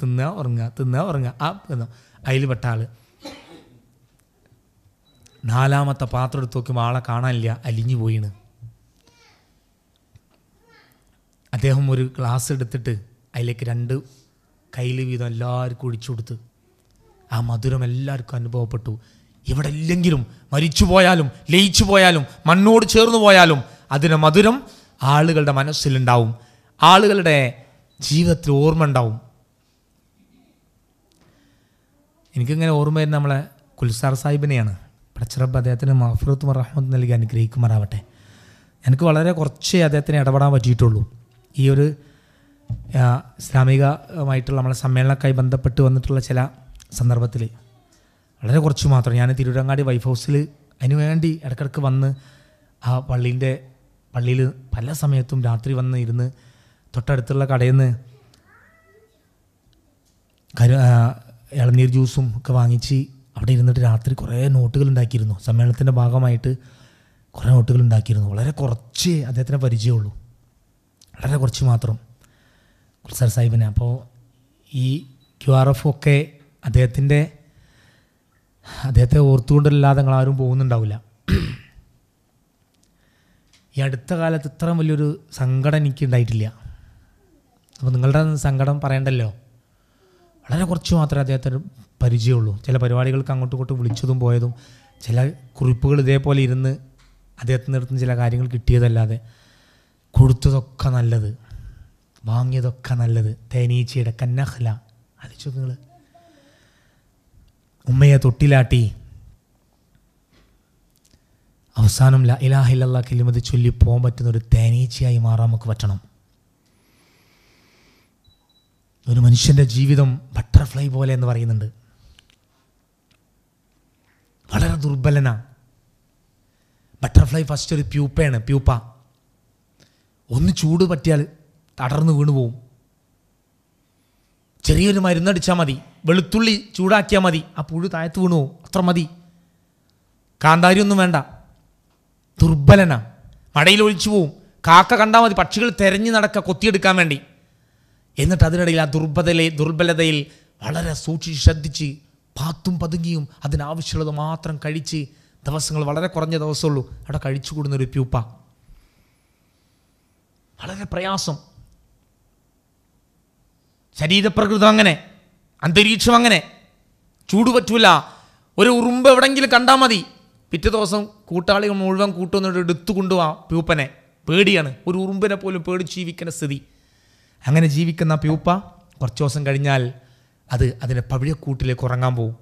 തിന്ന ഉറങ്ങുക തിന്ന ഉറങ്ങുക ആ തിന്നു അതിൽ പെട്ട ആൾ നാലാമത്തെ പാത്രം എടുത്ത് നോക്കുമ്പോൾ ആളെ കാണാനില്ല അലിഞ്ഞു പോയിണ് അദ്ദേഹം ഒരു ഗ്ലാസ് എടുത്തിട്ട് അതിലേക്ക് രണ്ട് കയ്യിൽ വീതം എല്ലാവർക്കും ഒഴിച്ചു കൊടുത്ത് ആ മധുരം എല്ലാവർക്കും അനുഭവപ്പെട്ടു ഇവിടെ ഇല്ലെങ്കിലും മരിച്ചു പോയാലും ലയിച്ചു പോയാലും മണ്ണോട് ചേർന്ന് പോയാലും അതിന് മധുരം ആളുകളുടെ മനസ്സിലുണ്ടാവും ആളുകളുടെ ജീവിതത്തിൽ ഓർമ്മ ഉണ്ടാവും എനിക്കിങ്ങനെ ഓർമ്മ വരുന്ന നമ്മളെ കുൽസാർ സാഹിബിനെയാണ് പടച്ചിറപ്പ് അദ്ദേഹത്തിന് മഫ്രത്ത് മറഹമ്മദ് നൽകി അനുഗ്രഹിക്കുമാറാവട്ടെ എനിക്ക് വളരെ കുറച്ചേ അദ്ദേഹത്തിന് ഇടപെടാൻ പറ്റിയിട്ടുള്ളൂ ഈ ഒരു ഇസ്ലാമികമായിട്ടുള്ള നമ്മളെ സമ്മേളനക്കായി ബന്ധപ്പെട്ട് വന്നിട്ടുള്ള ചില സന്ദർഭത്തിൽ വളരെ കുറച്ച് മാത്രം ഞാൻ തിരൂരങ്ങാടി വൈഫ് ഹൗസിൽ അതിനുവേണ്ടി ഇടക്കിടക്ക് വന്ന് ആ പള്ളീൻ്റെ പള്ളിയിൽ പല സമയത്തും രാത്രി വന്ന് ഇരുന്ന് തൊട്ടടുത്തുള്ള കടയിൽ നിന്ന് കരു ഇളനീർ ജ്യൂസും ഒക്കെ വാങ്ങിച്ച് അവിടെ ഇരുന്നിട്ട് രാത്രി കുറേ നോട്ടുകൾ ഉണ്ടാക്കിയിരുന്നു സമ്മേളനത്തിൻ്റെ ഭാഗമായിട്ട് കുറേ നോട്ടുകൾ ഉണ്ടാക്കിയിരുന്നു വളരെ കുറച്ച് അദ്ദേഹത്തിനെ പരിചയമുള്ളൂ വളരെ കുറച്ച് മാത്രം കുൽസർ സാഹിബിനെ അപ്പോൾ ഈ ക്യു ആർ എഫ് ഒക്കെ അദ്ദേഹത്തിൻ്റെ അദ്ദേഹത്തെ ഓർത്തുകൊണ്ടല്ലാതെ നിങ്ങൾ ആരും പോകുന്നുണ്ടാവില്ല ഈ അടുത്ത കാലത്ത് ഇത്രയും വലിയൊരു സങ്കടം എനിക്ക് ഉണ്ടായിട്ടില്ല അപ്പോൾ നിങ്ങളുടെ സങ്കടം പറയണ്ടല്ലോ വളരെ കുറച്ച് മാത്രമേ അദ്ദേഹത്തിന് പരിചയമുള്ളൂ ചില പരിപാടികൾക്ക് അങ്ങോട്ടും ഇങ്ങോട്ടും വിളിച്ചതും പോയതും ചില കുറിപ്പുകൾ ഇതേപോലെ ഇരുന്ന് അദ്ദേഹത്തിന് അടുത്ത് ചില കാര്യങ്ങൾ കിട്ടിയതല്ലാതെ കൊടുത്തതൊക്കെ നല്ലത് വാങ്ങിയതൊക്കെ നല്ലത് തേനീച്ചയുടെ കന്നഹ്ല അലിച്ചു നിങ്ങൾ ഉമ്മയെ തൊട്ടിലാട്ടി അവസാനം ലാ ഇലാഹില്ലാ കില്ലുമതി ചൊല്ലി പോകാൻ പറ്റുന്ന ഒരു തേനീച്ചയായി മാറാൻ നമുക്ക് പറ്റണം ഒരു മനുഷ്യൻ്റെ ജീവിതം ബട്ടർഫ്ലൈ പോലെ എന്ന് പറയുന്നുണ്ട് വളരെ ദുർബലന ബട്ടർഫ്ലൈ ഫസ്റ്റ് ഒരു പ്യൂപ്പയാണ് പ്യൂപ്പ ഒന്ന് ചൂട് പറ്റിയാൽ തടർന്ന് വീണു പോവും ചെറിയൊരു മരുന്നടിച്ചാൽ മതി വെളുത്തുള്ളി ചൂടാക്കിയാൽ മതി ആ പുഴു താഴത്ത് വീണു പോവും അത്ര മതി കാന്താരിയൊന്നും വേണ്ട ദുർബലന മടയിൽ ഒഴിച്ചു പോവും കാക്ക കണ്ടാൽ മതി പക്ഷികൾ തെരഞ്ഞു നടക്കുക കൊത്തിയെടുക്കാൻ വേണ്ടി എന്നിട്ട് അതിനിടയിൽ ആ ദുർബലതയിലെ ദുർബലതയിൽ വളരെ സൂക്ഷിച്ച് ശ്രദ്ധിച്ച് പാത്തും പതുങ്ങിയും അതിനാവശ്യമുള്ളത് മാത്രം കഴിച്ച് ദിവസങ്ങൾ വളരെ കുറഞ്ഞ ദിവസമുള്ളൂ അവിടെ കഴിച്ചു കൂടുന്നൊരു പ്യൂപ്പ വളരെ പ്രയാസം ശരീരപ്രകൃതം അങ്ങനെ അന്തരീക്ഷം അങ്ങനെ ചൂട് പറ്റൂല ഒരു ഉറുമ്പ് എവിടെങ്കിലും കണ്ടാൽ മതി പിറ്റേ ദിവസം കൂട്ടാളികൾ മുഴുവൻ കൂട്ടുന്നിട്ട് എടുത്തു കൊണ്ടുപോവാം പ്യൂപ്പനെ പേടിയാണ് ഒരു ഉറുമ്പിനെ പോലും പേടിച്ച് ജീവിക്കുന്ന സ്ഥിതി അങ്ങനെ ജീവിക്കുന്ന പ്യൂപ്പ കുറച്ച് ദിവസം കഴിഞ്ഞാൽ അത് അതിൻ്റെ പവിഴക്കൂട്ടിലേക്ക് ഉറങ്ങാൻ പോകും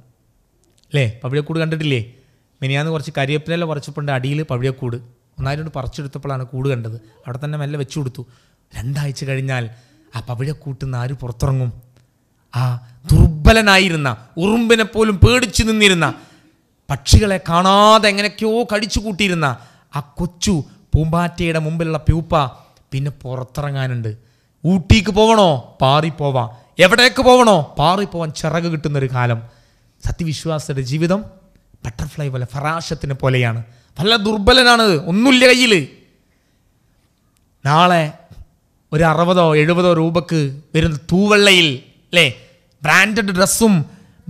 അല്ലേ പവിഴക്കൂട് കണ്ടിട്ടില്ലേ മിനിയാന്ന് കുറച്ച് കരിയപ്പിലല്ല കുറച്ചപ്പോണ്ട് അടിയിൽ പവിഴക്കൂട് കൊണ്ട് പറിച്ചെടുത്തപ്പോഴാണ് കൂട് കണ്ടത് അവിടെ തന്നെ മെല്ലെ വെച്ചു കൊടുത്തു രണ്ടാഴ്ച കഴിഞ്ഞാൽ ആ പവിഴക്കൂട്ടിൽ നിന്ന് ആര് പുറത്തിറങ്ങും ആ ദുർബലനായിരുന്ന ഉറുമ്പിനെ പോലും പേടിച്ചു നിന്നിരുന്ന പക്ഷികളെ കാണാതെ എങ്ങനെയൊക്കെയോ കടിച്ചു കൂട്ടിയിരുന്ന ആ കൊച്ചു പൂമ്പാറ്റയുടെ മുമ്പിലുള്ള പ്യൂപ്പ പിന്നെ പുറത്തിറങ്ങാനുണ്ട് ഊട്ടിക്ക് പോകണോ പാറിപ്പോവാം എവിടേക്ക് പോകണോ പാറിപ്പോവാൻ ചിറക് കിട്ടുന്നൊരു കാലം സത്യവിശ്വാസിയുടെ ജീവിതം ബട്ടർഫ്ലൈ പോലെ ഫറാശത്തിനെ പോലെയാണ് നല്ല ദുർബലനാണ് ഒന്നുമില്ല കയ്യിൽ നാളെ ഒരു അറുപതോ എഴുപതോ രൂപക്ക് വരുന്ന തൂവെള്ളയിൽ അല്ലേ ബ്രാൻഡഡ് ഡ്രസ്സും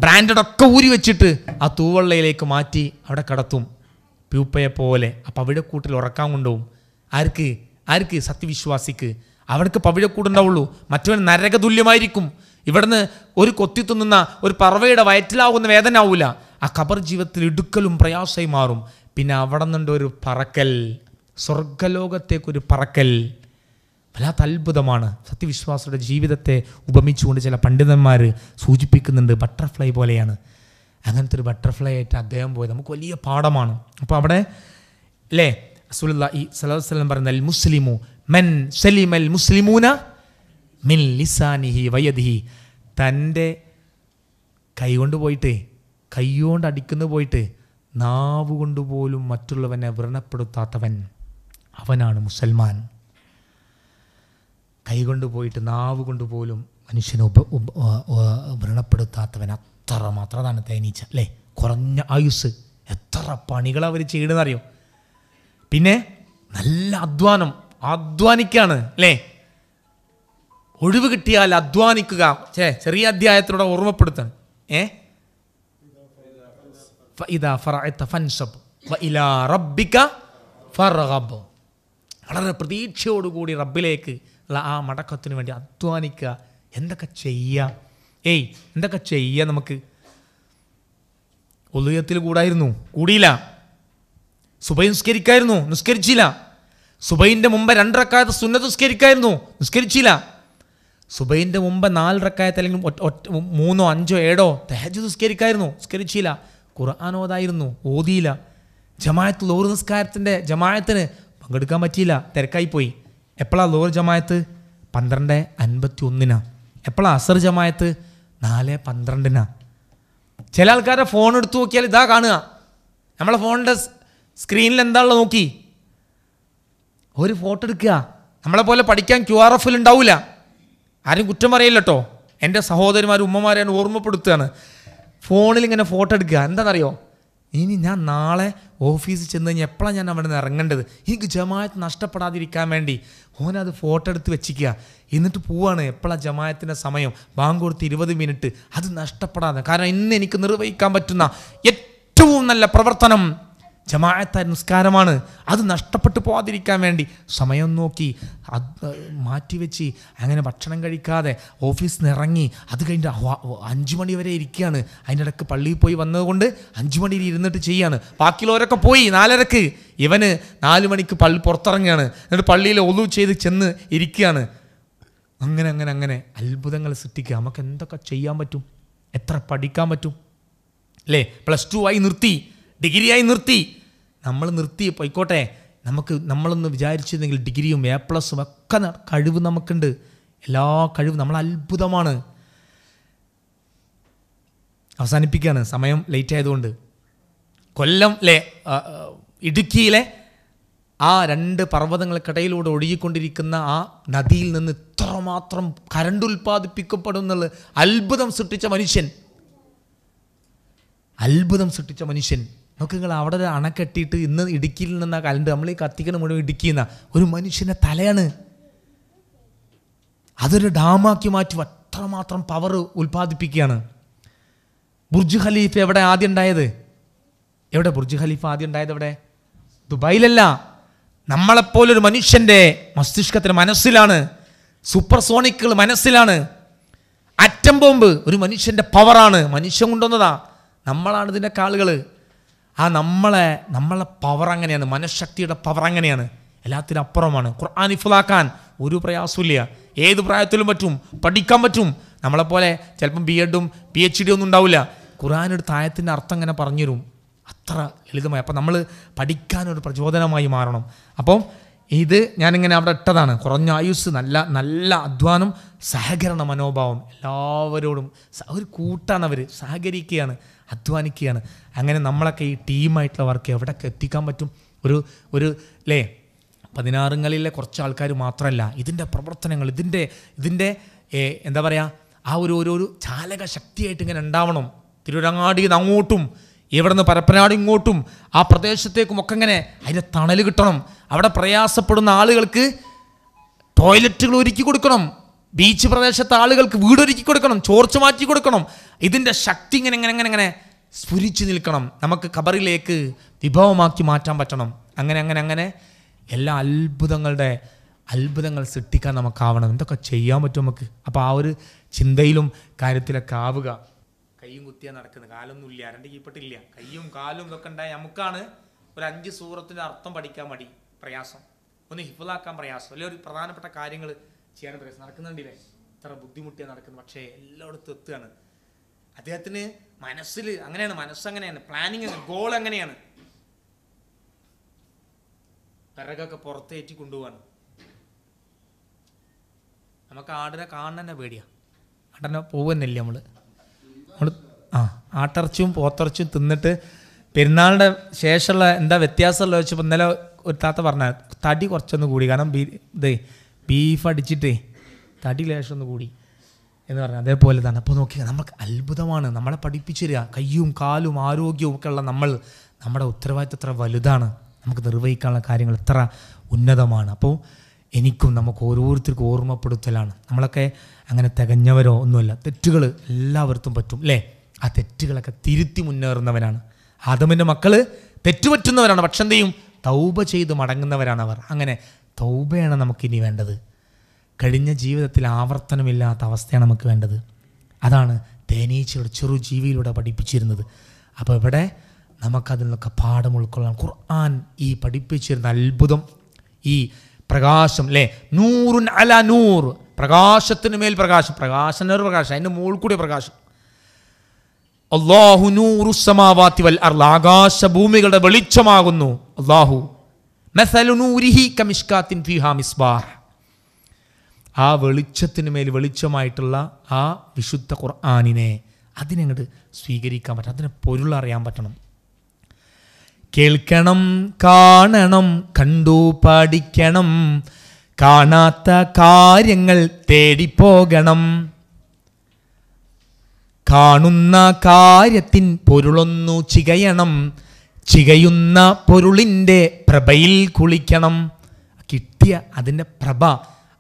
ബ്രാൻഡഡ് ഒക്കെ ഊരി വെച്ചിട്ട് ആ തൂവെള്ളയിലേക്ക് മാറ്റി അവിടെ കടത്തും പ്യൂപ്പയെ പോലെ അപ്പോൾ അവിടെ കൂട്ടിൽ ഉറക്കാൻ കൊണ്ടുപോകും ആർക്ക് ആർക്ക് സത്യവിശ്വാസിക്ക് അവർക്ക് ഉണ്ടാവുള്ളൂ മറ്റവൻ നരകതുല്യമായിരിക്കും ഇവിടുന്ന് ഒരു കൊത്തിത്തുന്ന ഒരു പറവയുടെ വയറ്റിലാവുന്ന വേദന ആവില്ല ആ കബർ ജീവിതത്തിൽ ഇടുക്കലും പ്രയാസമായി മാറും പിന്നെ അവിടെ നിന്നുണ്ട് ഒരു പറക്കൽ സ്വർഗലോകത്തേക്കൊരു പറക്കൽ വല്ലാത്ത അത്ഭുതമാണ് സത്യവിശ്വാസിയുടെ ജീവിതത്തെ ഉപമിച്ചുകൊണ്ട് ചില പണ്ഡിതന്മാർ സൂചിപ്പിക്കുന്നുണ്ട് ബട്ടർഫ്ലൈ പോലെയാണ് അങ്ങനത്തെ ഒരു ബട്ടർഫ്ലൈ ആയിട്ട് അദ്ദേഹം പോയത് നമുക്ക് വലിയ പാഠമാണ് അപ്പോൾ അവിടെ അല്ലേ അസുല ഈ സലഹുസ്ലം പറയുന്ന അൽ മുസ്ലിമു മൻ സലിമൽ മുസ്ലിമൂന മിൻ ലിസാനിഹി വയദിഹി തൻ്റെ കൈകൊണ്ട് പോയിട്ട് കൈകൊണ്ട് അടിക്കുന്നു പോയിട്ട് നാവ് കൊണ്ടുപോലും മറ്റുള്ളവനെ വ്രണപ്പെടുത്താത്തവൻ അവനാണ് മുസൽമാൻ കൈകൊണ്ട് പോയിട്ട് നാവ് കൊണ്ടുപോലും മനുഷ്യനെ ഉപ വ്രണപ്പെടുത്താത്തവൻ അത്ര മാത്രം അതാണ് തേനീച്ച അല്ലേ കുറഞ്ഞ ആയുസ് എത്ര പണികൾ അവർ ചെയ്യണമെന്നറിയോ പിന്നെ നല്ല അധ്വാനം അധ്വാനിക്കാണ് അല്ലേ ഒഴിവ് കിട്ടിയാൽ അധ്വാനിക്കുക ചേ ചെറിയ അധ്യായത്തിലൂടെ ഓർമ്മപ്പെടുത്താണ് ഏ വളരെ പ്രതീക്ഷയോടുകൂടി റബ്ബിലേക്ക് ഉള്ള ആ മടക്കത്തിന് വേണ്ടി അധ്വാനിക്കുക എന്തൊക്കെ ചെയ്യുക ഏയ് എന്തൊക്കെ ചെയ്യുക നമുക്ക് ഒലുയത്തിൽ കൂടായിരുന്നു കൂടിയില്ല സുഭയം നിസ്കരിക്കായിരുന്നു നിസ്കരിച്ചില്ല സുബൈൻ്റെ മുമ്പ് രണ്ടരക്കാലത്ത് സുന്നത്ത് നിസ്കരിക്കായിരുന്നു നിസ്കരിച്ചില്ല സുബൈൻ്റെ മുമ്പ് നാലരക്കാലത്ത് അല്ലെങ്കിൽ മൂന്നോ അഞ്ചോ ഏഴോ തഹജ് നിസ്കരിക്കായിരുന്നു നിസ്കരിച്ചില്ല ഖുർആൻ ഓതായിരുന്നു ഓതിയില്ല ജമായത്ത് ലോർ നിസ്കാരത്തിൻ്റെ ജമായത്തിന് പങ്കെടുക്കാൻ പറ്റിയില്ല തിരക്കായിപ്പോയി എപ്പോഴാണ് ലോർ ജമായത്ത് പന്ത്രണ്ട് അൻപത്തി ഒന്നിനാണ് എപ്പോഴാണ് അസർ ജമായത്ത് നാല് പന്ത്രണ്ടിനാണ് ചില ആൾക്കാരുടെ ഫോൺ എടുത്തു നോക്കിയാൽ ഇതാ കാണുക നമ്മളെ ഫോണിൻ്റെ സ്ക്രീനിൽ എന്താണല്ലോ നോക്കി ഒരു ഫോട്ടോ എടുക്കുക നമ്മളെ പോലെ പഠിക്കാൻ ക്യു ആർ എഫിൽ ഉണ്ടാവില്ല ആരും കുറ്റം പറയില്ലട്ടോ എൻ്റെ സഹോദരിമാരും ഉമ്മമാരെയാണ് ഓർമ്മപ്പെടുത്തുകയാണ് ഫോണിൽ ഇങ്ങനെ ഫോട്ടോ എടുക്കുക എന്താണെന്നറിയോ ഇനി ഞാൻ നാളെ ഓഫീസിൽ ചെന്ന് കഴിഞ്ഞാൽ എപ്പോഴാണ് ഞാൻ അവിടെ നിന്ന് ഇറങ്ങേണ്ടത് എനിക്ക് ജമായത്ത് നഷ്ടപ്പെടാതിരിക്കാൻ വേണ്ടി ഓനത് ഫോട്ടോ എടുത്ത് വെച്ചിക്കുക എന്നിട്ട് പോവാണ് എപ്പോഴാണ് ജമായത്തിൻ്റെ സമയം ബാങ്ക് കൊടുത്ത് ഇരുപത് മിനിറ്റ് അത് നഷ്ടപ്പെടാതെ കാരണം ഇന്ന് എനിക്ക് നിർവഹിക്കാൻ പറ്റുന്ന ഏറ്റവും നല്ല പ്രവർത്തനം ജമാഅത്ത നിസ്കാരമാണ് അത് നഷ്ടപ്പെട്ടു പോകാതിരിക്കാൻ വേണ്ടി സമയം നോക്കി മാറ്റിവെച്ച് അങ്ങനെ ഭക്ഷണം കഴിക്കാതെ ഓഫീസിൽ നിന്ന് ഇറങ്ങി അത് കഴിഞ്ഞ് അഞ്ചു മണി വരെ ഇരിക്കുകയാണ് അതിൻ്റെ പള്ളിയിൽ പോയി വന്നതുകൊണ്ട് അഞ്ചു മണിയിൽ ഇരുന്നിട്ട് ചെയ്യാണ് ബാക്കിയുള്ളവരൊക്കെ പോയി നാലരക്ക് ഇവന് നാല് മണിക്ക് പള്ളി പുറത്തിറങ്ങുകയാണ് എന്നിട്ട് പള്ളിയിൽ ഒലു ചെയ്ത് ചെന്ന് ഇരിക്കുകയാണ് അങ്ങനെ അങ്ങനെ അങ്ങനെ അത്ഭുതങ്ങൾ സൃഷ്ടിക്കുക നമുക്ക് എന്തൊക്കെ ചെയ്യാൻ പറ്റും എത്ര പഠിക്കാൻ പറ്റും അല്ലേ പ്ലസ് ടു ആയി നിർത്തി ഡിഗ്രിയായി നിർത്തി നമ്മൾ നിർത്തി പോയിക്കോട്ടെ നമുക്ക് നമ്മളൊന്ന് വിചാരിച്ചിരുന്നെങ്കിൽ ഡിഗ്രിയും എ പ്ലസും ഒക്കെ കഴിവ് നമുക്കുണ്ട് എല്ലാ കഴിവും നമ്മൾ അത്ഭുതമാണ് അവസാനിപ്പിക്കുകയാണ് സമയം ലേറ്റ് ആയതുകൊണ്ട് കൊല്ലം ലെ ഇടുക്കിയിലെ ആ രണ്ട് പർവ്വതങ്ങൾക്കിടയിലൂടെ ഒഴുകിക്കൊണ്ടിരിക്കുന്ന ആ നദിയിൽ നിന്ന് ഇത്രമാത്രം കരണ്ട് ഉൽപ്പാദിപ്പിക്കപ്പെടും എന്നുള്ള അത്ഭുതം സൃഷ്ടിച്ച മനുഷ്യൻ അത്ഭുതം സൃഷ്ടിച്ച മനുഷ്യൻ നോക്ക് നിങ്ങൾ അവിടെ ഒരു അണക്കെട്ടിയിട്ട് ഇന്ന് ഇടുക്കിയിൽ നിന്ന കലണ്ട് നമ്മൾ ഈ കത്തിക്കണ മുഴുവൻ ഇടുക്കിയെന്ന ഒരു മനുഷ്യൻ്റെ തലയാണ് അതൊരു ഡാമാക്കി മാറ്റി അത്രമാത്രം പവർ ഉൽപ്പാദിപ്പിക്കുകയാണ് ബുർജ് ഖലീഫ് എവിടെ ആദ്യം ഉണ്ടായത് എവിടെ ബുർജ് ഖലീഫ് ആദ്യം ഉണ്ടായത് എവിടെ ദുബായിലല്ല നമ്മളെപ്പോലൊരു മനുഷ്യൻ്റെ മസ്തിഷ്കത്തിന് മനസ്സിലാണ് സൂപ്പർസോണിക്കുകൾ മനസ്സിലാണ് അറ്റം ബോംബ് ഒരു മനുഷ്യൻ്റെ പവറാണ് മനുഷ്യൻ കൊണ്ടുവന്നതാ നമ്മളാണ് ഇതിൻ്റെ കാളുകൾ ആ നമ്മളെ നമ്മളെ പവർ അങ്ങനെയാണ് മനഃശക്തിയുടെ പവർ അങ്ങനെയാണ് എല്ലാത്തിനും അപ്പുറമാണ് ഖുർആൻ ഇഫുലാക്കാൻ ഒരു പ്രയാസമില്ല ഏത് പ്രായത്തിലും പറ്റും പഠിക്കാൻ പറ്റും നമ്മളെപ്പോലെ ചിലപ്പം ബി എഡും പി എച്ച് ഡി ഒന്നും ഉണ്ടാവില്ല ഖുർആൻ ഒരു ആയത്തിൻ്റെ അർത്ഥം ഇങ്ങനെ പറഞ്ഞു തരും അത്ര ലളിതമായി അപ്പം നമ്മൾ പഠിക്കാനൊരു പ്രചോദനമായി മാറണം അപ്പം ഇത് ഞാനിങ്ങനെ അവിടെ ഇട്ടതാണ് കുറഞ്ഞ ആയുസ് നല്ല നല്ല അധ്വാനം സഹകരണ മനോഭാവം എല്ലാവരോടും ഒരു കൂട്ടാണ് അവർ സഹകരിക്കുകയാണ് അധ്വാനിക്കുകയാണ് അങ്ങനെ നമ്മളൊക്കെ ഈ ടീമായിട്ടുള്ള വർക്ക് എവിടെയൊക്കെ എത്തിക്കാൻ പറ്റും ഒരു ഒരു ലേ പതിനാറുകളിലെ കുറച്ച് ആൾക്കാർ മാത്രമല്ല ഇതിൻ്റെ പ്രവർത്തനങ്ങൾ ഇതിൻ്റെ ഇതിൻ്റെ എന്താ പറയുക ആ ഒരു ഒരു ചാലക ശക്തിയായിട്ട് ഇങ്ങനെ ഉണ്ടാവണം തിരുവരങ്ങാടിയിൽ നിന്ന് അങ്ങോട്ടും ഇവിടുന്ന് പരപ്പനാട് ഇങ്ങോട്ടും ആ പ്രദേശത്തേക്കും ഒക്കെ ഇങ്ങനെ അതിന് തണൽ കിട്ടണം അവിടെ പ്രയാസപ്പെടുന്ന ആളുകൾക്ക് ടോയ്ലറ്റുകൾ ഒരുക്കി കൊടുക്കണം ബീച്ച് പ്രദേശത്തെ ആളുകൾക്ക് വീടൊരുക്കി കൊടുക്കണം ചോർച്ച മാറ്റി കൊടുക്കണം ഇതിൻ്റെ ശക്തി ഇങ്ങനെ ഇങ്ങനെ ഇങ്ങനെ ഇങ്ങനെ സ്ഫുരിച്ചു നിൽക്കണം നമുക്ക് ഖബറിലേക്ക് വിഭവമാക്കി മാറ്റാൻ പറ്റണം അങ്ങനെ അങ്ങനെ അങ്ങനെ എല്ലാ അത്ഭുതങ്ങളുടെ അത്ഭുതങ്ങൾ സൃഷ്ടിക്കാൻ നമുക്കാവണം എന്തൊക്കെ ചെയ്യാൻ പറ്റും നമുക്ക് അപ്പോൾ ആ ഒരു ചിന്തയിലും കാര്യത്തിലൊക്കെ ആവുക കയ്യും കുത്തിയാ നടക്കുന്നത് കാലൊന്നും ഇല്ല രണ്ട് കീപ്പട്ടില്ല കയ്യും കാലും ഇതൊക്കെ ഉണ്ടായ നമുക്കാണ് ഒരു അഞ്ച് സൂറത്തിന്റെ അർത്ഥം പഠിക്കാൻ മടി പ്രയാസം ഒന്ന് ഹിഫിലാക്കാൻ പ്രയാസം അല്ലെ ഒരു പ്രധാനപ്പെട്ട കാര്യങ്ങൾ ചെയ്യാൻ പ്രയാസം നടക്കുന്നുണ്ടല്ലേ ഇത്ര ബുദ്ധിമുട്ടിയാ നടക്കുന്നത് പക്ഷേ എല്ലായിടത്തും എത്തുകയാണ് അദ്ദേഹത്തിന് മനസ്സിൽ അങ്ങനെയാണ് മനസ്സങ്ങനെയാണ് പ്ലാനിങ് ഗോൾ അങ്ങനെയാണ് വിറകൊക്കെ പുറത്തേറ്റി കൊണ്ടുപോവാണ് നമുക്ക് ആടിനെ കാണാൻ പേടിയാ ആടനെ പോകുന്നില്ല നമ്മള് നമ്മൾ ആ ആട്ടിറച്ചും പോത്തിറച്ചും തിന്നിട്ട് പെരുന്നാളിൻ്റെ ശേഷമുള്ള എന്താ വ്യത്യാസമുള്ള വെച്ചപ്പോൾ ഇന്നലെ ഒരു താത്ത പറഞ്ഞ തടി കുറച്ചൊന്ന് കൂടി കാരണം ബീ ഇത് ബീഫ് അടിച്ചിട്ടേ തടി ലേശം ഒന്ന് കൂടി എന്ന് പറഞ്ഞു അതേപോലെ തന്നെ അപ്പോൾ നോക്കിയാൽ നമുക്ക് അത്ഭുതമാണ് നമ്മളെ പഠിപ്പിച്ചു തരിക കയ്യും കാലും ആരോഗ്യവും ഒക്കെ ഉള്ള നമ്മൾ നമ്മുടെ ഉത്തരവാദിത്വം എത്ര വലുതാണ് നമുക്ക് നിർവഹിക്കാനുള്ള കാര്യങ്ങൾ എത്ര ഉന്നതമാണ് അപ്പോൾ എനിക്കും നമുക്ക് ഓരോരുത്തർക്കും ഓർമ്മപ്പെടുത്തലാണ് നമ്മളൊക്കെ അങ്ങനെ തികഞ്ഞവരോ ഒന്നുമല്ല തെറ്റുകൾ എല്ലാവർക്കും പറ്റും അല്ലേ ആ തെറ്റുകളൊക്കെ തിരുത്തി മുന്നേറുന്നവനാണ് ആദമിൻ്റെ മക്കൾ തെറ്റുപറ്റുന്നവരാണ് പക്ഷെ എന്ത് ചെയ്യും തൗബ ചെയ്ത് മടങ്ങുന്നവരാണ് അവർ അങ്ങനെ തൗബയാണ് നമുക്കിനി വേണ്ടത് കഴിഞ്ഞ ജീവിതത്തിൽ ആവർത്തനമില്ലാത്ത അവസ്ഥയാണ് നമുക്ക് വേണ്ടത് അതാണ് തേനീച്ചയുടെ ചെറു ജീവിയിലൂടെ പഠിപ്പിച്ചിരുന്നത് അപ്പോൾ ഇവിടെ നമുക്കതിൽ നിന്നൊക്കെ പാഠം ഉൾക്കൊള്ളാൻ ഖുർആൻ ഈ പഠിപ്പിച്ചിരുന്ന അത്ഭുതം ഈ പ്രകാശം അല്ലേ നൂറുൻ അല നൂറ് പ്രകാശത്തിന് മേൽ പ്രകാശം പ്രകാശം ഒരു പ്രകാശം അതിൻ്റെ മുകളിൽ കൂടി പ്രകാശം അള്ളാഹു സമാവാത്തി വൽ ആകാശ ഭൂമികളുടെ വെളിച്ചമാകുന്നു അള്ളാഹു ഫിഹാ മിസ്ബാഹ് ആ വെളിച്ചത്തിന് മേൽ വെളിച്ചമായിട്ടുള്ള ആ വിശുദ്ധ ഖുർആാനിനെ അതിനങ്ങോട്ട് സ്വീകരിക്കാൻ പറ്റും അതിനെ പൊരുളറിയാൻ പറ്റണം കേൾക്കണം കാണണം കണ്ടു പഠിക്കണം കാണാത്ത കാര്യങ്ങൾ തേടിപ്പോകണം കാണുന്ന കാര്യത്തിൻ പൊരുളൊന്നു ചികയണം ചികയുന്ന പൊരുളിൻ്റെ പ്രഭയിൽ കുളിക്കണം കിട്ടിയ അതിൻ്റെ പ്രഭ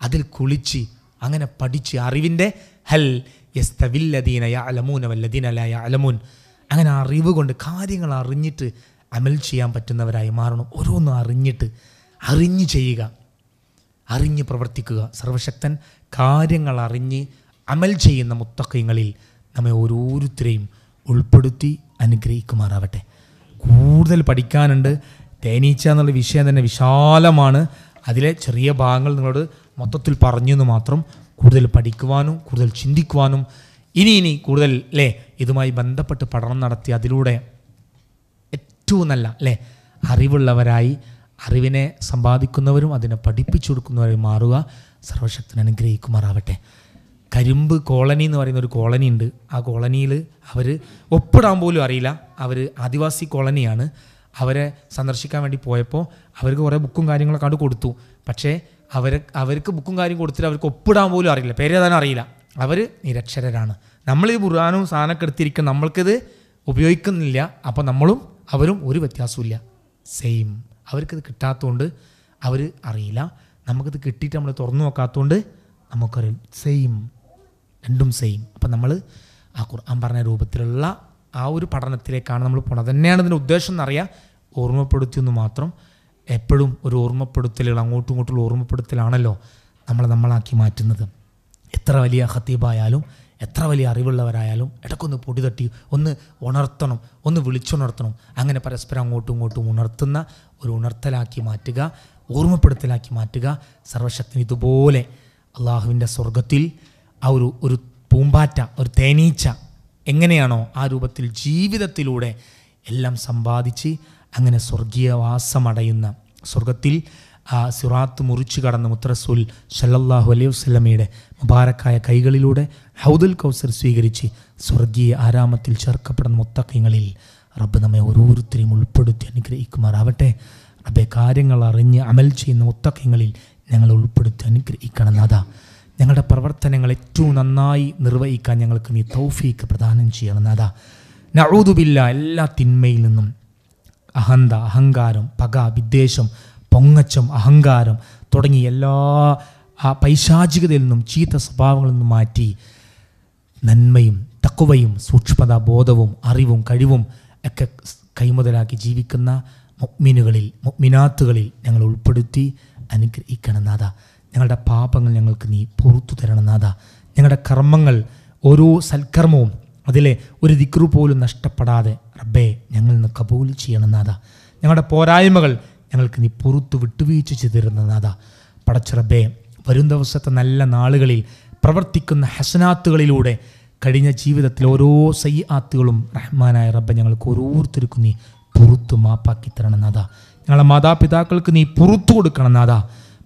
അതിൽ കുളിച്ച് അങ്ങനെ പഠിച്ച് അറിവിൻ്റെ ഹൽ യസ്തവില്ലദീന യാലമൂൻ വല്ലദീന ലായ അലമൂൻ അങ്ങനെ അറിവ് കൊണ്ട് കാര്യങ്ങൾ അറിഞ്ഞിട്ട് അമൽ ചെയ്യാൻ പറ്റുന്നവരായി മാറണം ഓരോന്നും അറിഞ്ഞിട്ട് അറിഞ്ഞു ചെയ്യുക അറിഞ്ഞ് പ്രവർത്തിക്കുക സർവശക്തൻ കാര്യങ്ങൾ അറിഞ്ഞ് അമൽ ചെയ്യുന്ന മുത്തക്കയങ്ങളിൽ നമ്മെ ഓരോരുത്തരെയും ഉൾപ്പെടുത്തി അനുഗ്രഹിക്കുമാറാവട്ടെ കൂടുതൽ പഠിക്കാനുണ്ട് തേനീച്ച എന്നുള്ള വിഷയം തന്നെ വിശാലമാണ് അതിലെ ചെറിയ ഭാഗങ്ങൾ നിങ്ങളോട് മൊത്തത്തിൽ പറഞ്ഞു എന്ന് മാത്രം കൂടുതൽ പഠിക്കുവാനും കൂടുതൽ ചിന്തിക്കുവാനും ഇനി ഇനി കൂടുതൽ അല്ലേ ഇതുമായി ബന്ധപ്പെട്ട് പഠനം നടത്തി അതിലൂടെ ഏറ്റവും നല്ല അല്ലേ അറിവുള്ളവരായി അറിവിനെ സമ്പാദിക്കുന്നവരും അതിനെ പഠിപ്പിച്ചു കൊടുക്കുന്നവരും മാറുക സർവശക്തൻ അനുഗ്രഹിക്കുമാറാവട്ടെ കരിമ്പ് കോളനി എന്ന് പറയുന്ന ഒരു കോളനി ഉണ്ട് ആ കോളനിയിൽ അവർ ഒപ്പിടാൻ പോലും അറിയില്ല അവർ ആദിവാസി കോളനിയാണ് അവരെ സന്ദർശിക്കാൻ വേണ്ടി പോയപ്പോൾ അവർക്ക് കുറേ ബുക്കും കാര്യങ്ങളൊക്കെ കണ്ട് കൊടുത്തു പക്ഷേ അവർ അവർക്ക് ബുക്കും കാര്യം കൊടുത്തിട്ട് അവർക്ക് ഒപ്പിടാൻ പോലും അറിയില്ല പേരേതാനും അറിയില്ല അവർ നിരക്ഷരരാണ് നമ്മൾ ഈ ബുറാനും സാധനമൊക്കെ എടുത്തിരിക്കും നമ്മൾക്കിത് ഉപയോഗിക്കുന്നില്ല അപ്പോൾ നമ്മളും അവരും ഒരു ഇല്ല സെയിം അവർക്കത് കിട്ടാത്തതുകൊണ്ട് അവർ അറിയില്ല നമുക്കത് കിട്ടിയിട്ട് നമ്മൾ തുറന്നു നോക്കാത്തതുകൊണ്ട് നമുക്കറിയാം സെയിം രണ്ടും സെയിം അപ്പം നമ്മൾ ആ ഖുർആൻ പറഞ്ഞ രൂപത്തിലുള്ള ആ ഒരു പഠനത്തിലേക്കാണ് നമ്മൾ പോണത് തന്നെയാണ് ഇതിൻ്റെ ഉദ്ദേശം എന്നറിയാം ഓർമ്മപ്പെടുത്തിയെന്ന് മാത്രം എപ്പോഴും ഒരു ഓർമ്മപ്പെടുത്തലുകൾ അങ്ങോട്ടും ഇങ്ങോട്ടുള്ള ഓർമ്മപ്പെടുത്തലാണല്ലോ നമ്മളെ നമ്മളാക്കി മാറ്റുന്നത് എത്ര വലിയ ഹത്തീബായാലും എത്ര വലിയ അറിവുള്ളവരായാലും ഇടക്കൊന്ന് പൊടി തട്ടി ഒന്ന് ഉണർത്തണം ഒന്ന് വിളിച്ചുണർത്തണം അങ്ങനെ പരസ്പരം അങ്ങോട്ടും ഇങ്ങോട്ടും ഉണർത്തുന്ന ഒരു ഉണർത്തലാക്കി മാറ്റുക ഓർമ്മപ്പെടുത്തലാക്കി മാറ്റുക സർവശക്തി ഇതുപോലെ അള്ളാഹുവിൻ്റെ സ്വർഗത്തിൽ ആ ഒരു ഒരു പൂമ്പാറ്റ ഒരു തേനീച്ച എങ്ങനെയാണോ ആ രൂപത്തിൽ ജീവിതത്തിലൂടെ എല്ലാം സമ്പാദിച്ച് അങ്ങനെ സ്വർഗീയവാസമടയുന്ന സ്വർഗത്തിൽ ആ സിറാത്ത് മുറിച്ചു കടന്ന മുത്തറസുൽ സല്ലാഹു അലൈഹി വസ്ലമയുടെ മുബാരക്കായ കൈകളിലൂടെ ഹൗദുൽ കൗസർ സ്വീകരിച്ച് സ്വർഗീയ ആരാമത്തിൽ ചേർക്കപ്പെടുന്ന മുത്തക്കങ്ങളിൽ റബ്ബ് നമ്മെ ഓരോരുത്തരെയും ഉൾപ്പെടുത്തി അനുഗ്രഹിക്കുമാറാവട്ടെ റബ്ബെ കാര്യങ്ങൾ അറിഞ്ഞ് അമൽ ചെയ്യുന്ന മുത്തക്കങ്ങളിൽ ഞങ്ങളെ ഉൾപ്പെടുത്തി അനുഗ്രഹിക്കണം നാഥ ഞങ്ങളുടെ പ്രവർത്തനങ്ങൾ ഏറ്റവും നന്നായി നിർവഹിക്കാൻ ഞങ്ങൾക്ക് നീ തൗഫീക്ക് പ്രദാനം ചെയ്യണം നാഥ നഴുതുബില്ല എല്ലാ തിന്മയിൽ നിന്നും അഹന്ത അഹങ്കാരം പക വിദ്വേഷം പൊങ്ങച്ചം അഹങ്കാരം തുടങ്ങി എല്ലാ ആ പൈശാചികതയിൽ നിന്നും ചീത്ത സ്വഭാവങ്ങളിൽ നിന്നും മാറ്റി നന്മയും തക്കുവയും ബോധവും അറിവും കഴിവും ഒക്കെ കൈമുതലാക്കി ജീവിക്കുന്ന മൊഗ്മിനുകളിൽ മൊഗ്മിനാത്തുകളിൽ ഞങ്ങൾ ഉൾപ്പെടുത്തി അനുഗ്രഹിക്കണം നാഥ ഞങ്ങളുടെ പാപങ്ങൾ ഞങ്ങൾക്ക് നീ പുറത്തു തരണം നാഥ ഞങ്ങളുടെ കർമ്മങ്ങൾ ഓരോ സൽക്കർമ്മവും അതിലെ ഒരു ദിക്രു പോലും നഷ്ടപ്പെടാതെ റബ്ബേ ഞങ്ങൾ നിന്ന് കബൂൽ ചെയ്യണം നാഥ ഞങ്ങളുടെ പോരായ്മകൾ ഞങ്ങൾക്ക് നീ പുറത്തു വിട്ടുവീഴ്ച ചെയ്തിരുന്ന നാഥ റബ്ബേ വരും ദിവസത്തെ നല്ല നാളുകളിൽ പ്രവർത്തിക്കുന്ന ഹസനാത്തുകളിലൂടെ കഴിഞ്ഞ ജീവിതത്തിൽ ഓരോ ആത്തുകളും റഹ്മാനായ റബ്ബ ഞങ്ങൾക്ക് ഓരോരുത്തർക്കും നീ പുറത്തു മാപ്പാക്കി തരണം നാഥ ഞങ്ങളെ മാതാപിതാക്കൾക്ക് നീ പുറത്തു കൊടുക്കണം നാഥ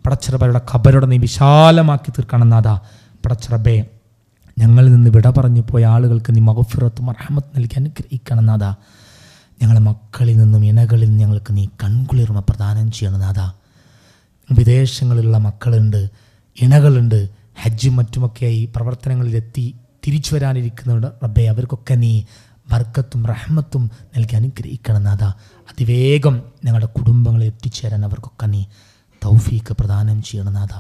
പടച്ചിറബയുടെ ഖബരോടെ നീ വിശാലമാക്കി തീർക്കണം നാഥ പടച്ചിറബേ ഞങ്ങളിൽ നിന്ന് വിട പറഞ്ഞു പോയ ആളുകൾക്ക് നീ മഹഫിറത്തും അർഹമത്ത് നൽകി അനുഗ്രഹിക്കണം നാഥ ഞങ്ങളെ മക്കളിൽ നിന്നും ഇണകളിൽ നിന്നും ഞങ്ങൾക്ക് നീ കൺകുളിർമ പ്രദാനം ചെയ്യണം നാഥ വിദേശങ്ങളിലുള്ള മക്കളുണ്ട് ഇണകളുണ്ട് ഹജ്ജും മറ്റുമൊക്കെയായി പ്രവർത്തനങ്ങളിലെത്തി തിരിച്ചു വരാനിരിക്കുന്നവരുടെ റബ്ബെ അവർക്കൊക്കെ നീ വർക്കത്തും റഹ്മത്തും നൽകി അനുഗ്രഹിക്കണം നാഥ അതിവേഗം ഞങ്ങളുടെ കുടുംബങ്ങളെ എത്തിച്ചേരാൻ അവർക്കൊക്കെ നീ തൗഫീക്ക് പ്രദാനം ചെയ്യണം നാഥ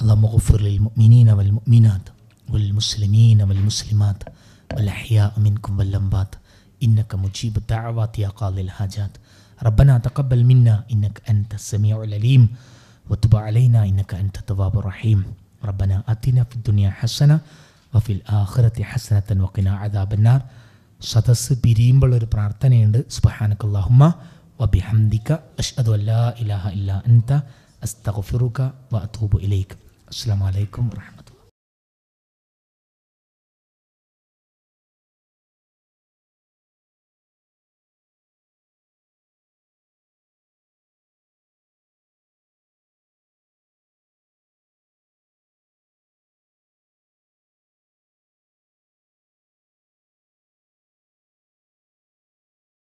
അള്ളാഹ് മുഹഫുറിൽ മിനീന വൽ മിനാത്ത് വൽ മുസ്ലിമീന വൽ മുസ്ലിമാത്ത് والأحياء منكم واللمبات إنك مجيب الدعوات يا قاضي الحاجات ربنا تقبل منا إنك أنت السميع العليم وتب علينا إنك أنت التواب الرحيم ربنا آتنا في الدنيا حسنة വഫിൽ ആഹ്റത്തി ഹസനത്തൻ വക്കിന അദാബന്നാർ സദസ്സ് പിരിയുമ്പോൾ ഒരു പ്രാർത്ഥനയുണ്ട് സുബഹാനക്കല്ലാഹുമ്മ വബിഹംദിക അഷ്ഹദു അല്ലാ ഇലാഹ ഇല്ല അൻത അസ്തഗ്ഫിറുക വഅതൂബു ഇലൈക അസ്സലാമു അലൈക്കും